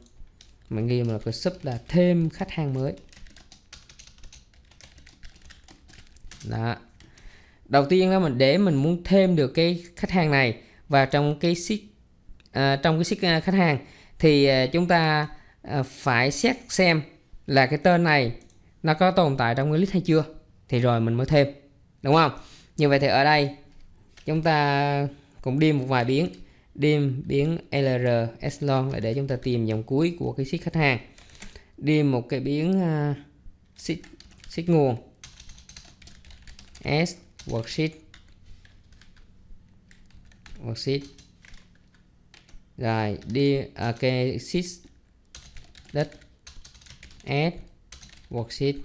mình ghi một cái sub là thêm khách hàng mới đó đầu tiên là mình để mình muốn thêm được cái khách hàng này vào trong cái sheet à, trong cái sheet à, khách hàng thì à, chúng ta à, phải xét xem là cái tên này nó có tồn tại trong cái list hay chưa thì rồi mình mới thêm đúng không như vậy thì ở đây chúng ta cũng đi một vài biến dim biến LR echelon là để chúng ta tìm dòng cuối của cái sheet khách hàng dim một cái biến uh, à, sheet, sheet nguồn S worksheet worksheet rồi đi OK à, sheet đất S worksheet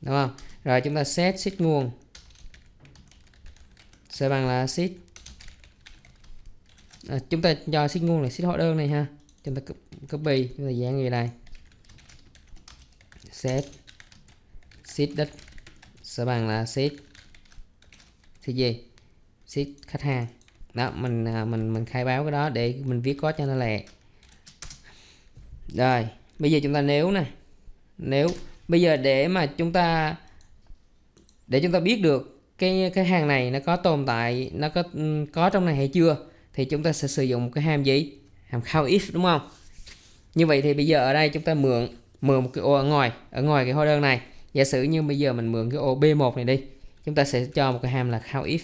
đúng không rồi chúng ta set seed nguồn sẽ bằng là seed à, chúng ta cho seed nguồn là seed hóa đơn này ha chúng ta copy chúng ta dán về đây set seed đất sẽ bằng là seed thì gì seed khách hàng đó mình à, mình mình khai báo cái đó để mình viết code cho nó lẹ rồi bây giờ chúng ta nếu này nếu bây giờ để mà chúng ta để chúng ta biết được cái cái hàng này nó có tồn tại nó có ừ, có trong này hay chưa thì chúng ta sẽ sử dụng một cái hàm gì hàm count if đúng không như vậy thì bây giờ ở đây chúng ta mượn mượn một cái ô ở ngoài ở ngoài cái hóa đơn này giả sử như bây giờ mình mượn cái ô B1 này đi chúng ta sẽ cho một cái hàm là count if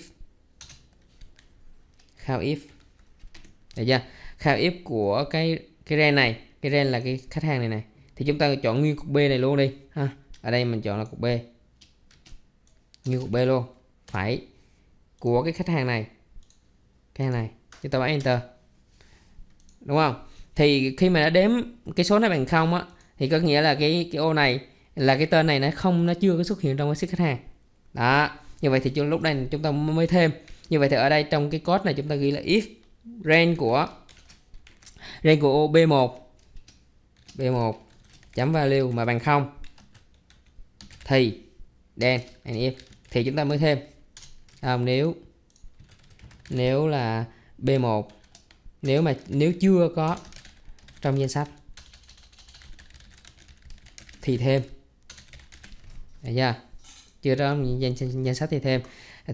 count if được chưa count if của cái cái ren này cái ren là cái khách hàng này này thì chúng ta chọn nguyên cục B này luôn đi ha ở đây mình chọn là cục B nguyên cục B luôn phải của cái khách hàng này cái này chúng ta bấm enter đúng không thì khi mà đã đếm cái số nó bằng không á thì có nghĩa là cái cái ô này là cái tên này nó không nó chưa có xuất hiện trong cái sheet khách hàng đó như vậy thì trong lúc này chúng ta mới thêm như vậy thì ở đây trong cái code này chúng ta ghi là if range của range của ô B1 B1 chấm value mà bằng không thì đen and if thì chúng ta mới thêm à, nếu nếu là b1 nếu mà nếu chưa có trong danh sách thì thêm được chưa chưa trong danh, danh, danh sách thì thêm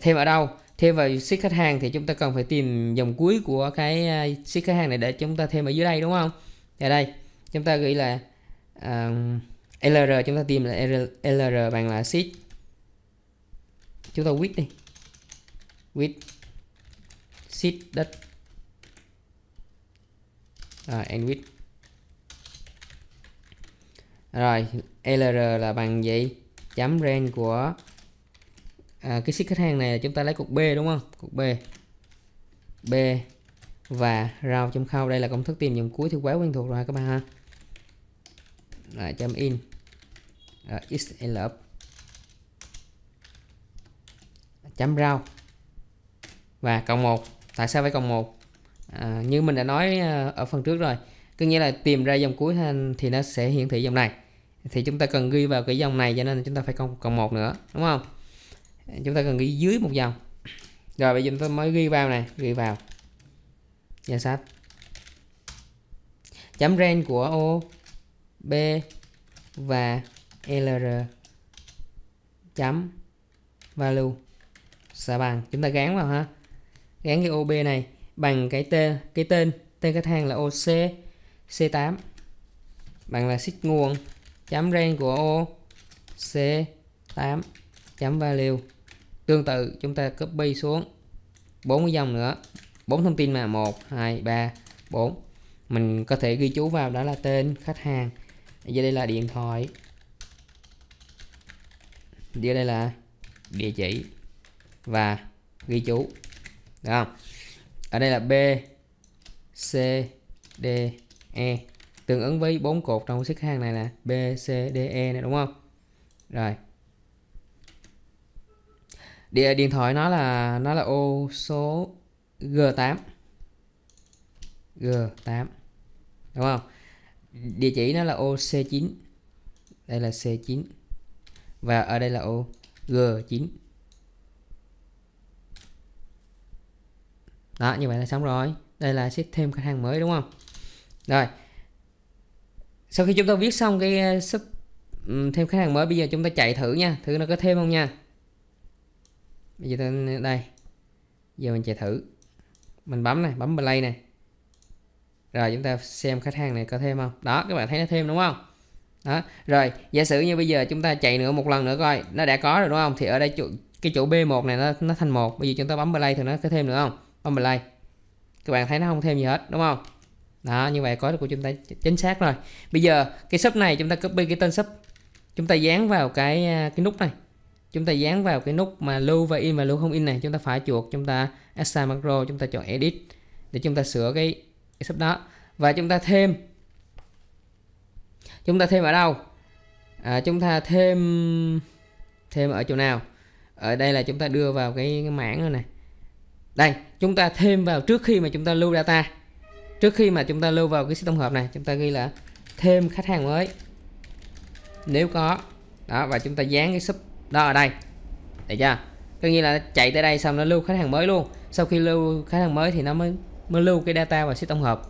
thêm ở đâu thêm vào sheet khách hàng thì chúng ta cần phải tìm dòng cuối của cái à, sheet khách hàng này để chúng ta thêm ở dưới đây đúng không ở đây chúng ta ghi là uh, LR chúng ta tìm là LR, LR bằng là seed chúng ta width đi width seed đất rồi and quit rồi LR là bằng gì chấm ren của à, cái seed khách hàng này là chúng ta lấy cục B đúng không cục B B và rau trong khâu đây là công thức tìm nhầm cuối thì quá quen thuộc rồi các bạn ha là chấm in uh, xl chấm rau và cộng 1 tại sao phải cộng 1 à, như mình đã nói à, ở phần trước rồi có nghĩa là tìm ra dòng cuối thì nó sẽ hiển thị dòng này thì chúng ta cần ghi vào cái dòng này cho nên chúng ta phải cộng cộng một nữa đúng không chúng ta cần ghi dưới một dòng rồi bây giờ chúng ta mới ghi vào này ghi vào danh sách chấm ren của ô B và LR chấm value sẽ bằng chúng ta gán vào ha gán cái OB này bằng cái tên cái tên tên khách hàng là OC C8 bằng là xích nguồn chấm ren của ô C8 chấm value tương tự chúng ta copy xuống bốn cái dòng nữa bốn thông tin mà 1 2 3 4 mình có thể ghi chú vào đó là tên khách hàng dưới đây là điện thoại dưới đây là địa chỉ và ghi chú được không ở đây là B C D E tương ứng với bốn cột trong xích hàng này là B C D E này đúng không rồi địa điện thoại nó là nó là ô số G8 G8 đúng không địa chỉ nó là ô C9 đây là C9 và ở đây là ô G9 đó như vậy là xong rồi đây là sẽ thêm khách hàng mới đúng không rồi sau khi chúng ta viết xong cái ờ, sub thêm khách hàng mới bây giờ chúng ta chạy thử nha thử nó có thêm không nha bây giờ đây giờ mình chạy thử mình bấm này bấm play này rồi chúng ta xem khách hàng này có thêm không đó các bạn thấy nó thêm đúng không đó rồi giả sử như bây giờ chúng ta chạy nữa một lần nữa coi nó đã có rồi đúng không thì ở đây chỗ, cái chỗ B1 này nó nó thành một bây giờ chúng ta bấm play thì nó có thêm nữa không bấm play các bạn thấy nó không thêm gì hết đúng không đó như vậy có được của chúng ta chính xác rồi bây giờ cái sub này chúng ta copy cái tên sub chúng ta dán vào cái à, cái nút này chúng ta dán vào cái nút mà lưu và in và lưu không in này chúng ta phải chuột chúng ta assign macro chúng ta chọn edit để chúng ta sửa cái cái sub đó và chúng ta thêm chúng ta thêm ở đâu à, chúng ta thêm thêm ở chỗ nào ở đây là chúng ta đưa vào cái, cái mảng này, đây chúng ta thêm vào trước khi mà chúng ta lưu data trước khi mà chúng ta lưu vào cái tổng hợp này chúng ta ghi là thêm khách hàng mới nếu có đó và chúng ta dán cái sub đó ở đây được chưa có nghĩa là chạy tới đây xong nó lưu khách hàng mới luôn sau khi lưu khách hàng mới thì nó mới mới lưu cái data vào sheet tổng hợp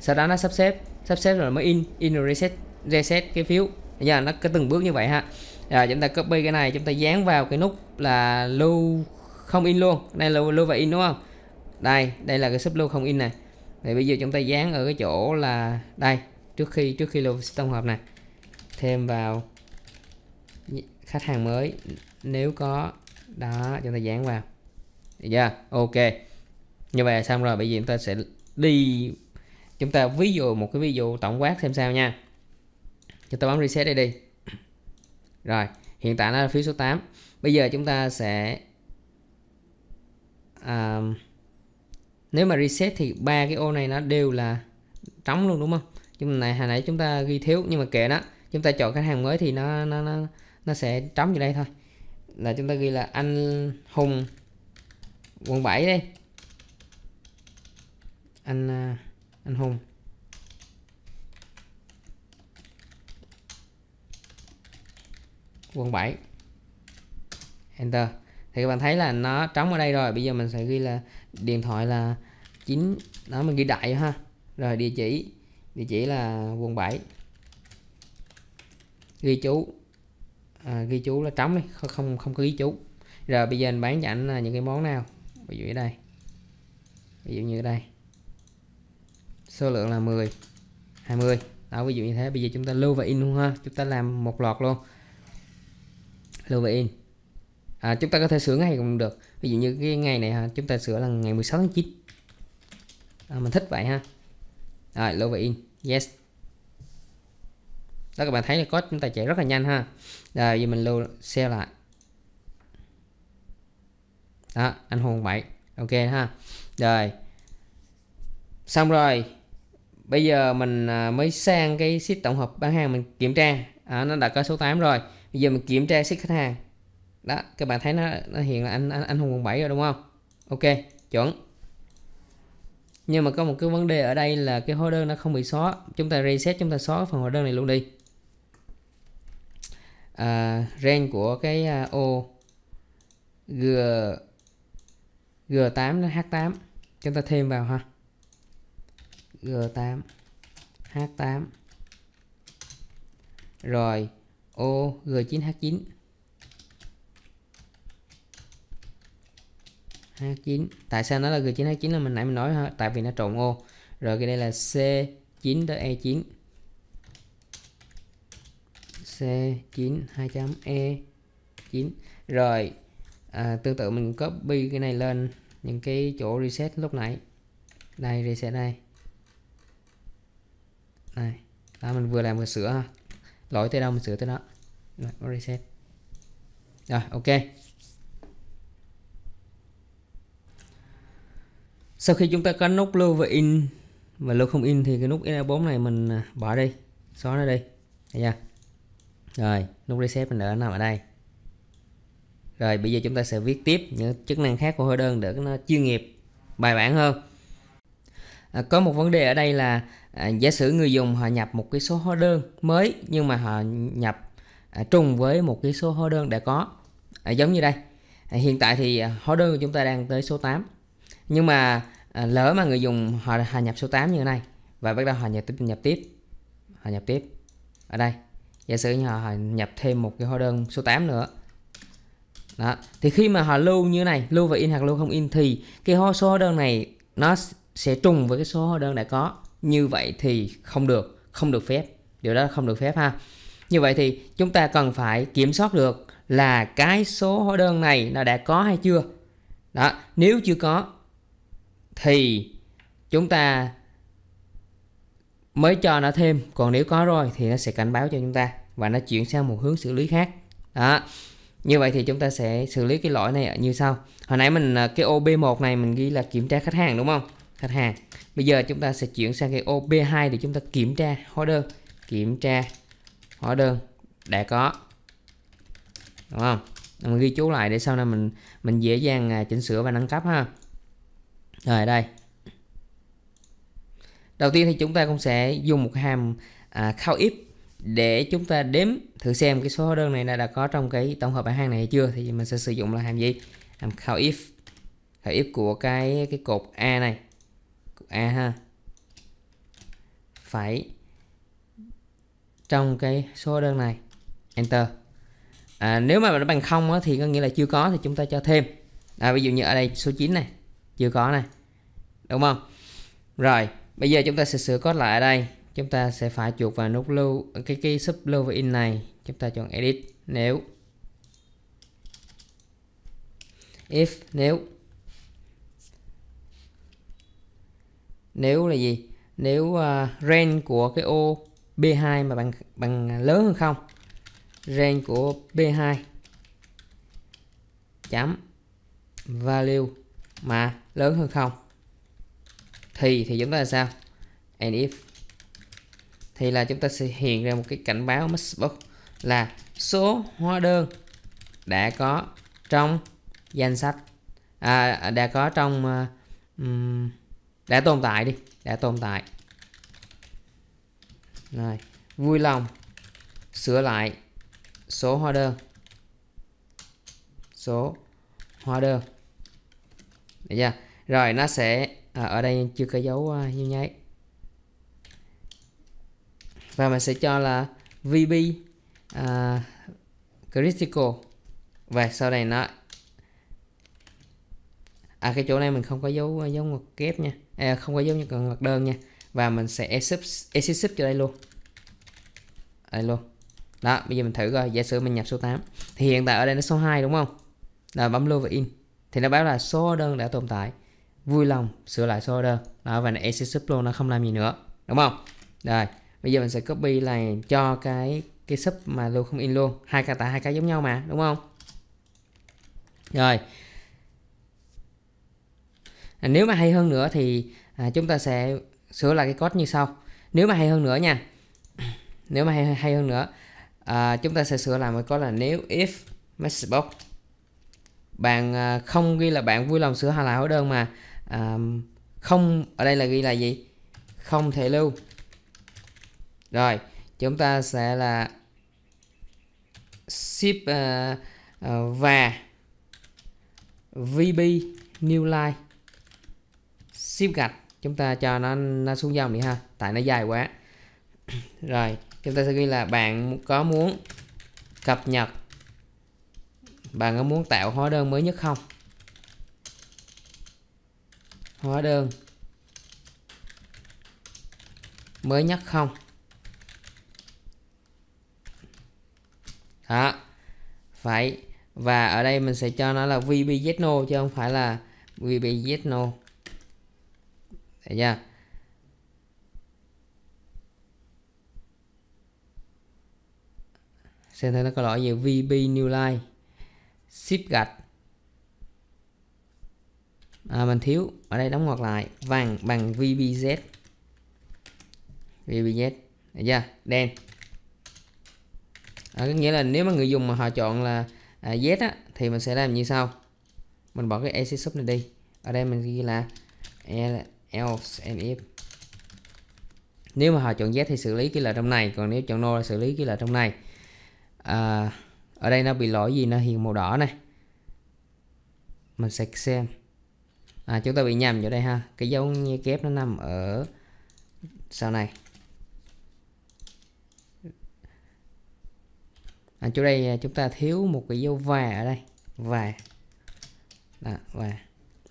sau đó nó sắp xếp sắp xếp rồi mới in in rồi reset reset cái phiếu giờ nó cứ từng bước như vậy ha rồi chúng ta copy cái này chúng ta dán vào cái nút là lưu không in luôn đây là lưu và in đúng không đây đây là cái sub lưu không in này thì bây giờ chúng ta dán ở cái chỗ là đây trước khi trước khi lưu tổng hợp này thêm vào khách hàng mới nếu có đó chúng ta dán vào được chưa ok như vậy xong rồi bây giờ chúng ta sẽ đi chúng ta ví dụ một cái ví dụ tổng quát xem sao nha chúng ta bấm reset đây đi rồi hiện tại nó là phiếu số 8 bây giờ chúng ta sẽ um, nếu mà reset thì ba cái ô này nó đều là trống luôn đúng không chúng này hồi nãy chúng ta ghi thiếu nhưng mà kệ đó chúng ta chọn khách hàng mới thì nó nó nó nó sẽ trống như đây thôi là chúng ta ghi là anh hùng quận 7 đi anh à, anh Hùng quận 7 enter thì các bạn thấy là nó trống ở đây rồi bây giờ mình sẽ ghi là điện thoại là 9 đó mình ghi đại ha rồi địa chỉ địa chỉ là quận 7 ghi chú à, ghi chú là trống đi không không không có ghi chú rồi bây giờ anh bán cho ảnh những cái món nào ví dụ ở đây ví dụ như ở đây số lượng là 10 20 đó ví dụ như thế bây giờ chúng ta lưu và in luôn ha chúng ta làm một loạt luôn lưu và in à, chúng ta có thể sửa ngày cũng được ví dụ như cái ngày này ha chúng ta sửa là ngày 16 tháng 9 à, mình thích vậy ha rồi lưu và in yes đó các bạn thấy là code chúng ta chạy rất là nhanh ha rồi giờ mình lưu xe lại đó anh hùng vậy ok ha rồi xong rồi bây giờ mình à, mới sang cái sheet tổng hợp bán hàng mình kiểm tra à, nó đã có số 8 rồi bây giờ mình kiểm tra sheet khách hàng đó các bạn thấy nó, nó hiện là anh anh, anh hùng quận 7 rồi đúng không ok chuẩn nhưng mà có một cái vấn đề ở đây là cái hóa đơn nó không bị xóa chúng ta reset chúng ta xóa phần hóa đơn này luôn đi à, range của cái ô à, g g8 h8 chúng ta thêm vào ha G8 H8 rồi ô G9 H9 H9 tại sao nó là G9 H9 là mình nãy mình nói ha tại vì nó trộn ô rồi cái đây là C9 tới E9 C9 2 chấm E9 rồi à, tương tự mình copy cái này lên những cái chỗ reset lúc nãy đây reset đây này đó à, mình vừa làm vừa sửa ha lỗi tới đâu mình sửa tới đó rồi, reset rồi ok sau khi chúng ta có nút lưu và in và lưu không in thì cái nút in 4 này mình à, bỏ đi xóa nó đi thấy chưa rồi nút reset mình đã nằm ở đây rồi bây giờ chúng ta sẽ viết tiếp những chức năng khác của hóa đơn để nó chuyên nghiệp bài bản hơn à, có một vấn đề ở đây là à, giả sử người dùng họ nhập một cái số hóa đơn mới nhưng mà họ nhập à, trùng với một cái số hóa đơn đã có à, giống như đây à, hiện tại thì à, hóa đơn của chúng ta đang tới số 8 nhưng mà à, lỡ mà người dùng họ, họ nhập số 8 như thế này và bắt đầu họ nhập tiếp nhập tiếp họ nhập tiếp ở đây giả sử như họ, họ nhập thêm một cái hóa đơn số 8 nữa đó thì khi mà họ lưu như này lưu và in hoặc lưu không in thì cái hóa số hóa đơn này nó sẽ trùng với cái số hóa đơn đã có như vậy thì không được không được phép điều đó không được phép ha như vậy thì chúng ta cần phải kiểm soát được là cái số hóa đơn này nó đã có hay chưa đó nếu chưa có thì chúng ta mới cho nó thêm còn nếu có rồi thì nó sẽ cảnh báo cho chúng ta và nó chuyển sang một hướng xử lý khác đó như vậy thì chúng ta sẽ xử lý cái lỗi này như sau hồi nãy mình à, cái ob 1 này mình ghi là kiểm tra khách hàng đúng không khách hàng bây giờ chúng ta sẽ chuyển sang cái ô B2 để chúng ta kiểm tra hóa đơn kiểm tra hóa đơn đã có đúng không mình ghi chú lại để sau này mình mình dễ dàng à, chỉnh sửa và nâng cấp ha rồi đây đầu tiên thì chúng ta cũng sẽ dùng một hàm à, khao if để chúng ta đếm thử xem cái số hóa đơn này đã, có trong cái tổng hợp bán hàng này hay chưa thì mình sẽ sử dụng là hàm gì hàm khao if khao if của cái cái cột a này a ha phải trong cái số đơn này enter à, nếu mà nó bằng không thì có nghĩa là chưa có thì chúng ta cho thêm à, ví dụ như ở đây số 9 này chưa có này đúng không rồi bây giờ chúng ta sẽ sửa code lại ở đây chúng ta sẽ phải chuột vào nút lưu cái cái sub lưu và in này chúng ta chọn edit nếu if nếu nếu là gì nếu uh, range của cái ô B2 mà bằng bằng lớn hơn không range của B2 chấm value mà lớn hơn không thì thì chúng ta là sao and if thì là chúng ta sẽ hiện ra một cái cảnh báo matchbox là số hóa đơn đã có trong danh sách à, đã có trong uh, để tồn tại đi để tồn tại này vui lòng sửa lại số hóa đơn số hóa đơn được chưa rồi nó sẽ à, ở đây chưa có dấu uh, như nháy và mình sẽ cho là vb uh, à, critical và sau này nó à cái chỗ này mình không có dấu à, dấu ngoặc kép nha à, không có giống như cần mặt đơn nha và mình sẽ exit exit cho đây luôn đây luôn đó bây giờ mình thử coi giả sử mình nhập số 8 thì hiện tại ở đây nó số 2 đúng không là bấm lưu và in thì nó báo là số đơn đã tồn tại vui lòng sửa lại số đơn đó và nó exit sub luôn nó không làm gì nữa đúng không rồi bây giờ mình sẽ copy này cho cái cái sub mà lưu không in luôn hai cái tại hai cái giống nhau mà đúng không rồi À, nếu mà hay hơn nữa thì à, chúng ta sẽ sửa lại cái code như sau nếu mà hay hơn nữa nha nếu mà hay, hay hơn nữa à, chúng ta sẽ sửa lại một code là nếu if message matchbox bạn à, không ghi là bạn vui lòng sửa lại hóa đơn mà à, không ở đây là ghi là gì không thể lưu rồi chúng ta sẽ là ship uh, uh, và vb new line ship gạch chúng ta cho nó, nó xuống dòng đi ha tại nó dài quá rồi chúng ta sẽ ghi là bạn có muốn cập nhật bạn có muốn tạo hóa đơn mới nhất không hóa đơn mới nhất không đó phải và ở đây mình sẽ cho nó là vbzno chứ không phải là vbzno cả nhà xem thử nó có lỗi gì VB New Line ship gạch à, mình thiếu ở đây đóng ngoặc lại vàng bằng VBZ VBZ được chưa đen à, có nghĩa là nếu mà người dùng mà họ chọn là à, Z á, thì mình sẽ làm như sau mình bỏ cái EC sub này đi ở đây mình ghi là e L else and if nếu mà họ chọn yes thì xử lý cái lệnh trong này còn nếu chọn no là xử lý cái lệnh trong này à, ở đây nó bị lỗi gì nó hiện màu đỏ này mình sẽ xem à, chúng ta bị nhầm chỗ đây ha cái dấu như kép nó nằm ở sau này à, chỗ đây à, chúng ta thiếu một cái dấu và ở đây và đó, và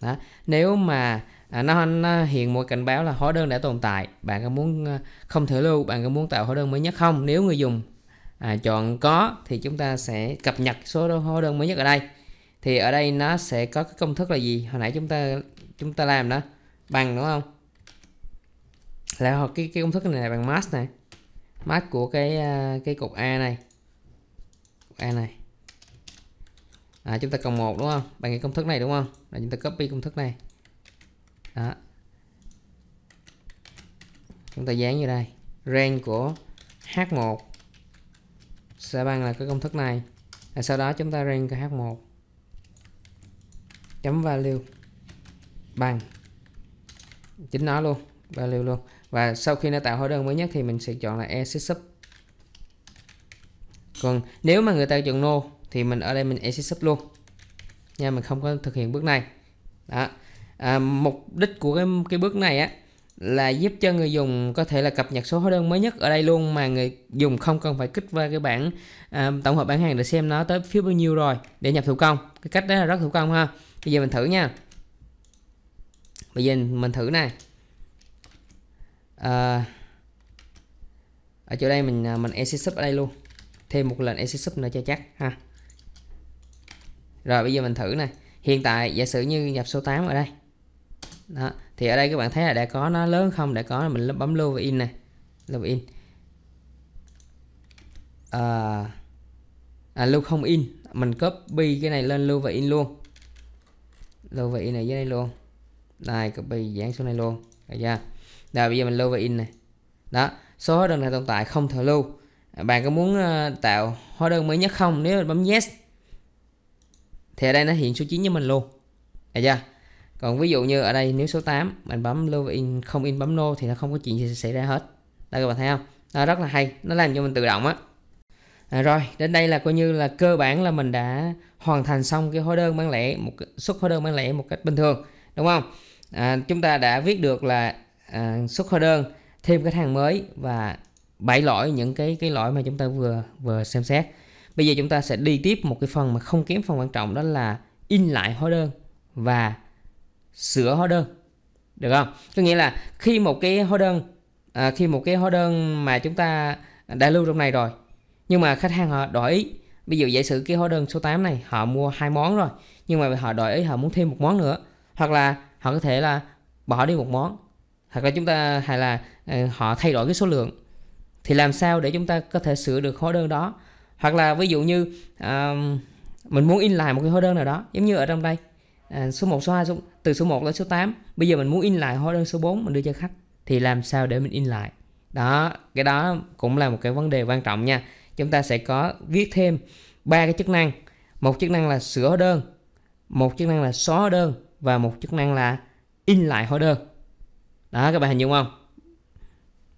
đó nếu mà à, nó, nó hiện một cảnh báo là hóa đơn đã tồn tại bạn có muốn ờ, không thể lưu bạn có muốn tạo hóa đơn mới nhất không nếu người dùng à, chọn có thì chúng ta sẽ cập nhật số hóa đơn mới nhất ở đây thì ở đây nó sẽ có cái công thức là gì hồi nãy chúng ta chúng ta làm đó bằng đúng không là cái cái công thức này là bằng mass này mass của cái à, cái cục a này cục a này à, chúng ta cộng một đúng không bằng cái công thức này đúng không là chúng ta copy công thức này đó chúng ta dán như đây range của h1 sẽ bằng là cái công thức này à, sau đó chúng ta range của h1 chấm value bằng chính nó luôn value luôn và sau khi nó tạo hóa đơn mới nhất thì mình sẽ chọn là exit sub còn nếu mà người ta chọn no thì mình ở đây mình exit sub luôn nha mình không có thực hiện bước này đó à, mục đích của cái cái bước này á là giúp cho người dùng có thể là cập nhật số hóa đơn mới nhất ở đây luôn mà người dùng không cần phải kích vào cái bảng à, tổng hợp bán hàng để xem nó tới phiếu bao nhiêu rồi để nhập thủ công cái cách đấy là rất thủ công ha bây giờ mình thử nha bây giờ mình thử này à, ở chỗ đây mình à, mình exit sub ở đây luôn thêm một lần exit sub nữa cho chắc ha rồi bây giờ mình thử này hiện tại giả sử như nhập số 8 ở đây đó. thì ở đây các bạn thấy là đã có nó lớn không đã có mình bấm lưu và in này lưu và in à, à, lưu không in mình copy cái này lên lưu và in luôn lưu và in này dưới đây luôn này copy dán xuống này luôn rồi chưa rồi bây giờ mình lưu và in này đó số hóa đơn này tồn tại không thừa lưu à, bạn có muốn ờ, tạo hóa đơn mới nhất không nếu bấm yes thì ở đây nó hiện số 9 cho mình luôn được chưa còn ví dụ như ở đây nếu số 8 mình bấm lưu in không in bấm no thì nó không có chuyện gì xảy ra hết đây các bạn thấy không nó rất là hay nó làm cho mình tự động á à, rồi đến đây là coi như là cơ bản là mình đã hoàn thành xong cái hóa đơn bán lẻ một xuất hóa đơn bán lẻ một cách bình thường đúng không à, chúng ta đã viết được là à, xuất hóa đơn thêm cái hàng mới và bảy lỗi những cái cái lỗi mà chúng ta vừa vừa xem xét bây giờ chúng ta sẽ đi tiếp một cái phần mà không kém phần quan trọng đó là in lại hóa đơn và sửa hóa đơn được không có nghĩa là khi một cái hóa đơn à, khi một cái hóa đơn mà chúng ta đã lưu trong này rồi nhưng mà khách hàng họ đổi ý ví dụ giả sử cái hóa đơn số 8 này họ mua hai món rồi nhưng mà họ đổi ý họ muốn thêm một món nữa hoặc là họ có thể là bỏ đi một món hoặc là chúng ta hay là ờ, họ thay đổi cái số lượng thì làm sao để chúng ta có thể sửa được hóa đơn đó hoặc là ví dụ như uh, mình muốn in lại một cái hóa đơn nào đó giống như ở trong đây uh, số 1 số 2 số từ số 1 đến số 8 bây giờ mình muốn in lại hóa đơn số 4 mình đưa cho khách thì làm sao để mình in lại đó cái đó cũng là một cái vấn đề quan trọng nha chúng ta sẽ có viết thêm ba cái chức năng một chức năng là sửa hóa đơn một chức năng là xóa hóa đơn và một chức năng là in lại hóa đơn đó các bạn hình dung không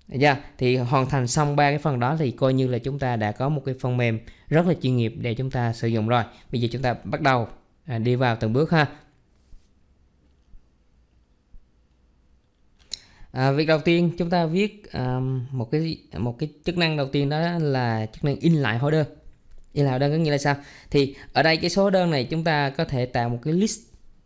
dạ yeah, thì hoàn thành xong ba cái phần đó thì coi như là chúng ta đã có một cái phần mềm rất là chuyên nghiệp để chúng ta sử dụng rồi bây giờ chúng ta bắt đầu à, đi vào từng bước ha À, việc đầu tiên chúng ta viết um, một cái một cái chức năng đầu tiên đó là chức năng in lại hóa đơn. In lại hóa đơn có nghĩa là sao? Thì ở đây cái số hóa đơn này chúng ta có thể tạo một cái list.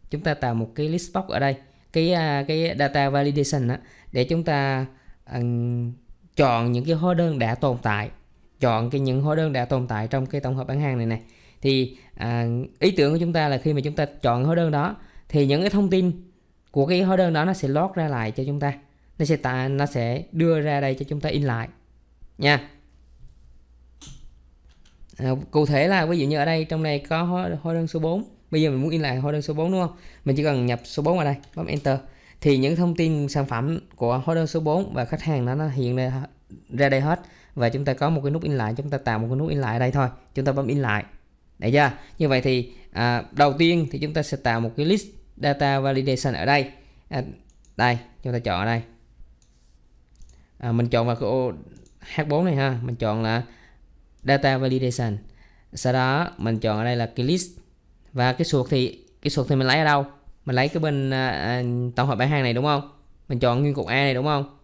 Chúng ta tạo một cái list box ở đây, cái à, cái data validation đó, để chúng ta um, chọn những cái hóa đơn đã tồn tại, chọn cái những hóa đơn đã tồn tại trong cái tổng hợp bán hàng này này. Thì à, ý tưởng của chúng ta là khi mà chúng ta chọn hóa đơn đó thì những cái thông tin của cái hóa đơn đó nó sẽ lót ra lại cho chúng ta nó sẽ ta nó sẽ đưa ra đây cho chúng ta in lại nha à, cụ thể là ví dụ như ở đây trong này có hóa đơn số 4 bây giờ mình muốn in lại hóa đơn số 4 đúng không mình chỉ cần nhập số 4 vào đây bấm enter thì những thông tin sản phẩm của hóa đơn số 4 và khách hàng đó nó hiện ra, ra đây hết và chúng ta có một cái nút in lại chúng ta tạo một cái nút in lại ở đây thôi chúng ta bấm in lại để chưa như vậy thì à, đầu tiên thì chúng ta sẽ tạo một cái list data validation ở đây à, đây chúng ta chọn ở đây à, mình chọn vào cái ô H4 này ha mình chọn là data validation sau đó mình chọn ở đây là cái list và cái suột thì cái suột thì mình lấy ở đâu mình lấy cái bên à, à tổng hợp bán hàng này đúng không mình chọn nguyên cục A này đúng không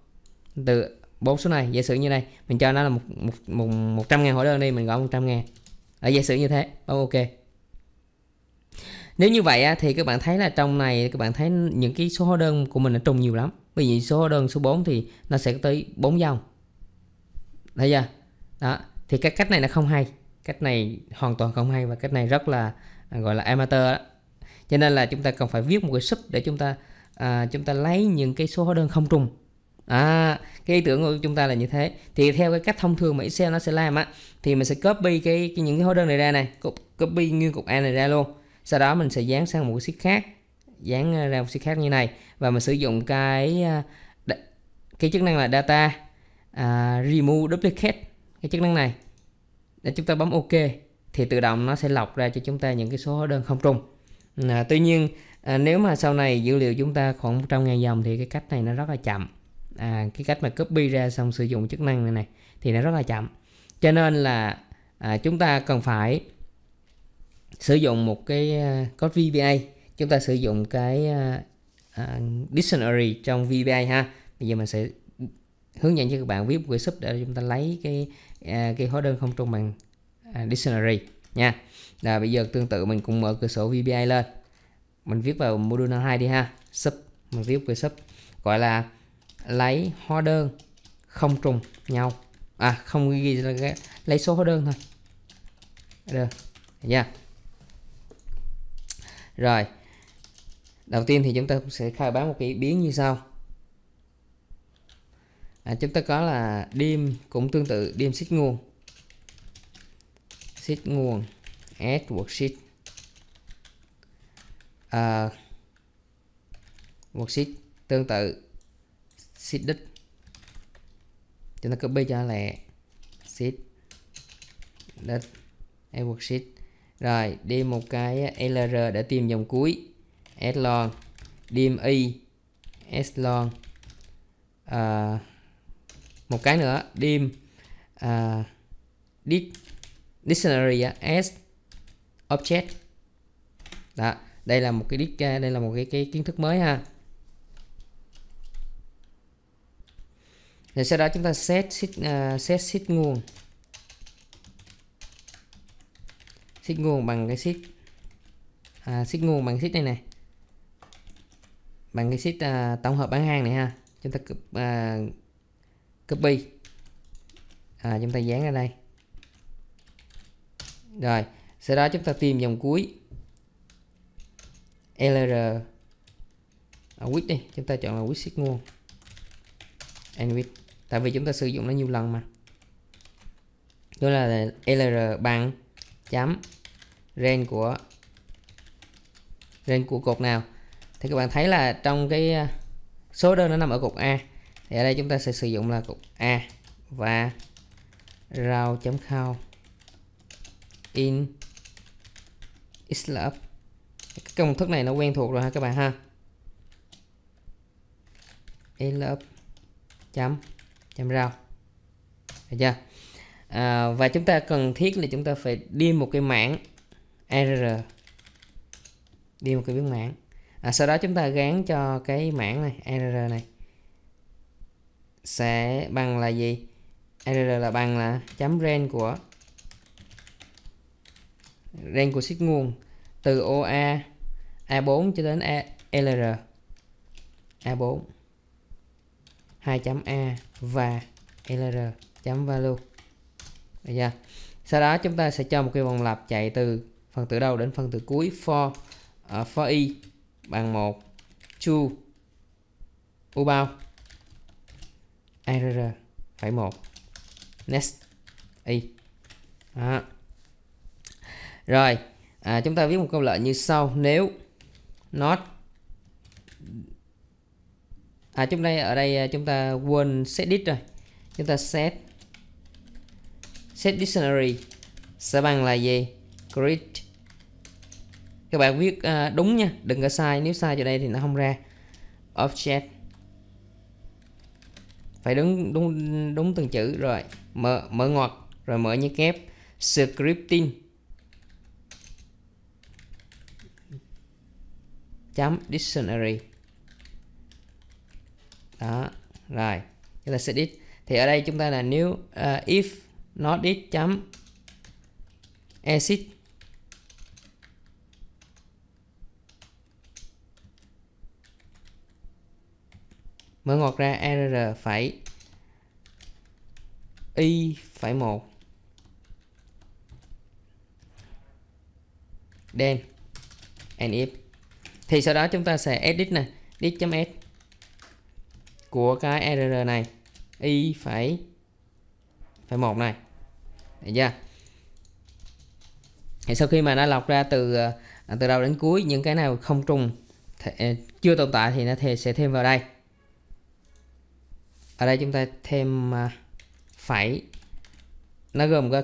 từ bốn số này giả sử như này mình cho nó là một một một một trăm ngàn hóa đơn đi mình gọi trăm ngàn ở giả sử như thế bấm ok nếu như vậy thì các bạn thấy là trong này các bạn thấy những cái số hóa đơn của mình nó trùng nhiều lắm bởi vì số hóa đơn số 4 thì nó sẽ tới 4 dòng. Thấy chưa? Đó. Thì cái cách này là không hay. Cách này hoàn toàn không hay và cách này rất là à, gọi là amateur đó. Cho nên là chúng ta cần phải viết một cái sub để chúng ta à, chúng ta lấy những cái số hóa đơn không trùng. À, cái ý tưởng của chúng ta là như thế. Thì theo cái cách thông thường mà Excel nó sẽ làm á thì mình sẽ copy cái, cái những cái hóa đơn này ra này, copy nguyên cục A này ra luôn. Sau đó mình sẽ dán sang một cái sheet khác dán ra một sheet khác như này và mình sử dụng cái cái chức năng là data uh, remove duplicate cái chức năng này để chúng ta bấm ok thì tự động nó sẽ lọc ra cho chúng ta những cái số hóa đơn không trùng à, tuy nhiên à, nếu mà sau này dữ liệu chúng ta khoảng 100 ngàn dòng thì cái cách này nó rất là chậm à, cái cách mà copy ra xong sử dụng chức năng này này thì nó rất là chậm cho nên là à, chúng ta cần phải sử dụng một cái uh, code VBA chúng ta sử dụng cái uh, dictionary trong VBA ha bây giờ mình sẽ hướng dẫn cho các bạn viết một cái sub để chúng ta lấy cái uh, cái hóa đơn không trung bằng uh, dictionary nha là bây giờ tương tự mình cũng mở cửa sổ VBA lên mình viết vào module 2 đi ha sub mình viết cái sub gọi là lấy hóa đơn không trùng nhau à không ghi là cái, lấy số hóa đơn thôi được nha yeah. rồi đầu tiên thì chúng ta sẽ khai báo một cái biến như sau à, chúng ta có là dim cũng tương tự dim sheet nguồn sheet nguồn add worksheet à, worksheet tương tự sheet đích chúng ta copy cho là sheet đích worksheet e rồi đi một cái lr để tìm dòng cuối S lon dim y S lon à, một cái nữa dim à, dictionary S object đó đây là một cái dic, à, đây là một cái, cái kiến thức mới ha Rồi sau đó chúng ta set sheet, uh, set sheet nguồn sheet nguồn bằng cái sheet à, sheet nguồn bằng sheet này này bằng cái sheet uh, tổng hợp bán hàng này ha chúng ta uh, copy à, chúng ta dán ra đây rồi sau đó chúng ta tìm dòng cuối LR ở à, width đi chúng ta chọn là width signal and width tại vì chúng ta sử dụng nó nhiều lần mà đó là LR bằng chấm range của range của cột nào thì các bạn thấy là trong cái à, số đơn nó nằm ở cục A thì ở đây chúng ta sẽ sử dụng là cục A và rau chấm khao in is up cái công thức này nó quen thuộc rồi ha các bạn ha in up chấm chấm rau được chưa à, và chúng ta cần thiết là chúng ta phải đi một cái mảng error đi một cái biến mảng à, sau đó chúng ta gán cho cái mảng này error này sẽ bằng là gì error là bằng là chấm ren của ren của xích nguồn từ ô A A4 cho đến A, LR A4 2 chấm A và LR chấm value Được chưa? Sau đó chúng ta sẽ cho một cái vòng lặp chạy từ phần tử đầu đến phần tử cuối for uh, for i bằng 1 chu u bao err phải 1 next y à. rồi à, chúng ta viết một câu lệnh như sau nếu not à chúng đây ở đây à, chúng ta quên set dict rồi chúng ta set set dictionary sẽ bằng là gì create các bạn viết à, đúng nha đừng có sai nếu sai vào đây thì nó không ra offset phải đúng đúng đúng từng chữ rồi mở mở ngoặc rồi mở như kép scripting chấm dictionary đó rồi chúng ta sẽ edit thì ở đây chúng ta là nếu uh, if not it chấm exit mở ngoặc ra err phải y phải một đen and if thì sau đó chúng ta sẽ edit nè edit s của cái error này y phải phải một này được chưa thì sau khi mà nó lọc ra từ à, từ đầu đến cuối những cái nào không trùng thì, à, chưa tồn tại thì nó thì sẽ thêm vào đây ở đây chúng ta thêm à, phải nó gồm có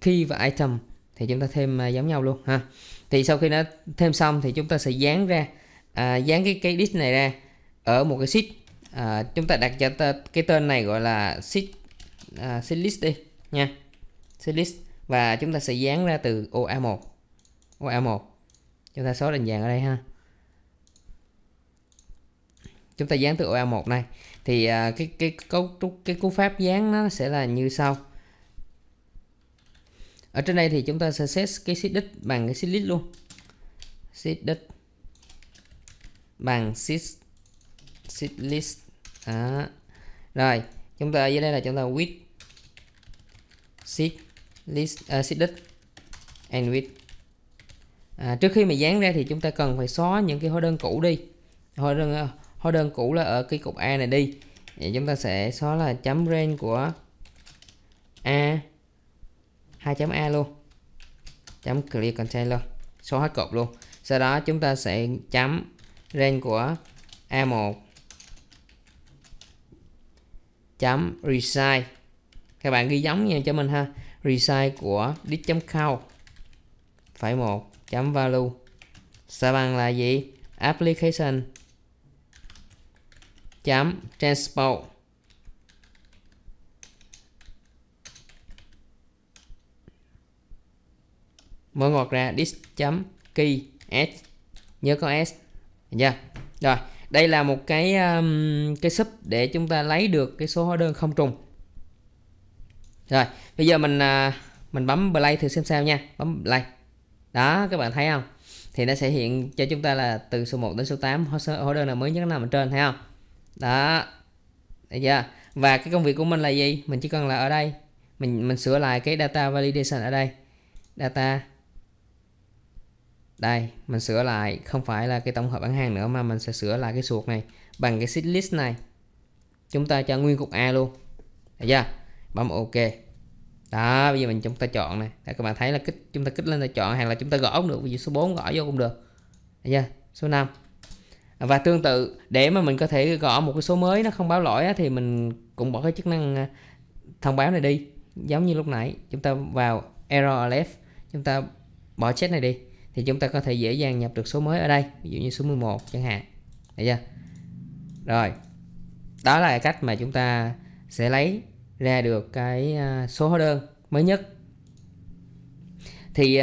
key và item thì chúng ta thêm à, giống nhau luôn ha thì sau khi nó thêm xong thì chúng ta sẽ dán ra à, dán cái cái disk này ra ở một cái sheet à, chúng ta đặt cho ta, cái tên này gọi là sheet à, sheet list đi nha sheet list và chúng ta sẽ dán ra từ ô A1 ô A1 chúng ta số định dạng ở đây ha chúng ta dán từ ô A1 này thì à, cái cái cấu trúc cái cú pháp dán nó sẽ là như sau ở trên đây thì chúng ta sẽ set cái sheet đích bằng cái sheet list luôn sheet đích bằng sheet sheet list đó. rồi chúng ta ở dưới đây là chúng ta with sheet list uh, à, sheet đích and with à, trước khi mà dán ra thì chúng ta cần phải xóa những cái hóa đơn cũ đi hóa đơn à, hóa đơn cũ là ở cái cục A này đi vậy chúng ta sẽ xóa là chấm range của A 2 chấm A luôn chấm clear container, luôn xóa hết cột luôn sau đó chúng ta sẽ chấm range của A1 chấm resize các bạn ghi giống nhau cho mình ha resize của disk chấm count phải một chấm value sẽ bằng là gì application chấm transport mở ngoặc ra dis chấm key s nhớ có s nha dạ. rồi đây là một cái um, cái sub để chúng ta lấy được cái số hóa đơn không trùng rồi bây giờ mình uh, mình bấm play thử xem sao nha bấm play đó các bạn thấy không thì nó sẽ hiện cho chúng ta là từ số 1 đến số 8 hóa đơn là mới nhất nằm ở trên thấy không đó Đấy chưa và cái công việc của mình là gì mình chỉ cần là ở đây mình mình sửa lại cái data validation ở đây data đây mình sửa lại không phải là cái tổng hợp bán hàng nữa mà mình sẽ sửa lại cái suột này bằng cái sheet list này chúng ta cho nguyên cục A luôn được chưa bấm ok đó bây giờ mình chúng ta chọn này để các bạn thấy là kích chúng ta kích lên là chọn hàng là chúng ta gõ cũng được ví dụ số 4 gõ vô cũng được được chưa số 5 và tương tự để mà mình có thể gõ một cái số mới nó không báo lỗi á, thì mình cũng bỏ cái chức năng à, thông báo này đi giống như lúc nãy chúng ta vào error left chúng ta bỏ chết này đi thì chúng ta có thể dễ dàng nhập được số mới ở đây ví dụ như số 11 chẳng hạn được chưa rồi đó là cách mà chúng ta sẽ lấy ra được cái à, số hóa đơn mới nhất thì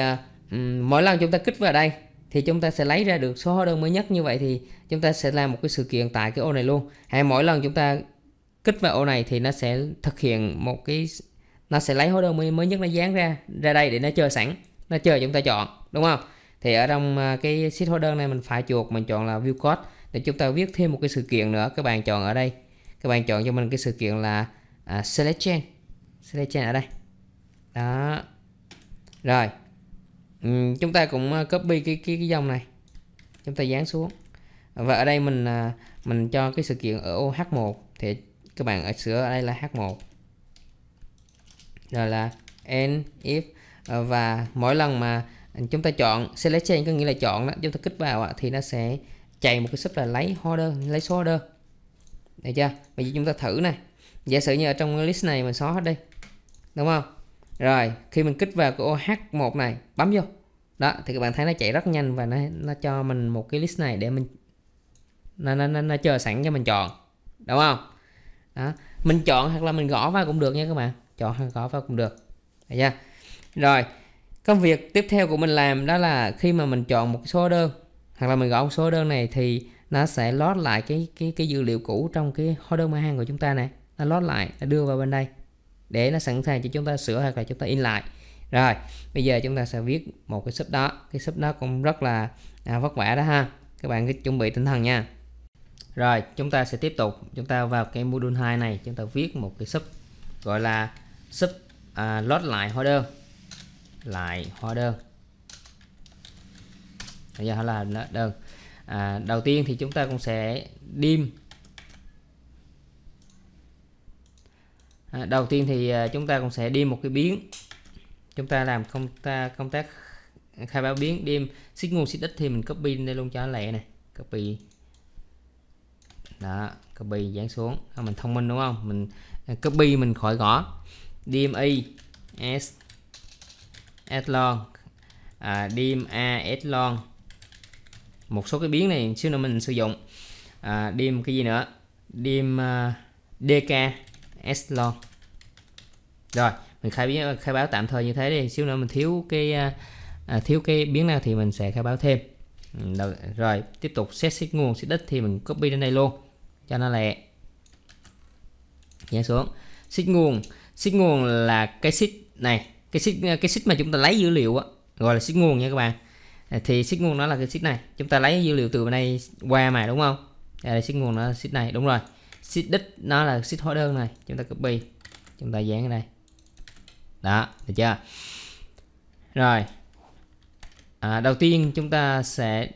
uh, mỗi lần chúng ta kích vào đây thì chúng ta sẽ lấy ra được số hóa đơn mới nhất như vậy thì chúng ta sẽ làm một cái sự kiện tại cái ô này luôn hay mỗi lần chúng ta kích vào ô này thì nó sẽ thực hiện một cái nó sẽ lấy hóa đơn mới, mới nhất nó dán ra ra đây để nó chờ sẵn nó chờ chúng ta chọn đúng không thì ở trong à, cái sheet hóa đơn này mình phải chuột mình chọn là view code để chúng ta viết thêm một cái sự kiện nữa các bạn chọn ở đây các bạn chọn cho mình cái sự kiện là uh, à, select chain select chain ở đây đó rồi Ừ, chúng ta cũng ờ, copy cái, cái cái dòng này chúng ta dán xuống và ở đây mình ờ, mình cho cái sự kiện ở ô h1 thì các bạn ở sửa ở đây là h1 rồi là end if ờ, và mỗi lần mà chúng ta chọn select chain có nghĩa là chọn đó chúng ta kích vào thì nó sẽ chạy một cái sub là lấy order lấy số order được chưa bây giờ chúng ta thử này giả sử như ở trong list này mình xóa hết đi đúng không rồi khi mình kích vào cái ô h1 này bấm vô đó thì các bạn thấy nó chạy rất nhanh và nó nó cho mình một cái list này để mình nó nó nó, nó chờ sẵn cho mình chọn đúng không đó mình chọn hoặc là mình gõ vào cũng được nha các bạn chọn hoặc gõ vào cũng được được chưa rồi công việc tiếp theo của mình làm đó là khi mà mình chọn một số đơn hoặc là mình gõ một số đơn này thì nó sẽ lót lại cái cái cái dữ liệu cũ trong cái hóa đơn mua hàng của chúng ta này nó lót lại nó đưa vào bên đây để nó sẵn sàng cho chúng ta sửa hoặc là chúng ta in lại rồi bây giờ chúng ta sẽ viết một cái sub đó cái sub đó cũng rất là à, vất vả đó ha các bạn cứ chuẩn bị tinh thần nha rồi chúng ta sẽ tiếp tục chúng ta vào cái module 2 này chúng ta viết một cái sub gọi là sub à, lót lại hóa đơn lại hóa đơn bây giờ là đơn à, đầu tiên thì chúng ta cũng sẽ dim à, đầu tiên thì à, chúng ta cũng sẽ đi một cái biến chúng ta làm công ta công tác khai báo biến đem xích nguồn xích đất thì mình copy đây luôn cho nó lẹ này copy đó copy dán xuống à, mình thông minh đúng không mình à, copy mình khỏi gõ dmi s eslon à, dim a eslon một số cái biến này xíu nữa mình sử dụng à, dim cái gì nữa dim uh, à, dk echelon rồi mình khai khai báo tạm thời như thế đi xíu nữa mình thiếu cái à, à thiếu cái biến nào thì mình sẽ khai báo thêm ừ, Được. rồi tiếp tục xét xích nguồn xét đích thì mình copy lên đây luôn cho nó lẹ nhảy xuống xích nguồn xích nguồn là cái xích này cái xích cái xích mà chúng ta lấy dữ liệu á gọi là xích nguồn nha các bạn à, thì xích nguồn nó là cái xích này chúng ta lấy dữ liệu từ bên đây qua mà đúng không đây là xích nguồn nó xích này đúng rồi sheet đích nó là sheet hóa đơn này chúng ta copy chúng ta dán ở đây đó được chưa rồi à, đầu tiên chúng ta sẽ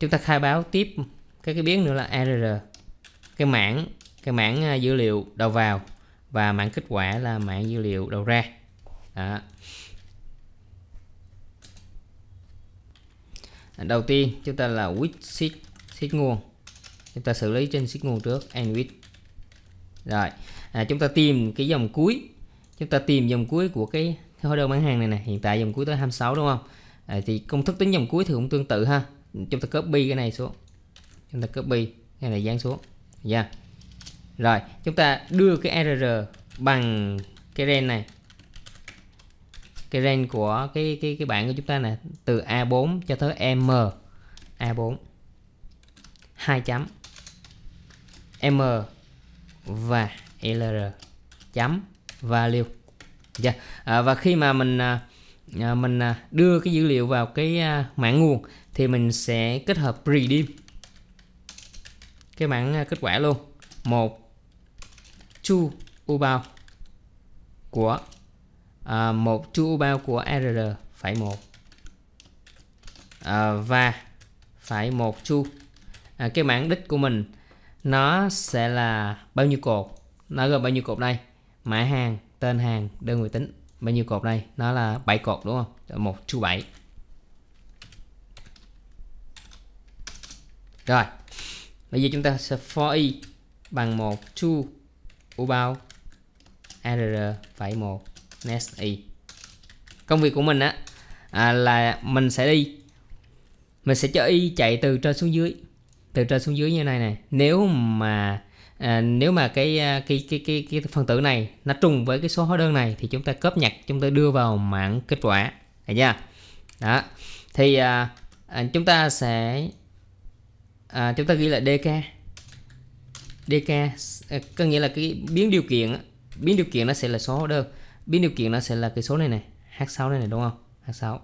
chúng ta khai báo tiếp các cái biến nữa là error cái mảng cái mảng à, dữ liệu đầu vào và mảng kết quả là mảng dữ liệu đầu ra đó. đầu tiên chúng ta là with sheet sheet nguồn chúng ta xử lý trên signal trước and with rồi à, chúng ta tìm cái dòng cuối chúng ta tìm dòng cuối của cái, cái hóa đơn bán hàng này nè hiện tại dòng cuối tới 26 đúng không à, thì công thức tính dòng cuối thì cũng tương tự ha chúng ta copy cái này xuống chúng ta copy cái này dán xuống yeah. Dạ. rồi chúng ta đưa cái error bằng cái ren này cái ren của cái cái cái bảng của chúng ta nè từ A4 cho tới M A4 hai chấm m và lr chấm value yeah. Dạ. à, và khi mà mình à, à, mình à, đưa cái dữ liệu vào cái à, mảng nguồn thì mình sẽ kết hợp redeem cái mảng à, kết quả luôn một chu ubao của à, một chu ubao của rr phải một à, và phải một chu à, cái mảng đích của mình nó sẽ là bao nhiêu cột nó gồm bao nhiêu cột đây mã hàng tên hàng đơn vị tính bao nhiêu cột đây nó là 7 cột đúng không một chu 7 rồi bây giờ chúng ta sẽ for i bằng một chu u bao err1 nest i công việc của mình á à, là mình sẽ đi mình sẽ cho y chạy từ trên xuống dưới từ trên xuống dưới như này này nếu mà à, nếu mà cái à, cái cái cái cái phần tử này nó trùng với cái số hóa đơn này thì chúng ta cóp nhật chúng ta đưa vào mạng kết quả được chưa đó thì à, à, chúng ta sẽ à, chúng ta ghi lại dk dk à, có nghĩa là cái biến điều kiện biến điều kiện nó sẽ là số hóa đơn biến điều kiện nó sẽ là cái số này này h6 này này đúng không h6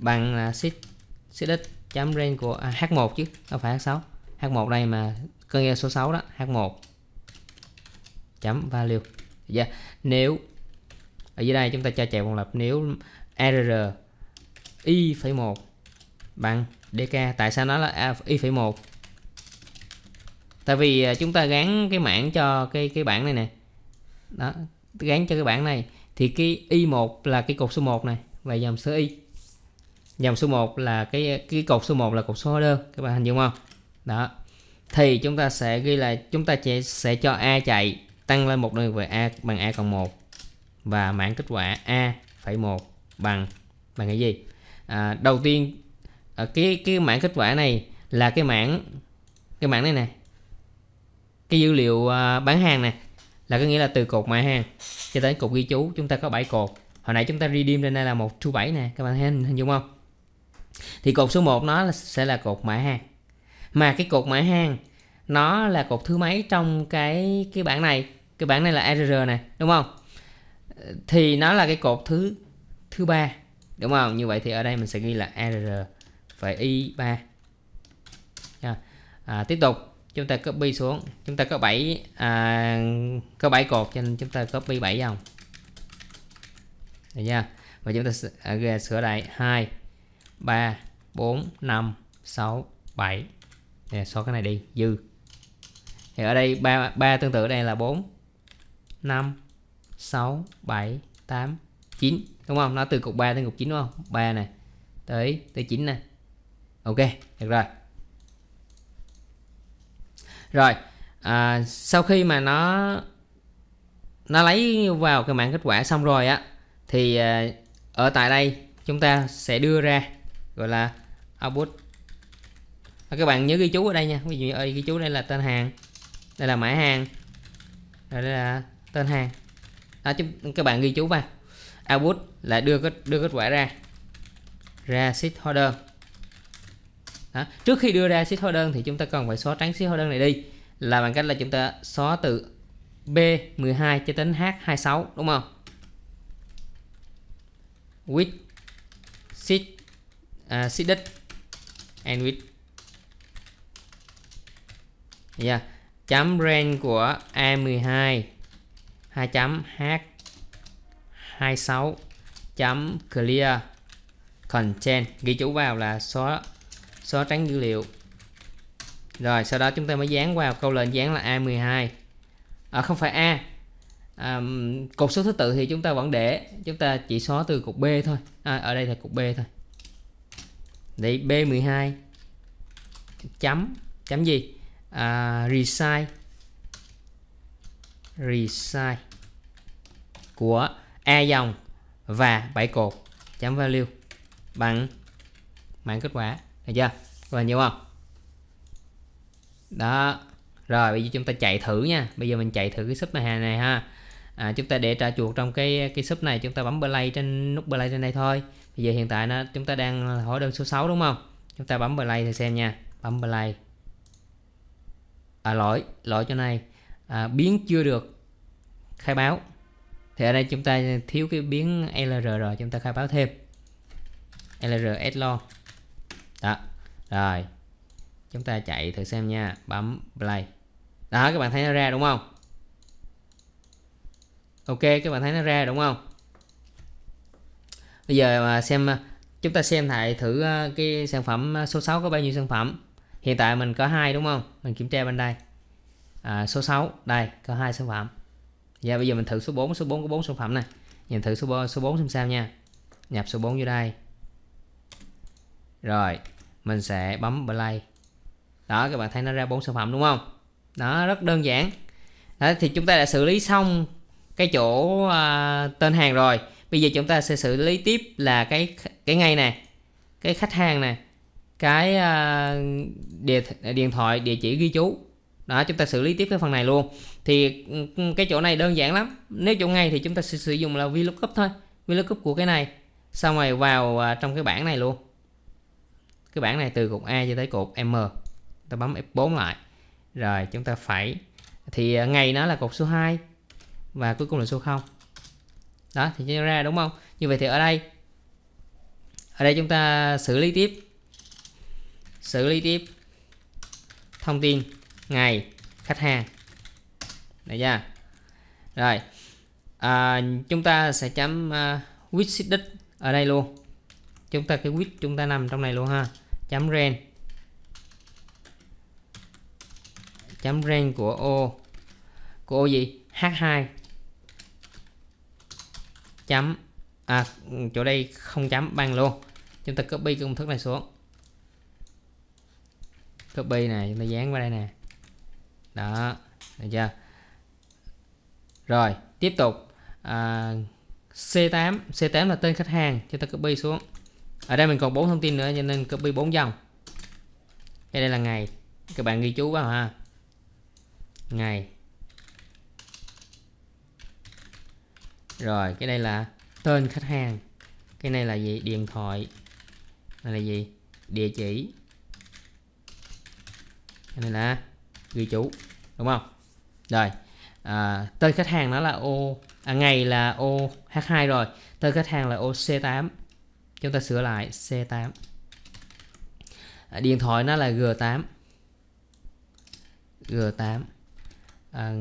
bằng là shift chấm range của à, H1 chứ không phải H6 H1 đây mà cơn số 6 đó H1 chấm value yeah. Dạ, nếu ở dưới đây chúng ta cho chạy vòng lặp nếu err y phẩy một bằng dk tại sao nó là y phẩy một tại vì à, chúng ta gắn cái mảng cho cái cái bảng này nè đó gắn cho cái bảng này thì cái y 1 là cái cột số 1 này và dòng số y dòng số 1 là cái cái cột số 1 là cột số hóa đơn các bạn hình dung không đó thì chúng ta sẽ ghi là chúng ta sẽ, sẽ cho a chạy tăng lên một đơn vị a bằng a cộng 1 và mảng kết quả a phẩy 1 bằng bằng cái gì à, đầu tiên à, cái cái mảng kết quả này là cái mảng cái mảng này nè cái dữ liệu à, bán hàng nè là có nghĩa là từ cột mã hàng cho đến cột ghi chú chúng ta có 7 cột hồi nãy chúng ta redeem lên đây là một chu bảy nè các bạn thấy hình, hình dung không thì cột số 1 nó sẽ là cột mã hàng mà cái cột mã hàng nó là cột thứ mấy trong cái cái bảng này cái bảng này là RR này đúng không thì nó là cái cột thứ thứ ba đúng không như vậy thì ở đây mình sẽ ghi là RR phải Y3 à, tiếp tục chúng ta copy xuống chúng ta có 7 à, có 7 cột cho nên chúng ta copy 7 dòng được chưa và chúng ta sửa, à, sửa lại 2 3 4 5 6 7 nè so cái này đi dư thì ở đây 3, 3 tương tự đây là 4 5 6 7 8 9 đúng không nó từ cục 3 tới cục 9 đúng không 3 này tới tới 9 này ok được rồi rồi à, sau khi mà nó nó lấy vào cái mạng kết quả xong rồi á thì à, ở tại đây chúng ta sẽ đưa ra gọi là output à, các bạn nhớ ghi chú ở đây nha ví dụ ơi ghi chú đây là tên hàng đây là mã hàng rồi đây là tên hàng đó à, chúng, các bạn ghi chú vào output là đưa kết đưa kết quả ra ra sheet holder đó. trước khi đưa ra sheet holder thì chúng ta cần phải xóa trắng sheet holder này đi là bằng cách là chúng ta xóa từ B12 cho đến H26 đúng không with sheet uh, à, seeded and with yeah chấm range của a12 2 chấm h 26 chấm clear content ghi chú vào là xóa xóa trắng dữ liệu rồi sau đó chúng ta mới dán vào câu lệnh dán là A12 à, không phải A à, cột số thứ tự thì chúng ta vẫn để chúng ta chỉ xóa từ cục B thôi à, ở đây là cục B thôi Đấy B12 chấm chấm gì? À, resize resize của A dòng và 7 cột chấm value bằng mạng kết quả được chưa và nhiều không đó rồi bây giờ chúng ta chạy thử nha bây giờ mình chạy thử cái sub này, này ha à, chúng ta để trả chuột trong cái cái sub này chúng ta bấm play trên nút play trên đây thôi bây giờ hiện tại nó chúng ta đang hỏi đơn số 6 đúng không chúng ta bấm play thì xem nha bấm play à lỗi lỗi chỗ này à, biến chưa được khai báo thì ở đây chúng ta thiếu cái biến LR rồi chúng ta khai báo thêm LR lo đó rồi chúng ta chạy thử xem nha bấm play đó các bạn thấy nó ra đúng không ok các bạn thấy nó ra đúng không bây giờ xem à, chúng ta xem lại thử à, cái sản phẩm à, số 6 có bao nhiêu sản phẩm hiện tại mình có hai đúng không mình kiểm tra bên đây à, số 6 đây có hai sản phẩm và dạ, bây giờ mình thử số 4 số 4 có bốn sản phẩm này nhìn thử số 4, số 4 xem sao nha nhập số 4 vô đây rồi mình sẽ bấm play đó các bạn thấy nó ra bốn sản phẩm đúng không đó rất đơn giản đó, thì chúng ta đã xử lý xong cái chỗ à, tên hàng rồi bây giờ chúng ta sẽ xử lý tiếp là cái cái ngay này cái khách hàng này cái uh, địa, điện thoại địa chỉ ghi chú đó chúng ta xử lý tiếp cái phần này luôn thì ừ, cái chỗ này đơn giản lắm nếu chỗ ngay thì chúng ta sẽ sử dụng là vlookup thôi vlookup của cái này xong rồi vào uh, trong cái bảng này luôn cái bảng này từ cột A cho tới cột M ta bấm F4 lại rồi chúng ta phải thì ờ, ngày nó là cột số 2 và cuối cùng là số 0 đó thì cho ra đúng không như vậy thì ở đây ở đây chúng ta xử lý tiếp xử lý tiếp thông tin ngày khách hàng này chưa rồi à, chúng ta sẽ chấm uh, widget đích ở đây luôn chúng ta cái widget chúng ta nằm trong này luôn ha chấm ren chấm ren của ô của ô gì h2 chấm à, chỗ đây không chấm bằng luôn chúng ta copy công thức này xuống copy này chúng ta dán vào đây nè đó được chưa rồi tiếp tục à, C8 C8 là tên khách hàng chúng ta copy xuống ở đây mình còn bốn thông tin nữa cho nên copy bốn dòng đây, đây là ngày các bạn ghi chú vào ha ngày rồi cái đây là tên khách hàng cái này là gì điện thoại này là gì địa chỉ cái này là ghi chú đúng không rồi à, tên khách hàng nó là ô à, ngày là ô h2 rồi tên khách hàng là ô c8 chúng ta sửa lại c8 à, điện thoại nó là g8 g8 à,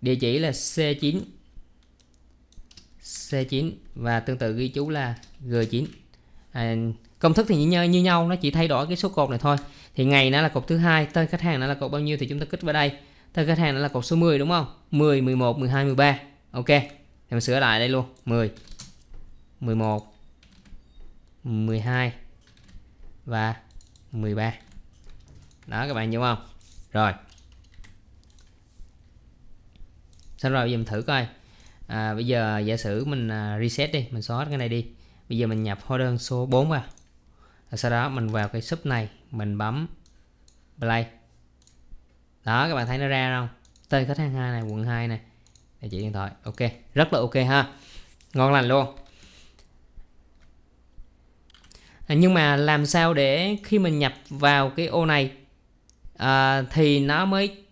địa chỉ là c9 C9 và tương tự ghi chú là G9 à, công thức thì như, như nhau nó chỉ thay đổi cái số cột này thôi thì ngày nó là cột thứ hai tên khách hàng nó là cột bao nhiêu thì chúng ta kích vào đây tên khách hàng nó là cột số 10 đúng không 10 11 12 13 ok thì mình sửa lại đây luôn 10 11 12 và 13 đó các bạn hiểu không rồi xong rồi giờ mình thử coi à, bây giờ giả sử mình à, reset đi mình xóa cái này đi bây giờ mình nhập hóa đơn số 4 vào sau đó mình vào cái sub này mình bấm play đó các bạn thấy nó ra không tên khách hàng hai này quận 2 này địa chỉ điện thoại ok rất là ok ha ngon lành luôn à, nhưng mà làm sao để khi mình nhập vào cái ô này à, thì nó mới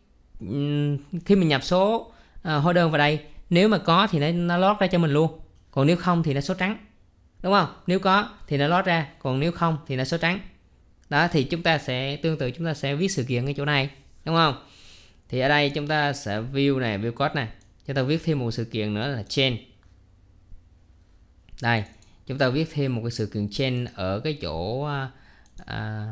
khi mình nhập số à, hóa đơn vào đây nếu mà có thì nó, nó lót ra cho mình luôn còn nếu không thì nó số trắng đúng không nếu có thì nó lót ra còn nếu không thì nó số trắng đó thì chúng ta sẽ tương tự chúng ta sẽ viết sự kiện ở chỗ này đúng không thì ở đây chúng ta sẽ view này view code này chúng ta viết thêm một sự kiện nữa là chain đây chúng ta viết thêm một cái sự kiện chain ở cái chỗ à, à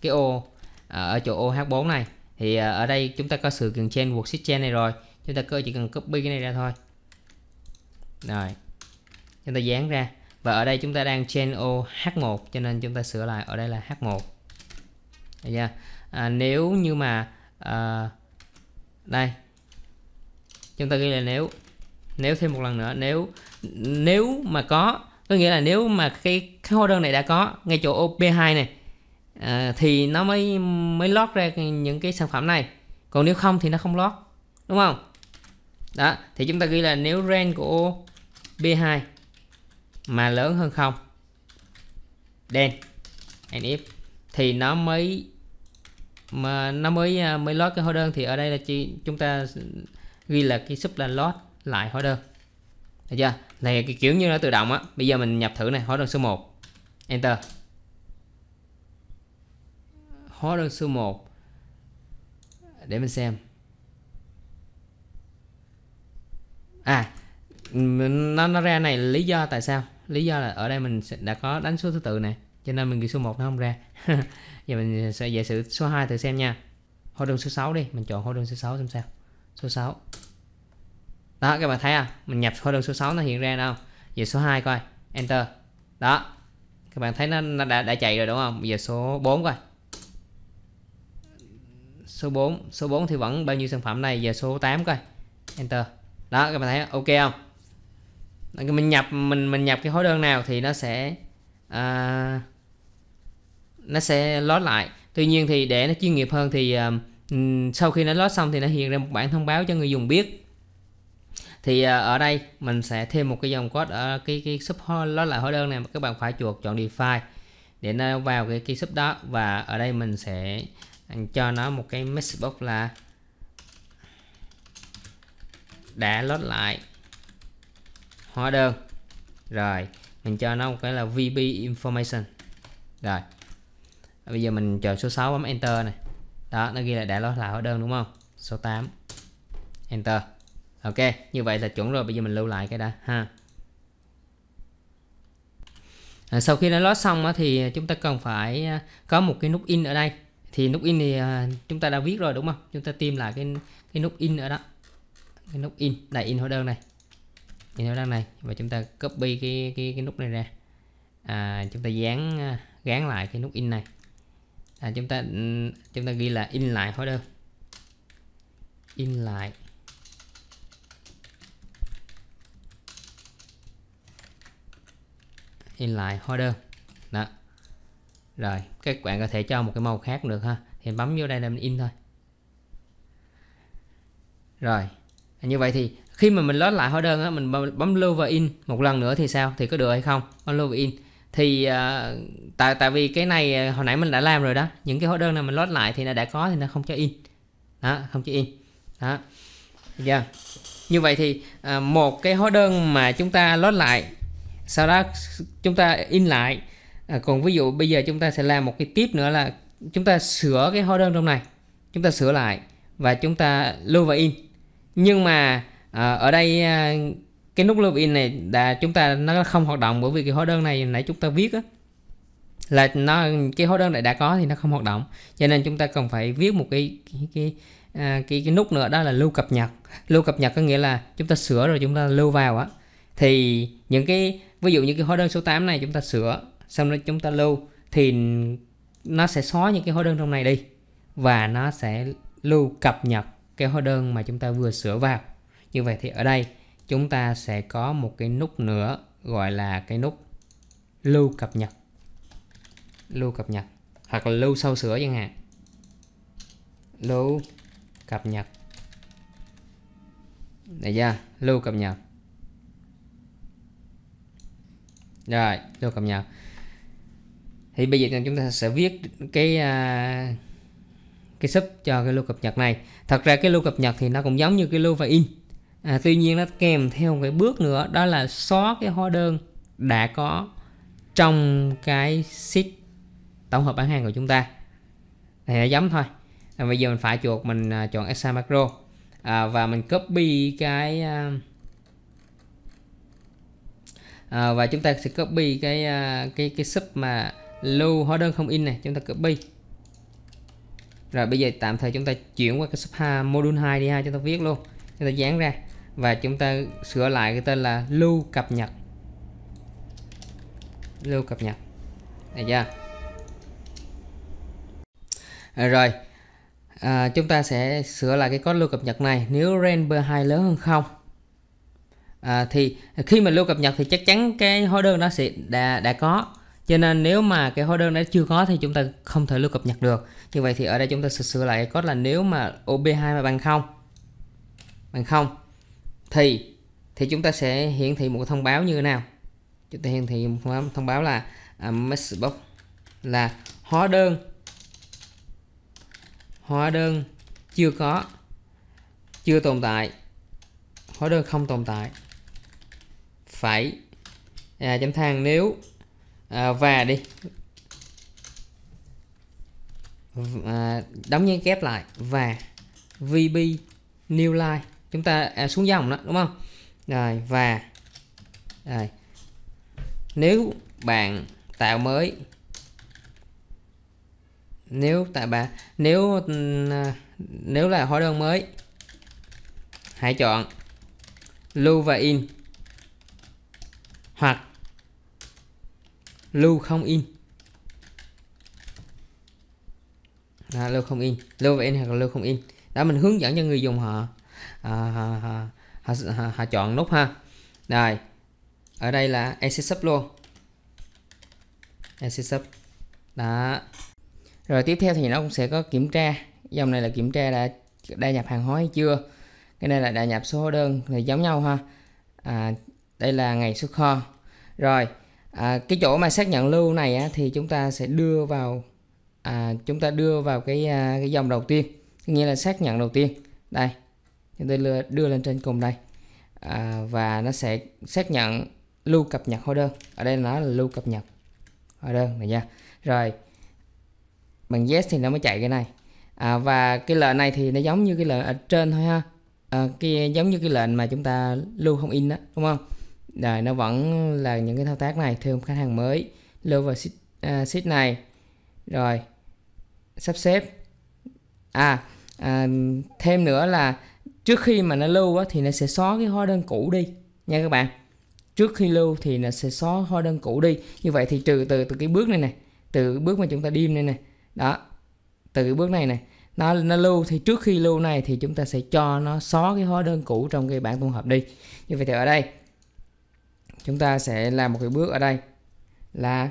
cái ô à, ở chỗ OH4 này thì à, ở đây chúng ta có sự kiện chain worksheet chain này rồi chúng ta cơ chỉ cần copy cái này ra thôi rồi chúng ta dán ra và ở đây chúng ta đang trên ô h1 cho nên chúng ta sửa lại ở đây là h1 yeah. à, nếu như mà à, đây chúng ta ghi là nếu nếu thêm một lần nữa nếu nếu mà có có nghĩa là nếu mà cái, cái hóa đơn này đã có ngay chỗ OP2 này à, thì nó mới mới lót ra những cái sản phẩm này còn nếu không thì nó không lót đúng không đó thì chúng ta ghi là nếu range của B2 mà lớn hơn không đen and if thì nó mới mà nó mới à, mới lót cái hóa đơn thì ở đây là chỉ chúng ta ghi là cái sub là lót lại hóa đơn được chưa này cái kiểu như nó tự động á bây giờ mình nhập thử này hóa đơn số 1 enter hóa đơn số 1 để mình xem à nó nó ra này lý do tại sao lý do là ở đây mình đã có đánh số thứ tự này cho nên mình ghi số 1 nó không ra giờ mình sẽ giả sử số 2 thử xem nha hóa đơn số 6 đi mình chọn hóa đơn số 6 xem sao số 6 đó các bạn thấy à mình nhập hóa đơn số 6 nó hiện ra đâu giờ số 2 coi enter đó các bạn thấy nó, nó đã đã chạy rồi đúng không giờ số 4 coi số 4 số 4 thì vẫn bao nhiêu sản phẩm này giờ số 8 coi enter đó các bạn thấy ok không đó, mình nhập mình mình nhập cái hóa đơn nào thì nó sẽ à, nó sẽ lót lại tuy nhiên thì để nó chuyên nghiệp hơn thì um, sau khi nó lót xong thì nó hiện ra một bản thông báo cho người dùng biết thì uh, ở đây mình sẽ thêm một cái dòng code ở cái cái sub lót lại hóa đơn này các bạn phải chuột chọn define để nó vào cái cái sub đó và ở đây mình sẽ cho nó một cái message box là đã lót lại hóa đơn rồi mình cho nó một cái là VB information rồi bây giờ mình chờ số 6 bấm enter này đó nó ghi là đã lót lại hóa đơn đúng không số 8 enter ok như vậy là chuẩn rồi bây giờ mình lưu lại cái đã ha à, sau khi đã lót xong á, thì chúng ta cần phải à, có một cái nút in ở đây thì nút in thì à, chúng ta đã viết rồi đúng không chúng ta tìm lại cái cái nút in ở đó cái nút in đây in hóa đơn này in hóa đơn này và chúng ta copy cái cái, cái nút này ra à, chúng ta dán à, gán lại cái nút in này à, chúng ta ừ, chúng ta ghi là in lại hóa đơn in lại in lại hóa đơn đó rồi các bạn có thể cho một cái màu khác được ha thì bấm vô đây là mình in thôi rồi như vậy thì khi mà mình load lại hóa đơn á mình bấm lưu và in một lần nữa thì sao thì có được hay không bấm lưu và in thì uh, tại tại vì cái này à, hồi nãy mình đã làm rồi đó những cái hóa đơn này mình load lại thì nó đã có thì nó không cho in đó không cho in đó yeah. như vậy thì uh, một cái hóa đơn mà chúng ta load lại sau đó chúng ta in lại à, còn ví dụ bây giờ chúng ta sẽ làm một cái tiếp nữa là chúng ta sửa cái hóa đơn trong này chúng ta sửa lại và chúng ta lưu và in nhưng mà ờ, ở đây ờ, cái nút loop in này là chúng ta nó không hoạt động bởi vì cái hóa đơn này nãy chúng ta viết á là nó cái hóa đơn này đã có thì nó không hoạt động cho nên chúng ta cần phải viết một cái cái cái, ờ, cái, cái nút nữa đó là lưu cập nhật lưu cập nhật có nghĩa là chúng ta sửa rồi chúng ta lưu vào á thì những cái ví dụ như cái hóa đơn số 8 này chúng ta sửa xong rồi chúng ta lưu thì nó sẽ xóa những cái hóa đơn trong này đi và nó sẽ lưu cập nhật cái hóa đơn mà chúng ta vừa sửa vào như vậy thì ở đây chúng ta sẽ có một cái nút nữa gọi là cái nút lưu cập nhật lưu cập nhật hoặc là lưu sau sửa chẳng hạn lưu cập nhật này ra lưu cập nhật rồi lưu cập nhật thì bây giờ chúng ta sẽ viết cái uh, cái sub cho cái lưu cập nhật này thật ra cái lưu cập nhật thì nó cũng giống như cái lưu và in à, tuy nhiên nó kèm theo một cái bước nữa đó là xóa cái hóa đơn đã có trong cái sheet tổng hợp bán hàng của chúng ta thì nó giống thôi à, bây giờ mình phải chuột mình à, chọn Excel macro à, và mình copy cái à, à, và chúng ta sẽ copy cái à, cái cái sub mà lưu hóa đơn không in này chúng ta copy rồi bây giờ tạm thời chúng ta chuyển qua cái sub 2 module 2 đi ha chúng ta viết luôn chúng ta dán ra và chúng ta sửa lại cái tên là lưu cập nhật lưu cập nhật này chưa à, rồi à, chúng ta sẽ sửa lại cái code lưu cập nhật này nếu render 2 lớn hơn không à, thì khi mà lưu cập nhật thì chắc chắn cái hóa đơn nó sẽ đã đã có cho nên nếu mà cái hóa đơn đấy chưa có thì chúng ta không thể lưu cập nhật được như vậy thì ở đây chúng ta sửa sửa lại code là nếu mà OB2 mà bằng không bằng không thì thì chúng ta sẽ hiển thị một thông báo như thế nào chúng ta hiển thị một thông báo là uh, à, message là hóa đơn hóa đơn chưa có chưa tồn tại hóa đơn không tồn tại phải à, chấm than nếu À, và đi à, đóng nhân kép lại và vb new line chúng ta à, xuống dòng đó đúng không rồi và rồi. nếu bạn tạo mới nếu tại bạn nếu ừ, nếu là hóa đơn mới hãy chọn lưu và in hoặc lưu không in à, lưu không in lưu và in hoặc là lưu không in đó mình hướng dẫn cho người dùng họ à, họ, họ, họ, họ, họ chọn nút ha rồi ở đây là exit luôn exit sub đó rồi tiếp theo thì nó cũng sẽ có kiểm tra dòng này là kiểm tra đã đa nhập hàng hóa hay chưa cái này là đa nhập số hóa đơn là giống nhau ha à, đây là ngày xuất kho rồi à, cái chỗ mà xác nhận lưu này á, thì chúng ta sẽ đưa vào à, chúng ta đưa vào cái à, cái dòng đầu tiên nghĩa là xác nhận đầu tiên đây chúng ta đưa, đưa lên trên cùng đây à, và nó sẽ xác nhận lưu cập nhật hóa đơn ở đây nó là lưu cập nhật hóa đơn này nha rồi bằng yes thì nó mới chạy cái này à, và cái lệnh này thì nó giống như cái lệnh ở trên thôi ha à, cái giống như cái lệnh mà chúng ta lưu không in đó đúng không rồi nó vẫn là những cái thao tác này thêm khách hàng mới lưu vào sheet, uh, sheet này rồi sắp xếp à, à thêm nữa là trước khi mà nó lưu á, thì nó sẽ xóa cái hóa đơn cũ đi nha các bạn trước khi lưu thì nó sẽ xóa hóa đơn cũ đi như vậy thì trừ từ từ cái bước này này từ bước mà chúng ta điêm này này đó từ cái bước này này nó nó lưu thì trước khi lưu này thì chúng ta sẽ cho nó xóa cái hóa đơn cũ trong cái bảng tổng hợp đi như vậy thì ở đây chúng ta sẽ làm một cái bước ở đây là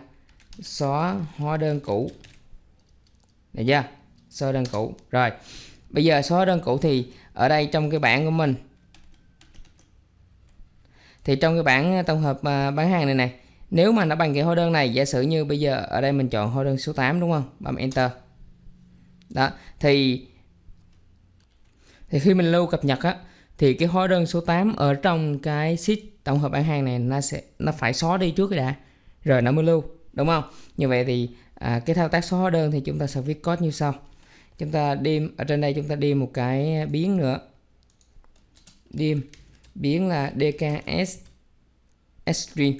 xóa hóa đơn cũ được chưa xóa đơn cũ rồi bây giờ xóa đơn cũ thì ở đây trong cái bảng của mình thì trong cái bảng tổng hợp à, bán hàng này này nếu mà nó bằng cái hóa đơn này giả sử như bây giờ ở đây mình chọn hóa đơn số 8 đúng không bấm enter đó thì thì khi mình lưu cập nhật á thì cái hóa đơn số 8 ở trong cái sheet tổng hợp bán hàng này nó sẽ nó phải xóa đi trước đã rồi nó mới lưu đúng không như vậy thì à, cái thao tác xóa hóa đơn thì chúng ta sẽ viết code như sau chúng ta điêm ở trên đây chúng ta điêm một cái biến nữa điêm biến là dks string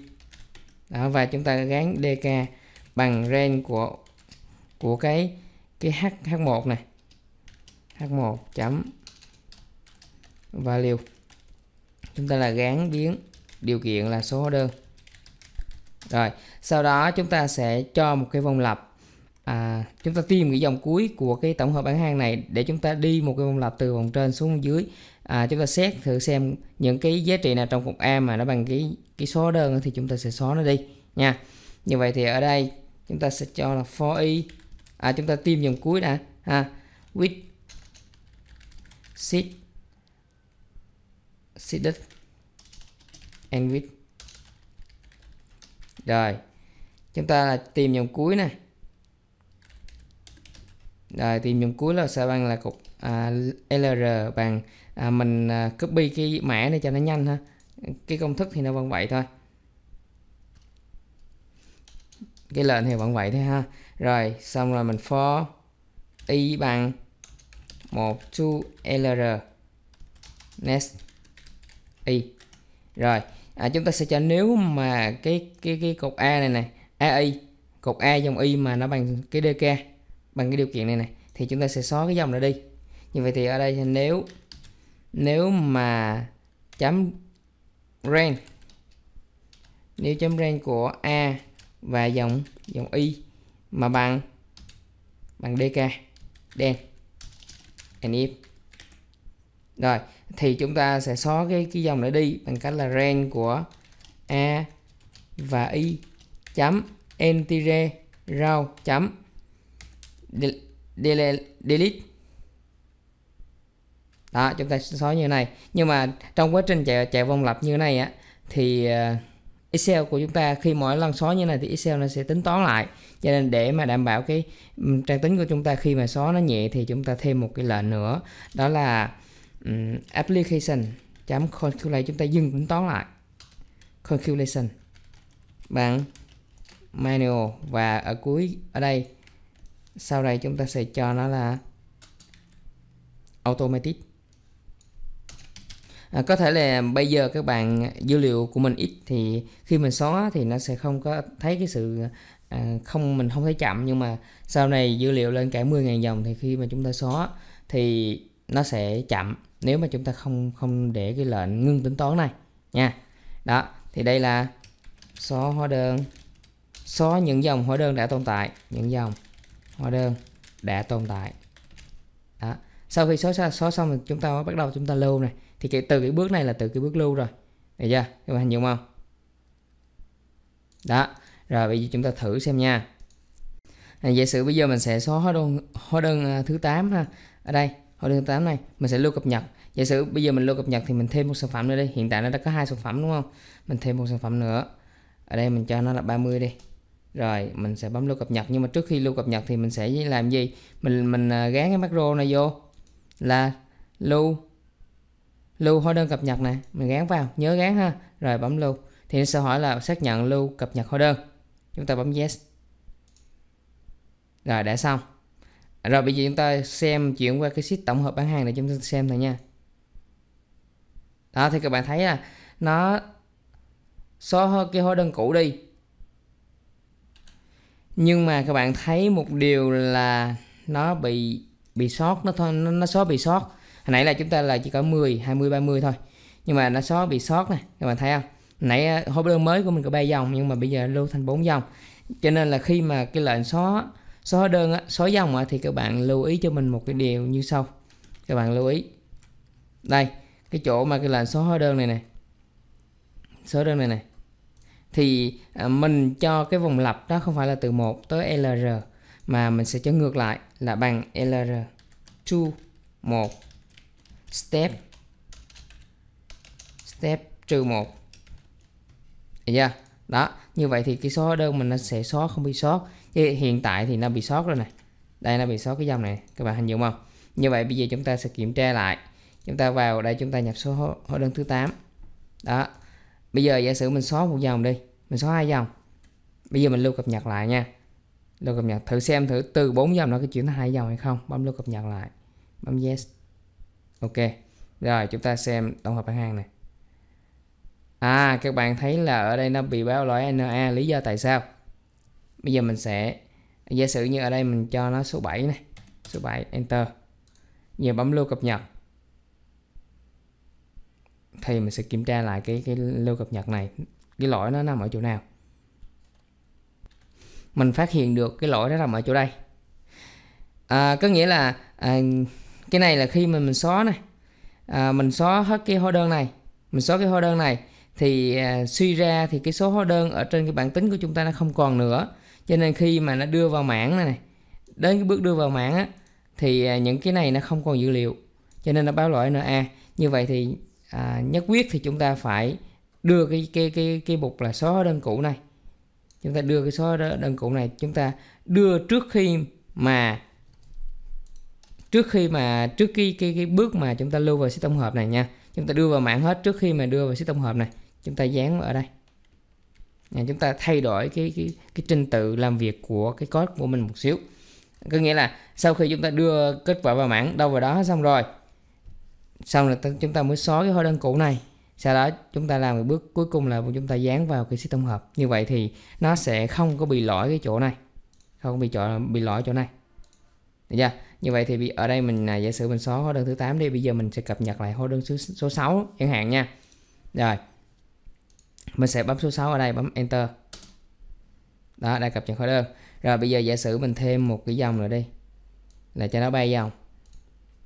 đó, và chúng ta gắn dk bằng range của của cái cái h h1 này h1 chấm value chúng ta là gán biến điều kiện là số hóa đơn rồi sau đó chúng ta sẽ cho một cái vòng lặp à, chúng ta tìm cái dòng cuối của cái tổng hợp bán hàng này để chúng ta đi một cái vòng lặp từ vòng trên xuống vòng dưới à, chúng ta xét thử xem những cái giá trị nào trong cột A mà nó bằng cái cái số đơn thì chúng ta sẽ xóa nó đi nha như vậy thì ở đây chúng ta sẽ cho là for i, à, chúng ta tìm dòng cuối đã ha with sheet sheet Envid rồi chúng ta tìm dòng cuối này rồi tìm dòng cuối là sẽ bằng là cục à, LR bằng à, mình à, copy cái mã này cho nó nhanh ha cái công thức thì nó vẫn vậy thôi cái lệnh thì vẫn vậy thôi ha rồi xong rồi mình for y bằng 1 to LR next y rồi à, chúng ta sẽ cho nếu mà cái cái cái cột A này này AI cột A dòng Y mà nó bằng cái DK bằng cái điều kiện này này thì chúng ta sẽ xóa cái dòng này đi như vậy thì ở đây nếu nếu mà chấm range nếu chấm range của A và dòng dòng Y mà bằng bằng DK đen and if rồi thì chúng ta sẽ xóa cái cái dòng này đi bằng cách là range của a và y chấm entire row chấm delete đó chúng ta sẽ xóa như này nhưng mà trong quá trình chạy chạy vòng lặp như này á thì ờ, Excel của chúng ta khi mỗi lần xóa như này thì Excel nó sẽ tính toán lại cho nên để mà đảm bảo cái ừ, trang tính của chúng ta khi mà xóa nó nhẹ thì chúng ta thêm một cái lệnh nữa đó là um, application chấm calculate chúng ta dừng tính toán lại calculation bằng manual và ở cuối ở đây sau đây chúng ta sẽ cho nó là automatic à, có thể là bây giờ các bạn dữ liệu của mình ít thì khi mình xóa thì nó sẽ không có thấy cái sự à, không mình không thấy chậm nhưng mà sau này dữ liệu lên cả 10.000 dòng thì khi mà chúng ta xóa thì nó sẽ chậm nếu mà chúng ta không không để cái lệnh ngưng tính toán này nha đó thì đây là xóa hóa đơn xóa những dòng hóa đơn đã tồn tại những dòng hóa đơn đã tồn tại đó sau khi xóa xóa xong thì chúng ta bắt đầu chúng ta lưu này thì cái, từ cái bước này là từ cái bước lưu rồi được chưa các bạn hình dung không đó rồi bây giờ chúng ta thử xem nha à, giả sử bây giờ mình sẽ xóa hóa đơn hóa đơn à, thứ 8 ha ở đây hóa đơn 8 này mình sẽ lưu cập nhật giả sử bây giờ mình lưu cập nhật thì mình thêm một sản phẩm nữa đi hiện tại nó đã có hai sản phẩm đúng không mình thêm một sản phẩm nữa ở đây mình cho nó là 30 đi rồi mình sẽ bấm lưu cập nhật nhưng mà trước khi lưu cập nhật thì mình sẽ làm gì mình mình à, gán cái macro này vô là lưu lưu hóa đơn cập nhật này mình gán vào nhớ gán ha rồi bấm lưu thì nó sẽ hỏi là xác nhận lưu cập nhật hóa đơn chúng ta bấm yes rồi đã xong rồi bây giờ chúng ta xem chuyển qua cái sheet tổng hợp bán hàng để chúng ta xem thôi nha đó thì các bạn thấy là nó so cái hóa đơn cũ đi nhưng mà các bạn thấy một điều là nó bị bị sót nó thôi nó, nó sót bị sót hồi nãy là chúng ta là chỉ có 10 20 30 thôi nhưng mà nó sót bị sót này các bạn thấy không nãy à, hóa đơn mới của mình có ba dòng nhưng mà bây giờ lưu thành bốn dòng cho nên là khi mà cái lệnh sót số hóa đơn á, số dòng thì các bạn lưu ý cho mình một cái điều như sau các bạn lưu ý đây cái chỗ mà cái là số hóa đơn này này số đơn này này thì à, mình cho cái vòng lặp đó không phải là từ 1 tới LR mà mình sẽ cho ngược lại là bằng LR to 1 step step trừ 1 Được chưa? Đó, như vậy thì cái số hóa đơn mình nó sẽ xóa không bị sót hiện tại thì nó bị sót rồi này đây nó bị sót cái dòng này các bạn hình dung không như vậy bây giờ chúng ta sẽ kiểm tra lại chúng ta vào đây chúng ta nhập số hóa đơn thứ 8 đó bây giờ giả sử mình xóa một dòng đi mình xóa hai dòng bây giờ mình lưu cập nhật lại nha lưu cập nhật thử xem thử từ bốn dòng nó có chuyển thành hai dòng hay không bấm lưu cập nhật lại bấm yes ok rồi chúng ta xem tổng hợp bán hàng này à các bạn thấy là ở đây nó bị báo lỗi NA lý do tại sao bây giờ mình sẽ giả sử như ở đây mình cho nó số 7 này số 7 enter giờ bấm lưu cập nhật thì mình sẽ kiểm tra lại cái cái lưu cập nhật này cái lỗi nó nằm ở chỗ nào mình phát hiện được cái lỗi nó nằm ở chỗ đây à, có nghĩa là à, cái này là khi mà mình xóa này à, mình xóa hết cái hóa đơn này mình xóa cái hóa đơn này thì à, suy ra thì cái số hóa đơn ở trên cái bảng tính của chúng ta nó không còn nữa cho nên khi mà nó đưa vào mảng này, đến cái bước đưa vào mảng á thì à, những cái này nó không còn dữ liệu cho nên nó báo lỗi NA à, như vậy thì à, nhất quyết thì chúng ta phải đưa cái cái cái cái mục là xóa đơn cũ này chúng ta đưa cái xóa đơn cũ này chúng ta đưa trước khi mà trước khi mà trước cái cái cái bước mà chúng ta lưu vào system tổng hợp này nha chúng ta đưa vào mạng hết trước khi mà đưa vào system tổng hợp này chúng ta dán ở đây chúng ta thay đổi cái cái cái trình tự làm việc của cái code của mình một xíu có nghĩa là sau khi chúng ta đưa kết quả vào mảng đâu vào đó xong rồi xong là chúng ta mới xóa cái hóa đơn cũ này sau đó chúng ta làm cái bước cuối cùng là chúng ta dán vào cái system hợp như vậy thì nó sẽ không có bị lỗi cái chỗ này không bị chỗ bị lỗi chỗ này được chưa như vậy thì ở đây mình à, giả sử mình xóa hóa đơn thứ 8 đi bây giờ mình sẽ cập nhật lại hóa đơn số, số 6 chẳng hạn nha rồi mình sẽ bấm số 6 ở đây bấm enter đó đã cập nhật hóa đơn rồi bây giờ giả sử mình thêm một cái dòng nữa đi là cho nó bay dòng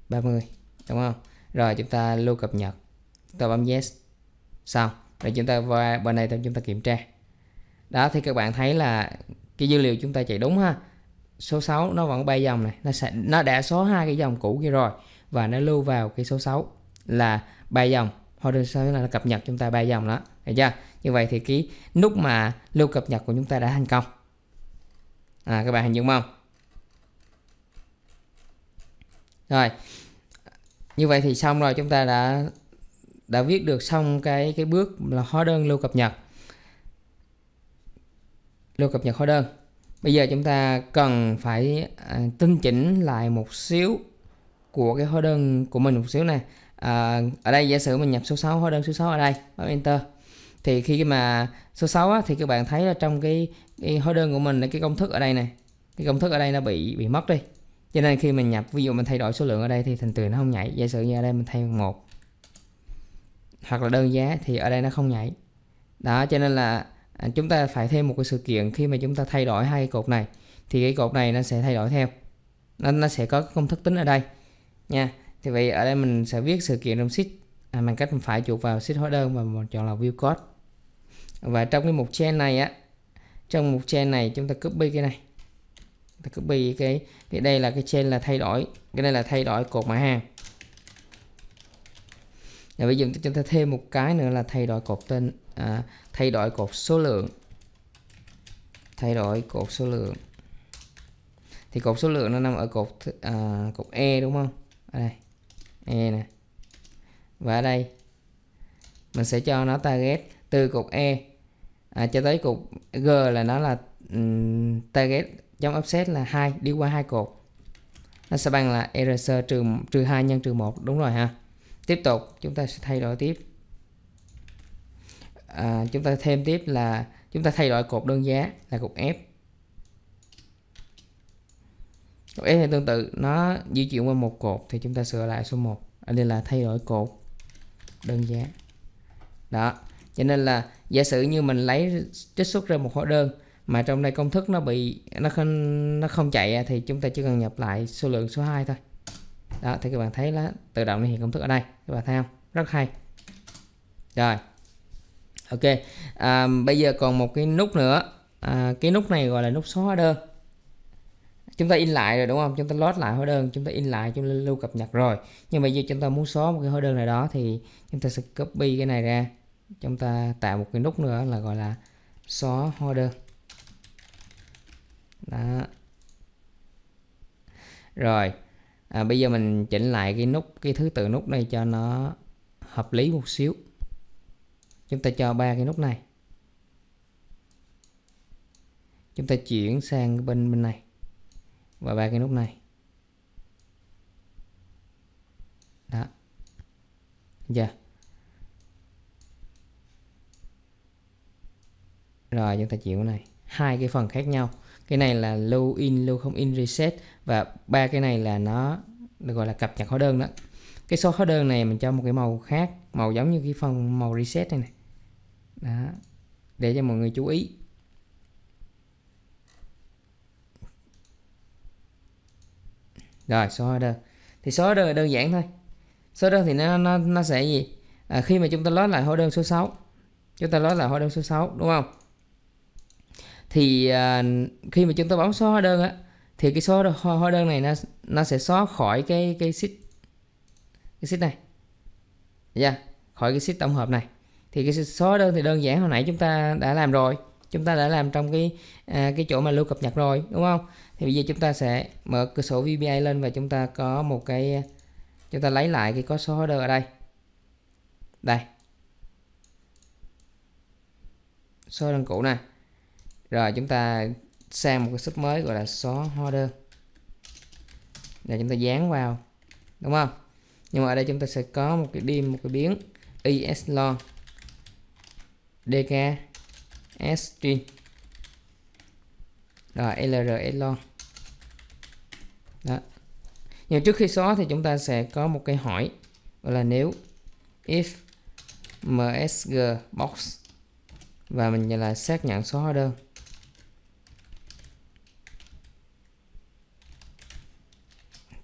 30 đúng không rồi chúng ta lưu cập nhật chúng ta bấm yes xong rồi chúng ta qua bên này chúng ta kiểm tra đó thì các bạn thấy là cái dữ liệu chúng ta chạy đúng ha số 6 nó vẫn bay dòng này nó sẽ nó đã số hai cái dòng cũ kia rồi và nó lưu vào cái số 6 là bay dòng hóa đơn sau là nó cập nhật chúng ta bay dòng đó thấy chưa như vậy thì cái nút mà lưu cập nhật của chúng ta đã thành công à, các bạn hình dung không rồi như vậy thì xong rồi chúng ta đã đã viết được xong cái cái bước là hóa đơn lưu cập nhật lưu cập nhật hóa đơn bây giờ chúng ta cần phải à, tinh chỉnh lại một xíu của cái hóa đơn của mình một xíu này. à, ở đây giả sử mình nhập số 6 hóa đơn số 6 ở đây bấm enter thì khi mà số 6 á, thì các bạn thấy là trong cái, cái hóa đơn của mình là cái công thức ở đây này cái công thức ở đây nó bị bị mất đi cho nên khi mình nhập ví dụ mình thay đổi số lượng ở đây thì thành từ nó không nhảy giả sử như ở đây mình thay bằng một hoặc là đơn giá thì ở đây nó không nhảy đó cho nên là à, chúng ta phải thêm một cái sự kiện khi mà chúng ta thay đổi hai cột này thì cái cột này nó sẽ thay đổi theo nó, nó sẽ có công thức tính ở đây nha thì vậy ở đây mình sẽ viết sự kiện trong sheet à, bằng cách mình phải chuột vào sheet hóa đơn và mình chọn là view code và trong cái mục chain này á trong mục chain này chúng ta copy cái này ta copy cái cái đây là cái chain là thay đổi cái đây là thay đổi cột mã hàng và bây giờ chúng ta thêm một cái nữa là thay đổi cột tên à, thay đổi cột số lượng thay đổi cột số lượng thì cột số lượng nó nằm ở cột à, cột e đúng không ở đây e nè và ở đây mình sẽ cho nó target từ cột e à, cho tới cột g là nó là um, target chấm offset là hai đi qua hai cột nó sẽ bằng là RC trừ trừ hai nhân trừ một đúng rồi ha tiếp tục chúng ta sẽ thay đổi tiếp à, chúng ta thêm tiếp là chúng ta thay đổi cột đơn giá là cột F cột F thì tương tự nó di chuyển qua một cột thì chúng ta sửa lại số 1 ở à, đây là thay đổi cột đơn giá đó cho nên là giả sử như mình lấy trích xuất ra một hóa đơn mà trong đây công thức nó bị nó không nó không chạy thì chúng ta chỉ cần nhập lại số lượng số 2 thôi đó thì các bạn thấy là tự động nó hiện công thức ở đây các bạn thấy không rất hay rồi ok à, bây giờ còn một cái nút nữa à, cái nút này gọi là nút xóa hóa đơn chúng ta in lại rồi đúng không chúng ta load lại hóa đơn chúng ta in lại chúng ta lưu cập nhật rồi nhưng mà giờ chúng ta muốn xóa một cái hóa đơn nào đó thì chúng ta sẽ copy cái này ra chúng ta tạo một cái nút nữa là gọi là xóa holder đó rồi à, bây giờ mình chỉnh lại cái nút cái thứ tự nút này cho nó hợp lý một xíu chúng ta cho ba cái nút này chúng ta chuyển sang bên bên này và ba cái nút này đó giờ dạ. yeah. rồi chúng ta chịu cái này hai cái phần khác nhau cái này là lưu in lưu không in reset và ba cái này là nó được gọi là cập nhật hóa đơn đó cái số hóa đơn này mình cho một cái màu khác màu giống như cái phần màu reset này, này. đó để cho mọi người chú ý rồi số hóa đơn thì số hóa đơn là đơn giản thôi số hóa đơn thì nó nó nó sẽ gì à, khi mà chúng ta lót lại hóa đơn số 6 chúng ta lót lại hóa đơn số 6 đúng không thì uh, khi mà chúng ta bấm xóa hóa đơn á thì cái số hóa, đơn này nó nó sẽ xóa khỏi cái cái sheet cái sheet này dạ yeah, khỏi cái sheet tổng hợp này thì cái số hóa đơn thì đơn giản hồi nãy chúng ta đã làm rồi chúng ta đã làm trong cái à, cái chỗ mà lưu cập nhật rồi đúng không thì bây giờ chúng ta sẽ mở cửa sổ VBA lên và chúng ta có một cái chúng ta lấy lại cái có số hóa đơn ở đây đây số hóa đơn cũ này rồi chúng ta sang một cái sub mới gọi là xóa số đơn. để chúng ta dán vào đúng không nhưng mà ở đây chúng ta sẽ có một cái dim một cái biến eslon dk string rồi lr eslon đó nhưng trước khi xóa thì chúng ta sẽ có một cái hỏi gọi là nếu if msg box và mình là xác nhận số hóa đơn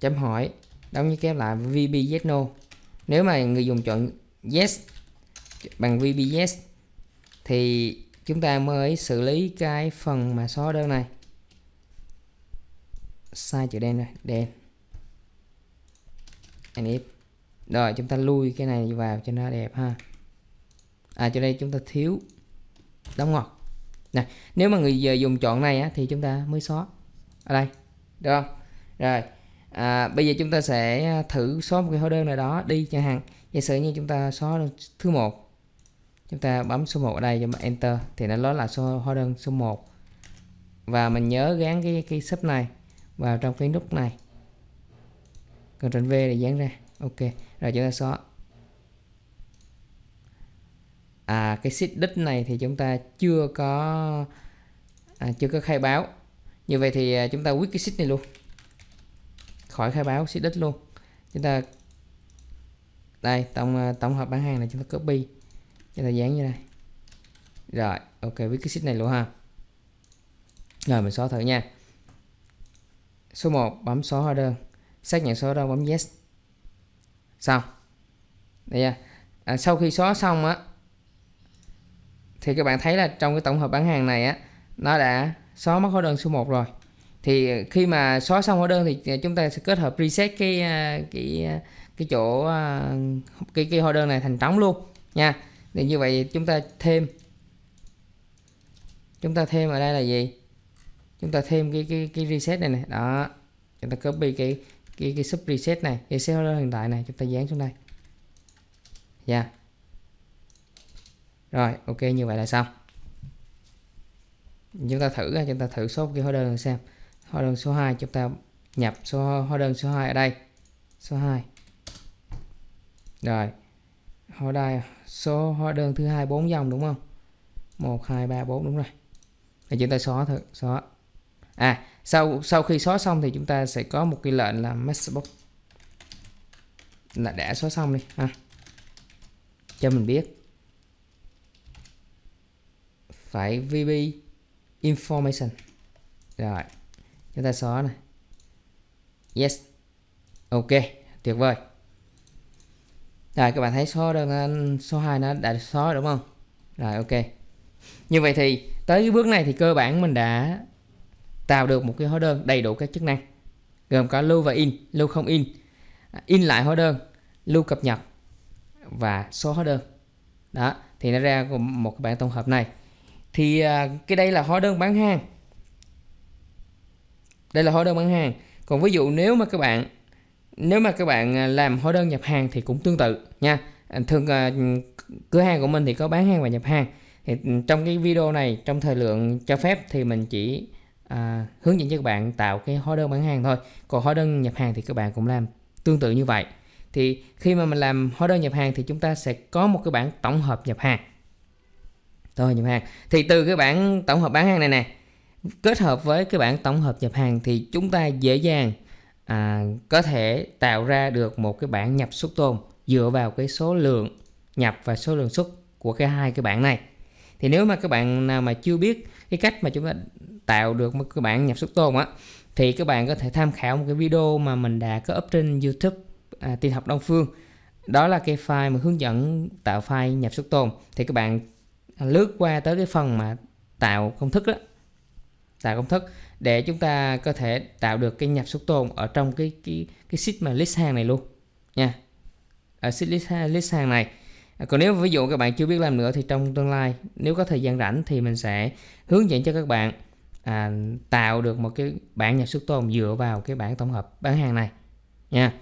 chấm hỏi đóng như kép lại vb yes no nếu mà người dùng chọn yes bằng vb yes thì chúng ta mới xử lý cái phần mà xóa đơn này sai chữ đen rồi đen anh if rồi chúng ta lui cái này vào cho nó đẹp ha à cho đây chúng ta thiếu đóng ngoặc này nếu mà người giờ dùng chọn này á, thì chúng ta mới xóa ở đây được không rồi à, bây giờ chúng ta sẽ thử xóa một cái hóa đơn nào đó đi chẳng hạn giả sử như chúng ta xóa thứ một chúng ta bấm số 1 ở đây cho enter thì nó nói là số hóa đơn số 1 và mình nhớ gán cái cái sub này vào trong cái nút này Ctrl V để dán ra ok rồi chúng ta xóa à cái sheet đích này thì chúng ta chưa có à, chưa có khai báo như vậy thì à, chúng ta quyết cái sheet này luôn khỏi khai báo sheet x luôn chúng ta đây tổng à, tổng hợp bán hàng này chúng ta copy chúng ta dán như đây rồi ok với cái sheet này luôn ha rồi mình xóa thử nha số 1 bấm xóa hóa đơn xác nhận số đơn bấm yes xong đây à. à, sau khi xóa xong á thì các bạn thấy là trong cái tổng hợp bán hàng này á nó đã xóa mất hóa đơn số 1 rồi thì khi mà xóa xong hóa đơn thì chúng ta sẽ kết hợp reset cái à, cái à, cái chỗ à, cái cái hóa đơn này thành trống luôn nha thì như vậy chúng ta thêm chúng ta thêm ở đây là gì chúng ta thêm cái cái cái reset này này đó chúng ta copy cái cái cái sub reset này cái reset hóa hiện tại này chúng ta dán xuống đây dạ yeah. rồi ok như vậy là xong chúng ta thử chúng ta thử số cái hóa đơn xem hóa đơn số 2 chúng ta nhập số hóa đơn số 2 ở đây số 2 rồi hóa đơn số hóa đơn thứ hai bốn dòng đúng không 1 2 3 4 đúng rồi thì chúng ta xóa thử xóa à sau sau khi xóa xong thì chúng ta sẽ có một cái lệnh là matchbox là đã xóa xong đi ha cho mình biết phải vb information rồi chúng ta xóa này yes ok tuyệt vời rồi các bạn thấy số đơn số 2 nó đã được xóa đúng không rồi ok như vậy thì tới cái bước này thì cơ bản mình đã tạo được một cái hóa đơn đầy đủ các chức năng gồm có lưu và in lưu không in à, in lại hóa đơn lưu cập nhật và số hóa đơn đó thì nó ra một cái bảng tổng hợp này thì à, cái đây là hóa đơn bán hàng đây là hóa đơn bán hàng còn ví dụ nếu mà các bạn nếu mà các bạn à, làm hóa đơn nhập hàng thì cũng tương tự nha à, thường à, cửa hàng của mình thì có bán hàng và nhập hàng thì ừ, trong cái video này trong thời lượng cho phép thì mình chỉ à, hướng dẫn cho các bạn tạo cái hóa đơn bán hàng thôi còn hóa đơn nhập hàng thì các bạn cũng làm tương tự như vậy thì khi mà mình làm hóa đơn nhập hàng thì chúng ta sẽ có một cái bảng tổng hợp nhập hàng tổng nhập hàng thì từ cái bảng tổng hợp bán hàng này nè kết hợp với cái bảng tổng hợp nhập hàng thì chúng ta dễ dàng à, có thể tạo ra được một cái bảng nhập xuất tôm dựa vào cái số lượng nhập và số lượng xuất của cái hai cái bảng này thì nếu mà các bạn nào mà chưa biết cái cách mà chúng ta tạo được một cái bảng nhập xuất tôm á thì các bạn có thể tham khảo một cái video mà mình đã có up trên YouTube à, tin học Đông Phương đó là cái file mà hướng dẫn tạo file nhập xuất tôm thì các bạn lướt qua tới cái phần mà tạo công thức đó tạo công thức để chúng ta có thể tạo được cái nhập số tồn ở trong cái cái cái sheet mà list hàng này luôn nha ở list list hàng này à, còn nếu ví dụ các bạn chưa biết làm nữa thì trong tương lai nếu có thời gian rảnh thì mình sẽ hướng dẫn cho các bạn à, tạo được một cái bảng nhập xuất tồn dựa vào cái bảng tổng hợp bán hàng này nha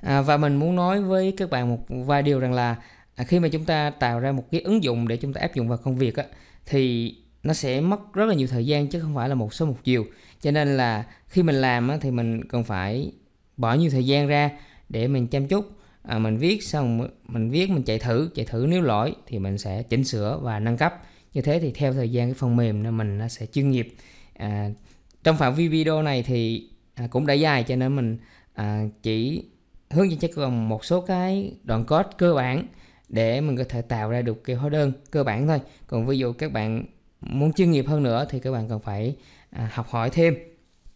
à, và mình muốn nói với các bạn một vài điều rằng là à, khi mà chúng ta tạo ra một cái ứng dụng để chúng ta áp dụng vào công việc á, thì nó sẽ mất rất là nhiều thời gian chứ không phải là một số một chiều cho nên là khi mình làm thì mình cần phải bỏ nhiều thời gian ra để mình chăm chút à, mình viết xong mình viết mình chạy thử chạy thử nếu lỗi thì mình sẽ chỉnh sửa và nâng cấp như thế thì theo thời gian cái phần mềm nên mình nó sẽ chuyên nghiệp à, trong phạm vi video này thì à, cũng đã dài cho nên mình à, chỉ hướng dẫn cho các bạn một số cái đoạn code cơ bản để mình có thể tạo ra được cái hóa đơn cơ bản thôi còn ví dụ các bạn muốn chuyên nghiệp hơn nữa thì các bạn cần phải à, học hỏi thêm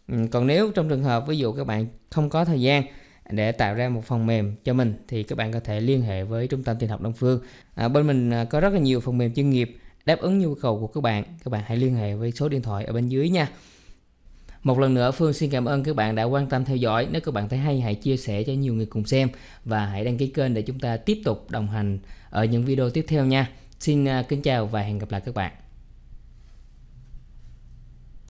ừ, còn nếu trong trường hợp ví dụ các bạn không có thời gian để tạo ra một phần mềm cho mình thì các bạn có thể liên hệ với trung tâm tin học Đông Phương à, bên mình à, có rất là nhiều phần mềm chuyên nghiệp đáp ứng nhu cầu của các bạn các bạn hãy liên hệ với số điện thoại ở bên dưới nha một lần nữa Phương xin cảm ơn các bạn đã quan tâm theo dõi. Nếu các bạn thấy hay hãy chia sẻ cho nhiều người cùng xem và hãy đăng ký kênh để chúng ta tiếp tục đồng hành ở những video tiếp theo nha. Xin à, kính chào và hẹn gặp lại các bạn.